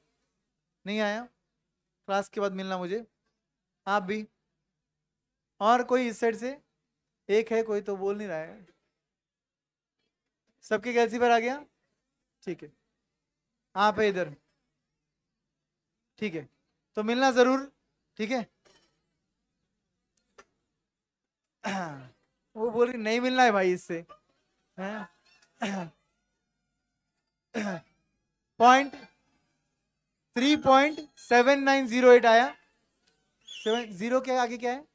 नहीं आया क्लास के बाद मिलना मुझे आप भी और कोई इस साइड से एक है कोई तो बोल नहीं रहा है सबके कैलसी पर आ गया ठीक है आप है इधर ठीक है तो मिलना जरूर ठीक है वो बोल रही नहीं मिलना है भाई इससे point three point seven nine zero eight आया सेवन जीरो के आगे क्या है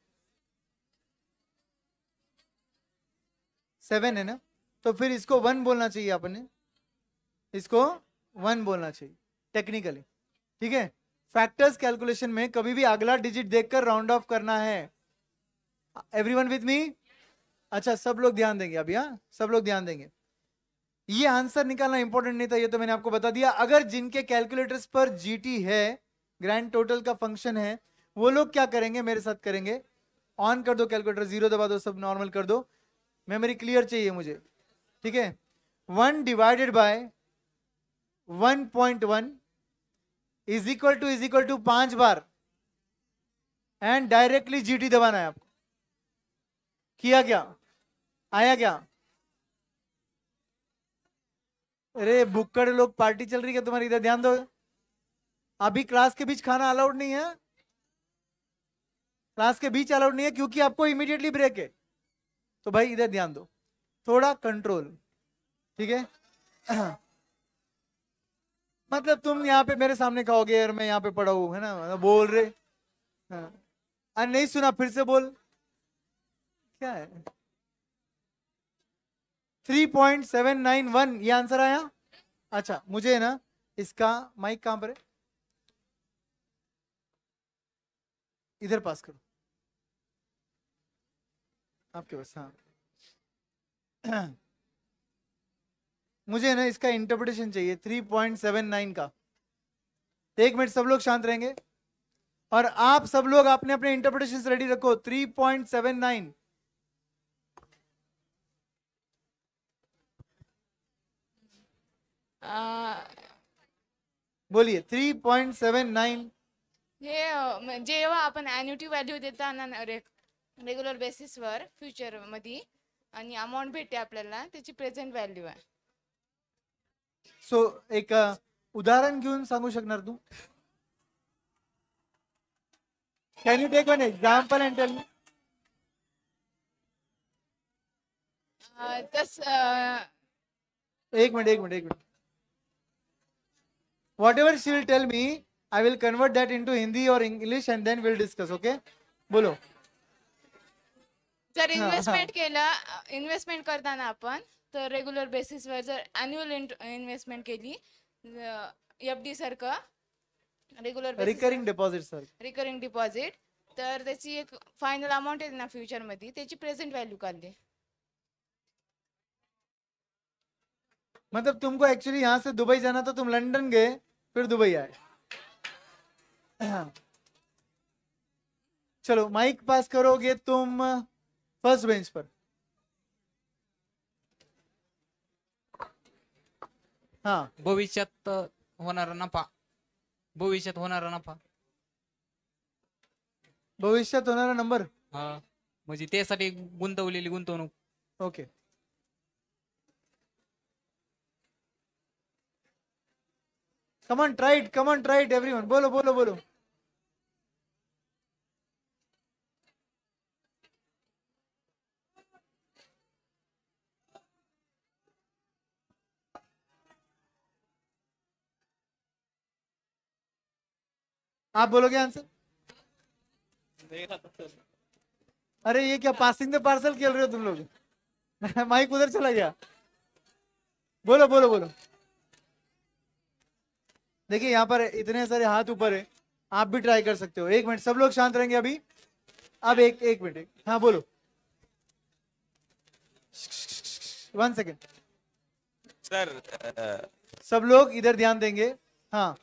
सेवन है ना तो फिर इसको वन बोलना चाहिए आपने इसको वन बोलना चाहिए टेक्निकली ठीक है फैक्टर्स कैलकुलेशन में कभी भी अगला डिजिट देखकर राउंड ऑफ करना है एवरी वन विद मी अच्छा सब लोग ध्यान देंगे अभी हाँ सब लोग ध्यान देंगे ये आंसर निकालना इंपॉर्टेंट नहीं था ये तो मैंने आपको बता दिया अगर जिनके कैलकुलेटर्स पर जीटी है ग्रैंड टोटल का फंक्शन है वो लोग क्या करेंगे मेरे साथ करेंगे ऑन कर दो कैलकुलेटर जीरो दबा दो सब नॉर्मल कर दो मेमोरी क्लियर चाहिए मुझे ठीक है one divided by one point one is equal to is equal to पांच बार एंड डायरेक्टली जीटी दबाना है आपको किया क्या आया क्या अरे बुक्कड़ लोग पार्टी चल रही है तुम्हारी इधर ध्यान दो अभी क्लास के बीच खाना अलाउड नहीं है क्लास के बीच अलाउड नहीं है क्योंकि आपको इमीडिएटली ब्रेक है तो भाई इधर ध्यान दो थोड़ा कंट्रोल ठीक है मतलब तुम यहाँ पे मेरे सामने कहोगे यार मैं यहाँ पे पढ़ा हूँ है ना मतलब बोल रहे हाँ। अरे नहीं सुना फिर से बोल क्या है three point seven nine one ये आंसर आया अच्छा मुझे ना इसका माइक कहां पर है इधर पास करो आपके पास हाँ [CLEARS THROAT] मुझे ना इसका इंटरप्रिटेशन चाहिए थ्री पॉइंट सेवन नाइन का एक मिनट सब लोग शांत रहेंगे और आप सब लोग अपने अपने इंटरप्रिटेशन रेडी रखो थ्री पॉइंट सेवन नाइन बोलिये थ्री पॉइंट सेवन नाईन हे जेव्हा आपण अॅन्युटी व्हॅल्यू देताना रेग्युलर बेसिसवर फ्युचरमध्ये आणि अमाऊंट भेटते आपल्याला सो so, एक uh, उदाहरण घेऊन सांगू शकणार तू can you take one example and tell me तस एक मिनिट एक मिनिट एक minute whatever she will tell me I will convert that into Hindi और English and then will discuss okay बोलो जर इन्व्हेस्टमेंट हाँ, हाँ. केलं इन्व्हेस्टमेंट uh, करताना आपण तर रेग्युलर बेसिसवर जर ॲन्युअल इन्व्हेस्टमेंट केली एफ डी सारखं regular recurring deposit sir recurring deposit तर त्याची एक फायनल अमाऊंट येते ना फ्युचरमध्ये त्याची प्रेझेंट व्हॅल्यू काढली मतलब तुमको एक्चुअली यहाँ से दुबई जाना तो तुम लंदन गए फिर दुबई आए चलो माइक पास करोगे तुम फर्स्ट बेंच पर हा भविष्यात होणारा नफा भविष्यात होणारा नफा भविष्यात होणारा नंबर हा म्हणजे त्यासाठी गुंतवलेली गुंतवणूक ओके कमन ट्राईट कमन ट्राईट एव्हरीवन बोलो बोलो बोलो आप बोलोगे आंसर अरे ये क्या पासिंग द पार्सल खेल रहे हो तुम लोग [LAUGHS] माइक उधर चला गया बोलो बोलो बोलो देखिए यहाँ पर इतने सारे हाथ ऊपर है आप भी ट्राई कर सकते हो एक मिनट सब लोग शांत रहेंगे अभी अब एक एक मिनट हाँ बोलो वन सेकेंड सर सब लोग इधर ध्यान देंगे हाँ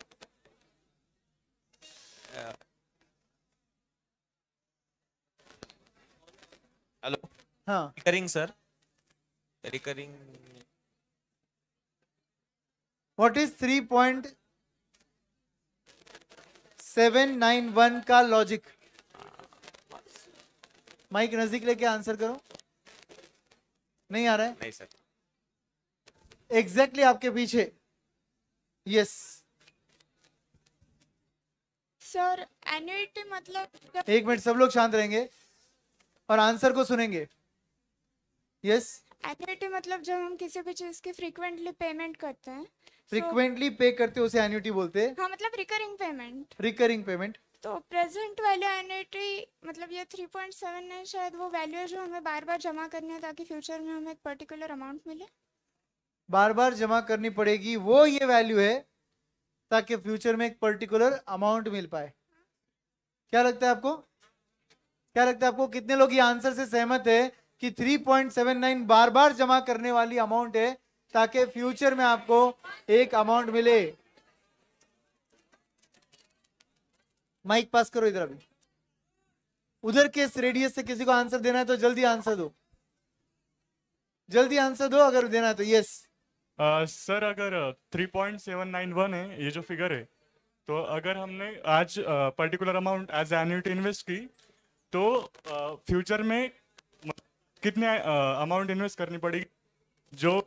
हेलो हाँ sir recurring what is three point seven nine one का लॉजिक माइक नजदीक लेके आंसर करो नहीं आ रहा है नहीं सर एग्जैक्टली exactly आपके पीछे यस yes. सर एन्युटी मतलब एक मिनट सब लोग शांत रहेंगे और आंसर को सुनेंगे यस एन्युटी मतलब जब हम किसी भी चीज की फ्रीक्वेंटली पेमेंट करते हैं फ्रीक्वेंटली पे करते हो उसे एन्युटी बोलते हैं हाँ मतलब रिकरिंग पेमेंट रिकरिंग पेमेंट तो प्रेजेंट वैल्यू एन्युटी मतलब ये 3.7 है शायद वो वैल्यू जो हमें बार बार जमा करनी है ताकि फ्यूचर में हमें एक पर्टिकुलर अमाउंट मिले बार बार जमा करनी पड़ेगी वो ये वैल्यू है ताकि फ्यूचर में एक पर्टिकुलर अमाउंट मिल पाए क्या लगता है आपको क्या लगता है आपको कितने लोग ये आंसर से सहमत है कि 3.79 बार बार जमा करने वाली अमाउंट है ताकि फ्यूचर में आपको एक अमाउंट मिले माइक पास करो इधर अभी उधर के रेडियस से किसी को आंसर देना है तो जल्दी आंसर दो जल्दी आंसर दो अगर देना है तो यस सर अगर 3.791 है ये जो फिगर है तो अगर हमने आज particular amount as annuity invest की तो फ्यूचर में कितने अमाउंट इन्वेस्ट करनी पड़ेगी जो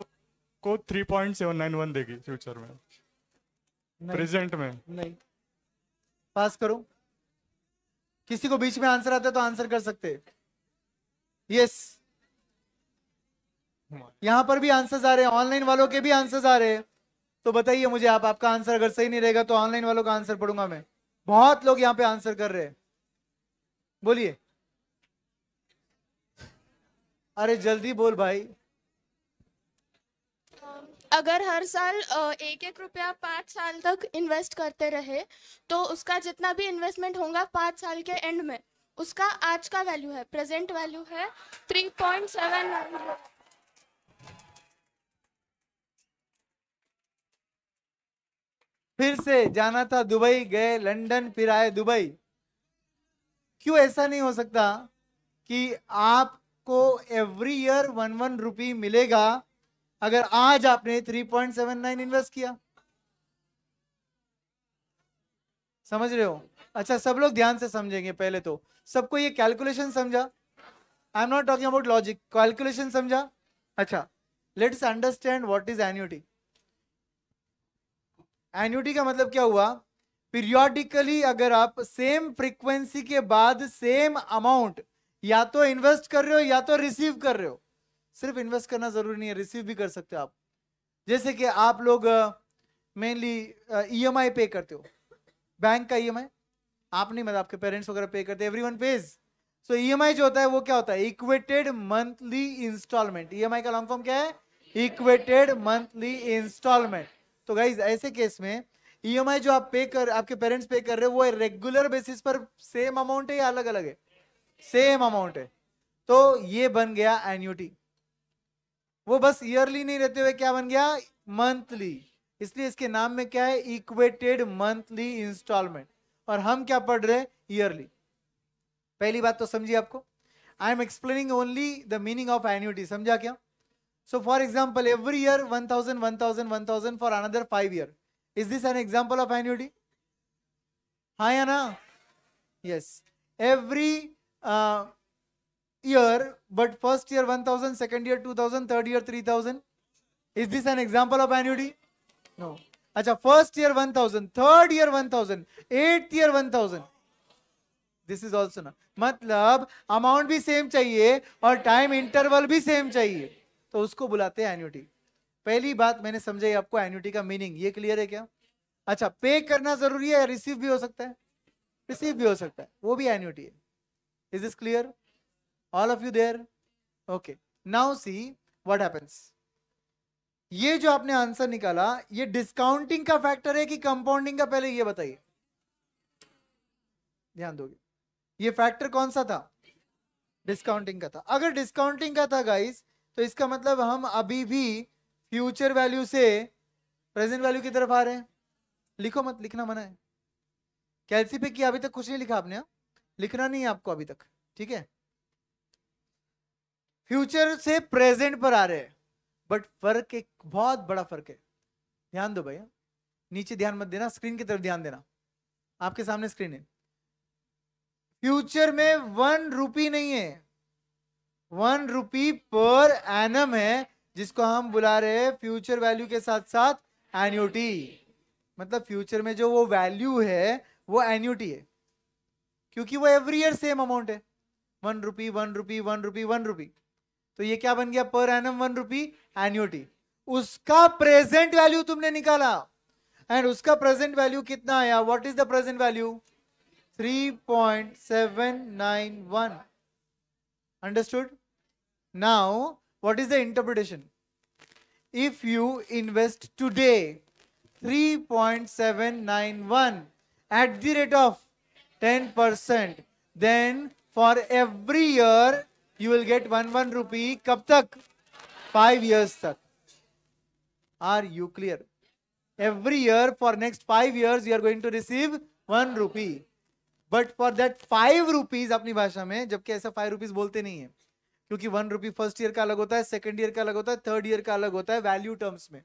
को 3.791 देगी फ्यूचर में प्रेजेंट में नहीं पास करो किसी को बीच में आंसर आता है तो आंसर कर सकते यस yes. [LAUGHS] यहाँ पर भी आंसर्स आ रहे हैं ऑनलाइन वालों के भी आंसर्स आ रहे हैं तो बताइए मुझे आप आपका आंसर अगर सही नहीं रहेगा तो ऑनलाइन वालों का आंसर पढ़ूंगा मैं बहुत लोग यहाँ पे आंसर कर रहे हैं बोलिए अरे जल्दी बोल भाई अगर हर साल एक एक रुपया पांच साल तक इन्वेस्ट करते रहे तो उसका जितना भी इन्वेस्टमेंट होगा पांच साल के एंड में उसका आज का वैल्यू है प्रेजेंट वैल्यू है थ्री पॉइंट सेवन वैल्यू फिर से जाना था दुबई गए लंदन फिर आए दुबई क्यों ऐसा नहीं हो सकता कि आपको every year one one rupee मिलेगा अगर आज आपने three point seven nine invest किया समझ रहे हो अच्छा सब लोग ध्यान से समझेंगे पहले तो सबको ये कैलकुलेशन समझा I am not talking about logic calculation समझा अच्छा let's understand what is annuity annuity का मतलब क्या हुआ पीरियोडिकली अगर आप सेम फ्रीक्वेंसी के बाद सेम अमाउंट या तो इन्वेस्ट कर रहे हो या तो रिसीव कर रहे हो सिर्फ इन्वेस्ट करना जरूरी नहीं है रिसीव भी कर सकते हो आप जैसे कि आप लोग मेनली ई पे करते हो बैंक का ई e आप नहीं मतलब आपके पेरेंट्स वगैरह पे करते एवरी वन पेज सो ई जो होता है वो क्या होता है इक्वेटेड मंथली इंस्टॉलमेंट ई का लॉन्ग फॉर्म क्या है इक्वेटेड मंथली इंस्टॉलमेंट तो गाइज ऐसे केस में ई e जो आप पे कर आपके पेरेंट्स पे कर रहे हो वो रेगुलर बेसिस पर सेम अमाउंट है या अलग अलग है सेम अमाउंट है तो ये बन गया एन्यूटी वो बस ईयरली नहीं रहते हुए क्या बन गया मंथली इसलिए इसके नाम में क्या है इक्वेटेड मंथली इंस्टॉलमेंट और हम क्या पढ़ रहे हैं ईयरली पहली बात तो समझिए आपको I am explaining only the meaning of annuity समझा क्या So for example, every year 1000, 1000, 1000 for another 5 year. Is this an example of annuity? Hi Anna? Yes. Every uh, year, but first year 1000, second year 2000, third year 3000. Is this an example of annuity? No. Acha, first year 1000, third year 1000, eighth year 1000. This is also not. मतलब amount भी same चाहिए और time interval भी same चाहिए तो उसको बुलाते हैं एन्यूटी पहली बात मैंने समझाई आपको एन्यूटी का मीनिंग ये क्लियर है क्या अच्छा पे करना जरूरी है या रिसीव भी हो सकता है रिसीव भी हो सकता है वो भी एन्यूटी है is this clear all of you there okay now see what happens ये जो आपने आंसर निकाला ये डिस्काउंटिंग का फैक्टर है कि कंपाउंडिंग का पहले ये बताइए ध्यान दोगे ये फैक्टर कौन सा था डिस्काउंटिंग का था अगर डिस्काउंटिंग का था गाइस तो इसका मतलब हम अभी भी फ्यूचर वैल्यू से प्रेजेंट वैल्यू की तरफ आ रहे हैं लिखो मत लिखना मना है कैलसी पे किया अभी तक कुछ नहीं लिखा आपने हा? लिखना नहीं है आपको अभी तक ठीक है फ्यूचर से प्रेजेंट पर आ रहे हैं बट फर्क एक बहुत बड़ा फर्क है ध्यान दो भैया नीचे ध्यान मत देना स्क्रीन की तरफ ध्यान देना आपके सामने स्क्रीन है फ्यूचर में वन रूपी नहीं है वन रुपी पर एनम है जिसको हम बुला रहे हैं फ्यूचर वैल्यू के साथ साथ एन्यूटी मतलब फ्यूचर में जो वो वैल्यू है वो एन्यूटी है क्योंकि वो एवरी ईयर सेम अमाउंट है one rupee one rupee one rupee one rupee तो ये क्या बन गया per annum one rupee annuity उसका प्रेजेंट वैल्यू तुमने निकाला एंड उसका प्रेजेंट वैल्यू कितना आया what is the present value three point seven nine one understood Now, what is the interpretation? If you invest today 3.791 at the rate of 10%, then for every year you will get 1 1 rupee kab tak? 5 years tak. Are you clear? Every year for next 5 years you are going to receive 1 rupee. but for that 5 rupees apni bhasha mein jabki aisa 5 rupees bolte nahi hai क्योंकि one rupee first year का अलग होता है second year का अलग होता है third year का अलग होता है वैल्यू टर्म्स में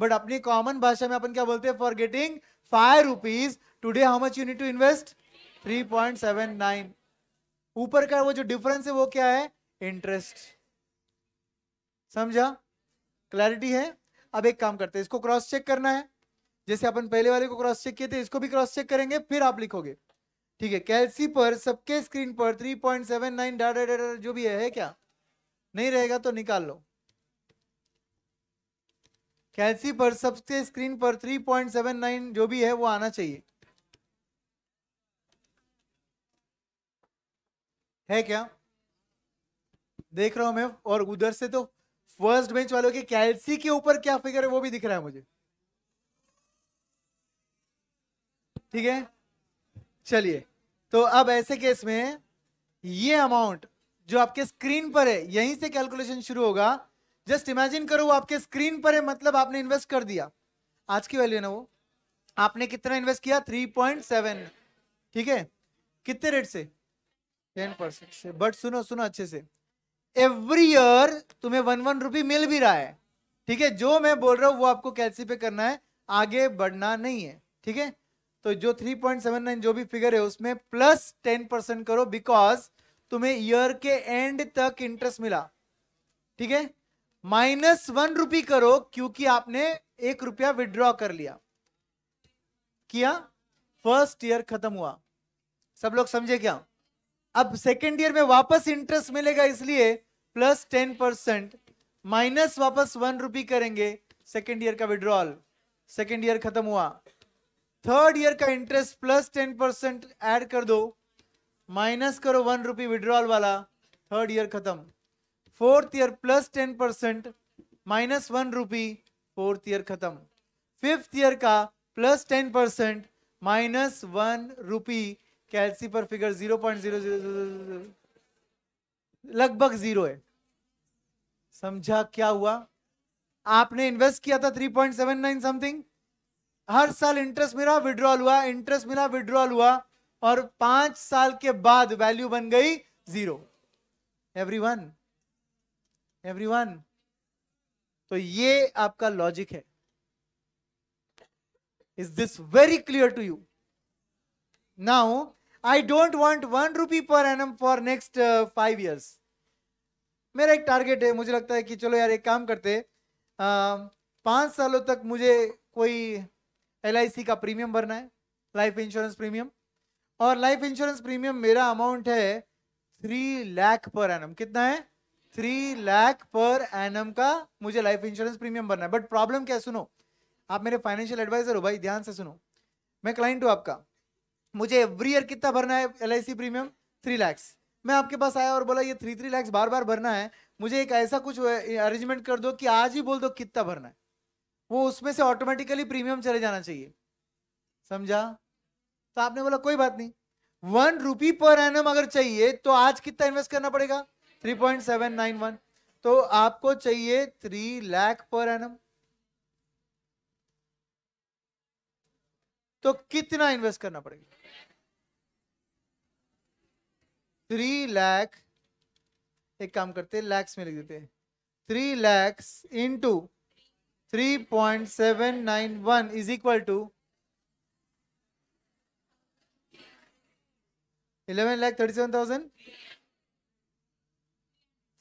बट अपनी कॉमन भाषा में अपन क्या बोलते हैं for getting five rupees today how much you need to invest three point seven nine ऊपर का वो जो डिफरेंस है वो क्या है इंटरेस्ट समझा क्लैरिटी है अब एक काम करते हैं इसको क्रॉस चेक करना है जैसे अपन पहले वाले को क्रॉस चेक किए थे इसको भी क्रॉस चेक करेंगे फिर आप लिखोगे ठीक है कैलसी पर सबके स्क्रीन पर 3.79 डाटा डाटा जो भी है, है क्या नहीं रहेगा तो निकाल लो कैलसी पर सबके स्क्रीन पर 3.79 जो भी है वो आना चाहिए है क्या देख रहा हूं मैं और उधर से तो फर्स्ट बेंच वालों के कैलसी के ऊपर क्या फिगर है वो भी दिख रहा है मुझे ठीक है चलिए तो अब ऐसे केस में ये अमाउंट जो आपके स्क्रीन पर है यहीं से कैलकुलेशन शुरू होगा जस्ट इमेजिन करो वो आपके स्क्रीन पर है मतलब आपने इन्वेस्ट कर दिया आज की वैल्यू है ना वो आपने कितना इन्वेस्ट किया 3.7 ठीक है कितने रेट से 10 परसेंट से बट सुनो सुनो अच्छे से एवरी ईयर तुम्हें वन वन रुपी मिल भी रहा है ठीक है जो मैं बोल रहा हूँ वो आपको कैसे पे करना है आगे बढ़ना नहीं है ठीक है तो जो 3.79 जो भी फिगर है उसमें प्लस 10 परसेंट करो बिकॉज तुम्हें ईयर के एंड तक इंटरेस्ट मिला ठीक है माइनस वन रुपी करो क्योंकि आपने एक रुपया विड्रॉ कर लिया किया फर्स्ट ईयर खत्म हुआ सब लोग समझे क्या अब सेकेंड ईयर में वापस इंटरेस्ट मिलेगा इसलिए प्लस टेन परसेंट माइनस वापस वन रुपी करेंगे सेकेंड ईयर का विड्रॉल सेकेंड ईयर खत्म हुआ थर्ड ईयर का interest plus ten percent add कर दो माइनस करो वन रुपी विड्रॉल वाला थर्ड ईयर खत्म fourth year plus ten percent minus one rupee fourth year खत्म फिफ्थ ईयर का plus ten percent minus one rupee calci पर figure zero point zero zero लगभग zero है समझा क्या हुआ आपने इन्वेस्ट किया था three point seven nine something हर साल इंटरेस्ट मिला विड्रॉल हुआ इंटरेस्ट मिला विड्रॉल हुआ और पांच साल के बाद वैल्यू बन गई जीरो एवरीवन एवरीवन तो ये आपका लॉजिक है is this very clear to you now I don't want one rupee per annum for next five years मेरा एक टारगेट है मुझे लगता है कि चलो यार एक काम करते आ, पांच सालों तक मुझे कोई एल का प्रीमियम भरना है लाइफ इंश्योरेंस प्रीमियम और लाइफ इंश्योरेंस प्रीमियम मेरा अमाउंट है थ्री लाख पर एनम कितना है थ्री लाख पर एनम का मुझे लाइफ इंश्योरेंस प्रीमियम भरना है बट प्रॉब्लम क्या सुनो आप मेरे फाइनेंशियल एडवाइजर हो भाई ध्यान से सुनो मैं क्लाइंट हूँ आपका मुझे एवरी ईयर कितना भरना है एल प्रीमियम थ्री लैक्स मैं आपके पास आया और बोला ये थ्री थ्री लैक्स बार बार भरना है मुझे एक ऐसा कुछ अरेंजमेंट कर दो कि आज ही बोल दो कितना भरना है वो उसमें से ऑटोमेटिकली प्रीमियम चले जाना चाहिए समझा तो आपने बोला कोई बात नहीं वन रुपी पर एन अगर चाहिए तो आज कितना इन्वेस्ट करना पड़ेगा three point seven nine one तो आपको चाहिए थ्री लाख पर एन तो कितना इन्वेस्ट करना पड़ेगा थ्री लाख एक काम करते हैं लैक्स में लिख देते हैं three lakhs into 3.791 is equal to 11 lakh thirty seven thousand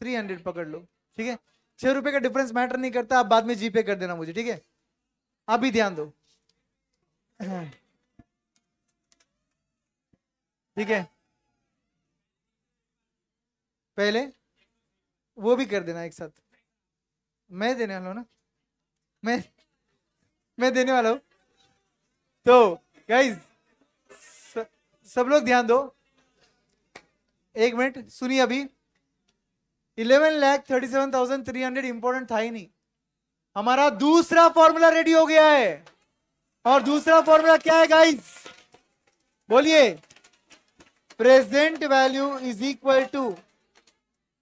three hundred पकड़ लो ठीक है छह रुपए का डिफरेंस मैटर नहीं करता आप बाद में जीपे कर देना मुझे ठीक है अभी ध्यान दो ठीक है पहले वो भी कर देना एक साथ मैं देने वाला ना मैं मैं देने वाला हूं तो गाइज सब लोग ध्यान दो एक मिनट सुनिए अभी eleven lakh thirty seven thousand three hundred important था ही नहीं हमारा दूसरा फॉर्मूला रेडी हो गया है और दूसरा फॉर्मूला क्या है गाइज बोलिए present value is equal to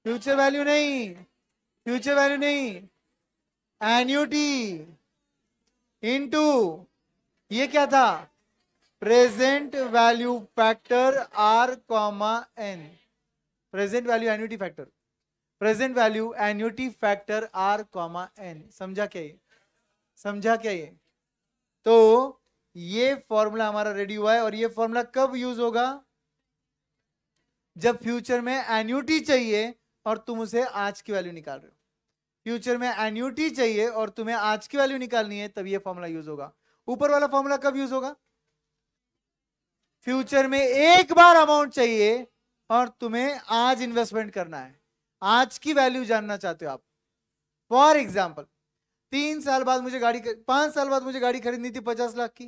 future value नहीं फ्यूचर वैल्यू नहीं एन्यूटी इनटू ये क्या था present value factor are comma N present value annuity factor present value annuity factor are comma N समझा क्या ये समझा क्या ये तो ये फॉर्मूला हमारा रेडी हुआ है और ये फॉर्मूला कब यूज होगा जब फ्यूचर में एन्यूटी चाहिए और तुम उसे आज की वैल्यू निकाल रहे हो फ्यूचर में एन्यूटी चाहिए और तुम्हें आज की वैल्यू निकालनी है तब ये फॉर्मूला यूज होगा ऊपर वाला फॉर्मूला कब यूज होगा फ्यूचर में एक बार अमाउंट चाहिए और तुम्हें आज इन्वेस्टमेंट करना है आज की वैल्यू जानना चाहते हो आप फॉर एग्जाम्पल तीन साल बाद मुझे गाड़ी पांच साल बाद मुझे गाड़ी खरीदनी थी पचास लाख की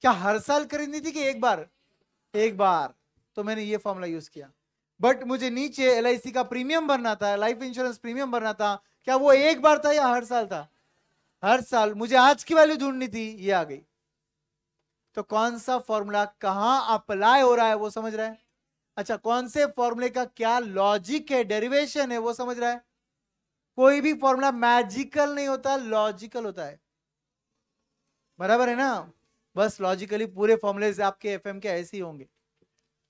क्या हर साल खरीदनी थी कि एक बार एक बार तो मैंने ये फॉर्मूला यूज किया बट मुझे नीचे एल का प्रीमियम भरना था लाइफ इंश्योरेंस प्रीमियम भरना था क्या वो एक बार था या हर साल था हर साल मुझे आज की वैल्यू ढूंढनी थी ये आ गई तो कौन सा फॉर्मूला कहां अप्लाई हो रहा है वो समझ रहा है अच्छा कौन से फॉर्मूले का क्या लॉजिक है डेरिवेशन है वो समझ रहा है कोई भी फॉर्मूला मैजिकल नहीं होता लॉजिकल होता है बराबर है ना बस लॉजिकली पूरे फॉर्मूले आपके एफ के ऐसे ही होंगे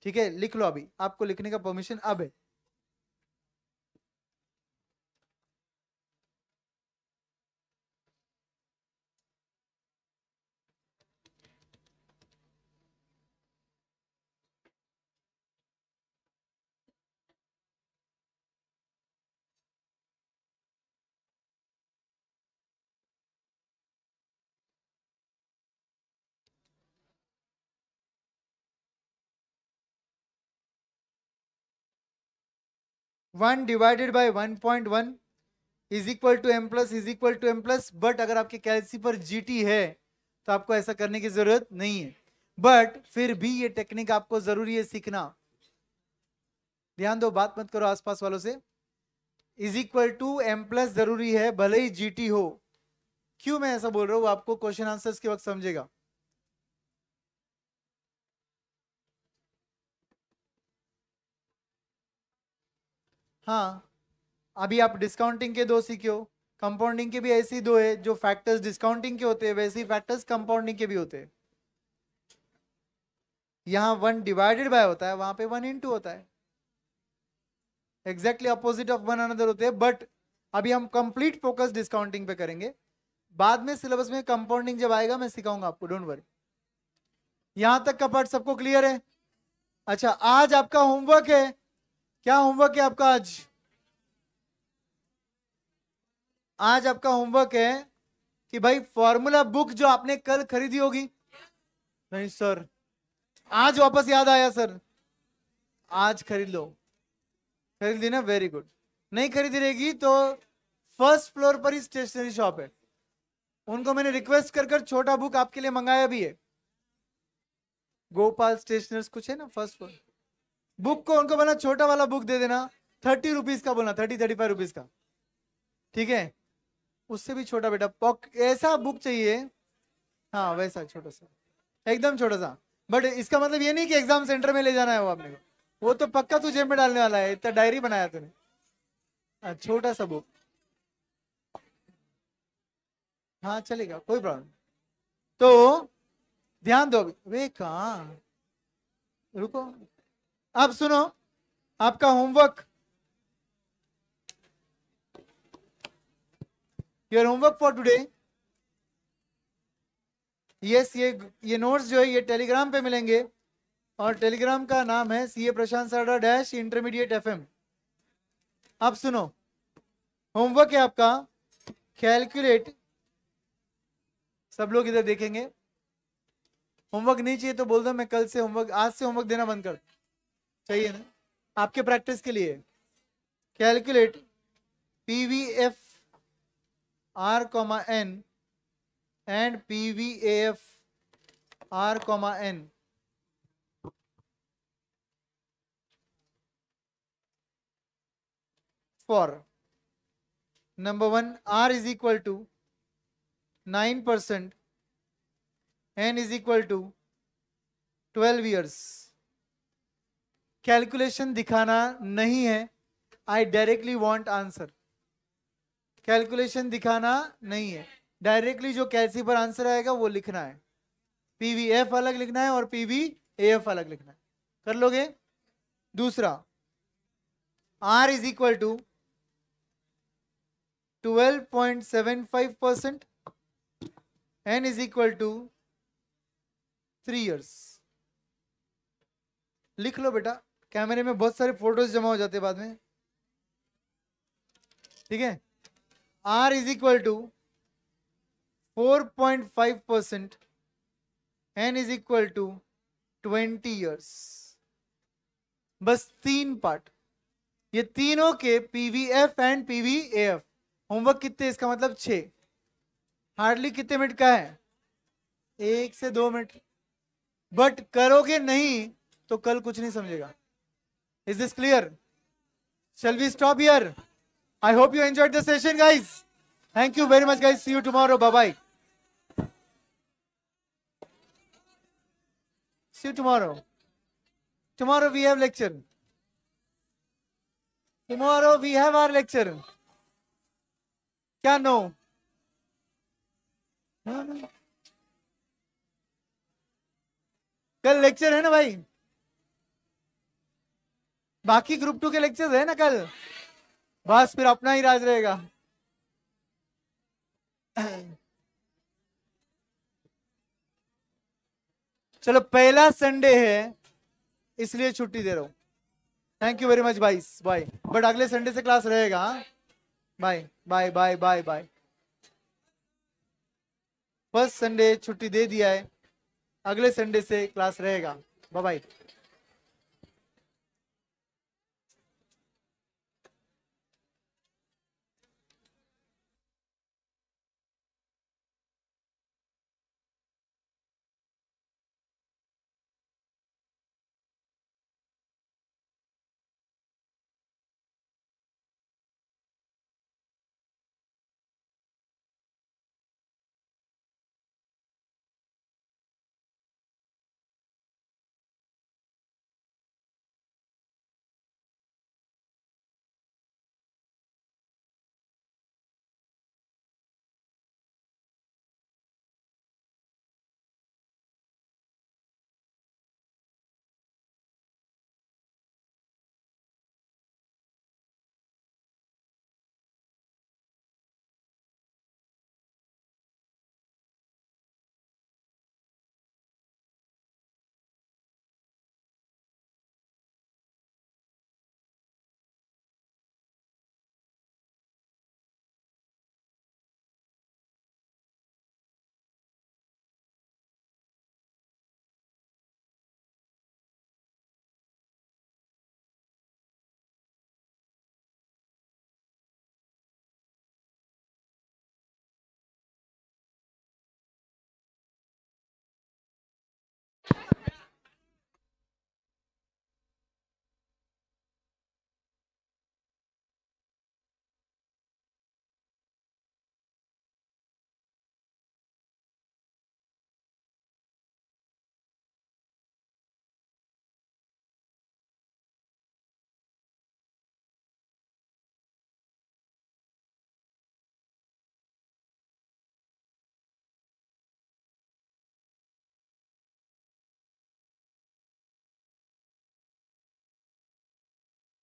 ठीक है लिख लो अभी आपको लिखने का परमिशन अब है one divided by one point one is equal to M plus is equal to M plus but अगर आपके कैलसी पर टी है तो आपको ऐसा करने की जरूरत नहीं है बट फिर भी ये टेक्निक आपको जरूरी है सीखना ध्यान दो बात मत करो आसपास वालों से is equal to M plus जरूरी है भले ही टी हो क्यों मैं ऐसा बोल रहा हूँ आपको क्वेश्चन आंसर्स के वक्त समझेगा हाँ अभी आप डिस्काउंटिंग के दो हो कंपाउंडिंग के भी ऐसी दो है जो फैक्टर्स डिस्काउंटिंग के होते हैं वैसे ही फैक्टर्स कंपाउंडिंग के भी होते हैं यहाँ वन डिवाइडेड बाय होता है वहां पे वन इन होता है exactly opposite of one another होते हैं बट अभी हम कंप्लीट फोकस डिस्काउंटिंग पे करेंगे बाद में सिलेबस में कंपाउंडिंग जब आएगा मैं सिखाऊंगा आपको डोंट वरी यहां तक का पार्ट सबको क्लियर है अच्छा आज आपका होमवर्क है क्या होमवर्क है आपका आज आज आपका होमवर्क है कि भाई फॉर्मूला बुक जो आपने कल खरीदी होगी नहीं सर आज वापस याद आया सर आज खरीद लो खरीद ली ना वेरी गुड नहीं खरीदी रहेगी तो फर्स्ट फ्लोर पर ही स्टेशनरी शॉप है उनको मैंने रिक्वेस्ट कर कर छोटा बुक आपके लिए मंगाया भी है गोपाल स्टेशनर्स कुछ है ना फर्स्ट फ्लोर बुक को उनको बोला छोटा वाला बुक दे देना थर्टी रुपीज का बोला थर्टी थर्टी फाइव रुपीज का ठीक है उससे भी छोटा बेटा पॉक ऐसा बुक चाहिए हाँ वैसा छोटा सा एकदम छोटा सा बट इसका मतलब ये नहीं कि एग्जाम सेंटर में ले जाना है वो आपने को वो तो पक्का तू जेब में डालने वाला है इतना डायरी बनाया तूने छोटा सा बुक हाँ चलेगा कोई प्रॉब्लम तो ध्यान दो अभी वे कहा रुको अब सुनो आपका homework your homework for today yes ये ये नोट्स जो है ये टेलीग्राम पे मिलेंगे और टेलीग्राम का नाम है C A Prashant Sarda dash intermediate F M आप सुनो होमवर्क है आपका कैलकुलेट सब लोग इधर देखेंगे होमवर्क नहीं चाहिए तो बोल दो मैं कल से होमवर्क आज से होमवर्क देना बंद कर चाहिए ना आपके प्रैक्टिस के लिए calculate P V F R comma N and P V F R comma N for number one R is equal to nine percent N is equal to twelve years calculation दिखाना नहीं है I directly want answer calculation दिखाना नहीं है directly जो कैलसी पर answer आएगा वो लिखना है पी अलग लिखना है और पी अलग लिखना है कर लोगे दूसरा R is equal to twelve point seven five percent N is equal to three years लिख लो बेटा कैमरे में बहुत सारे फोटोज जमा हो जाते हैं बाद में ठीक है R is equal to four point five percent N is equal to twenty years बस तीन पार्ट ये तीनों के पीवीएफ एंड पीवीएफ होमवर्क कितने इसका मतलब छ हार्डली कितने मिनट का है एक से दो मिनट बट करोगे नहीं तो कल कुछ नहीं समझेगा Is this clear? Shall we stop here? I hope you enjoyed the session, guys. Thank you very much, guys. See you tomorrow. Bye bye. See you tomorrow. Tomorrow we have lecture. Tomorrow we have our lecture. क्या no कल lecture है ना भाई बाकी group to के lectures है ना कल बस फिर अपना ही राज रहेगा चलो पहला संडे है इसलिए छुट्टी दे रहा हूं thank you very much bye bye but अगले संडे से क्लास रहेगा bye bye bye bye bye first Sunday छुट्टी दे दिया है अगले संडे से क्लास रहेगा बाय बाय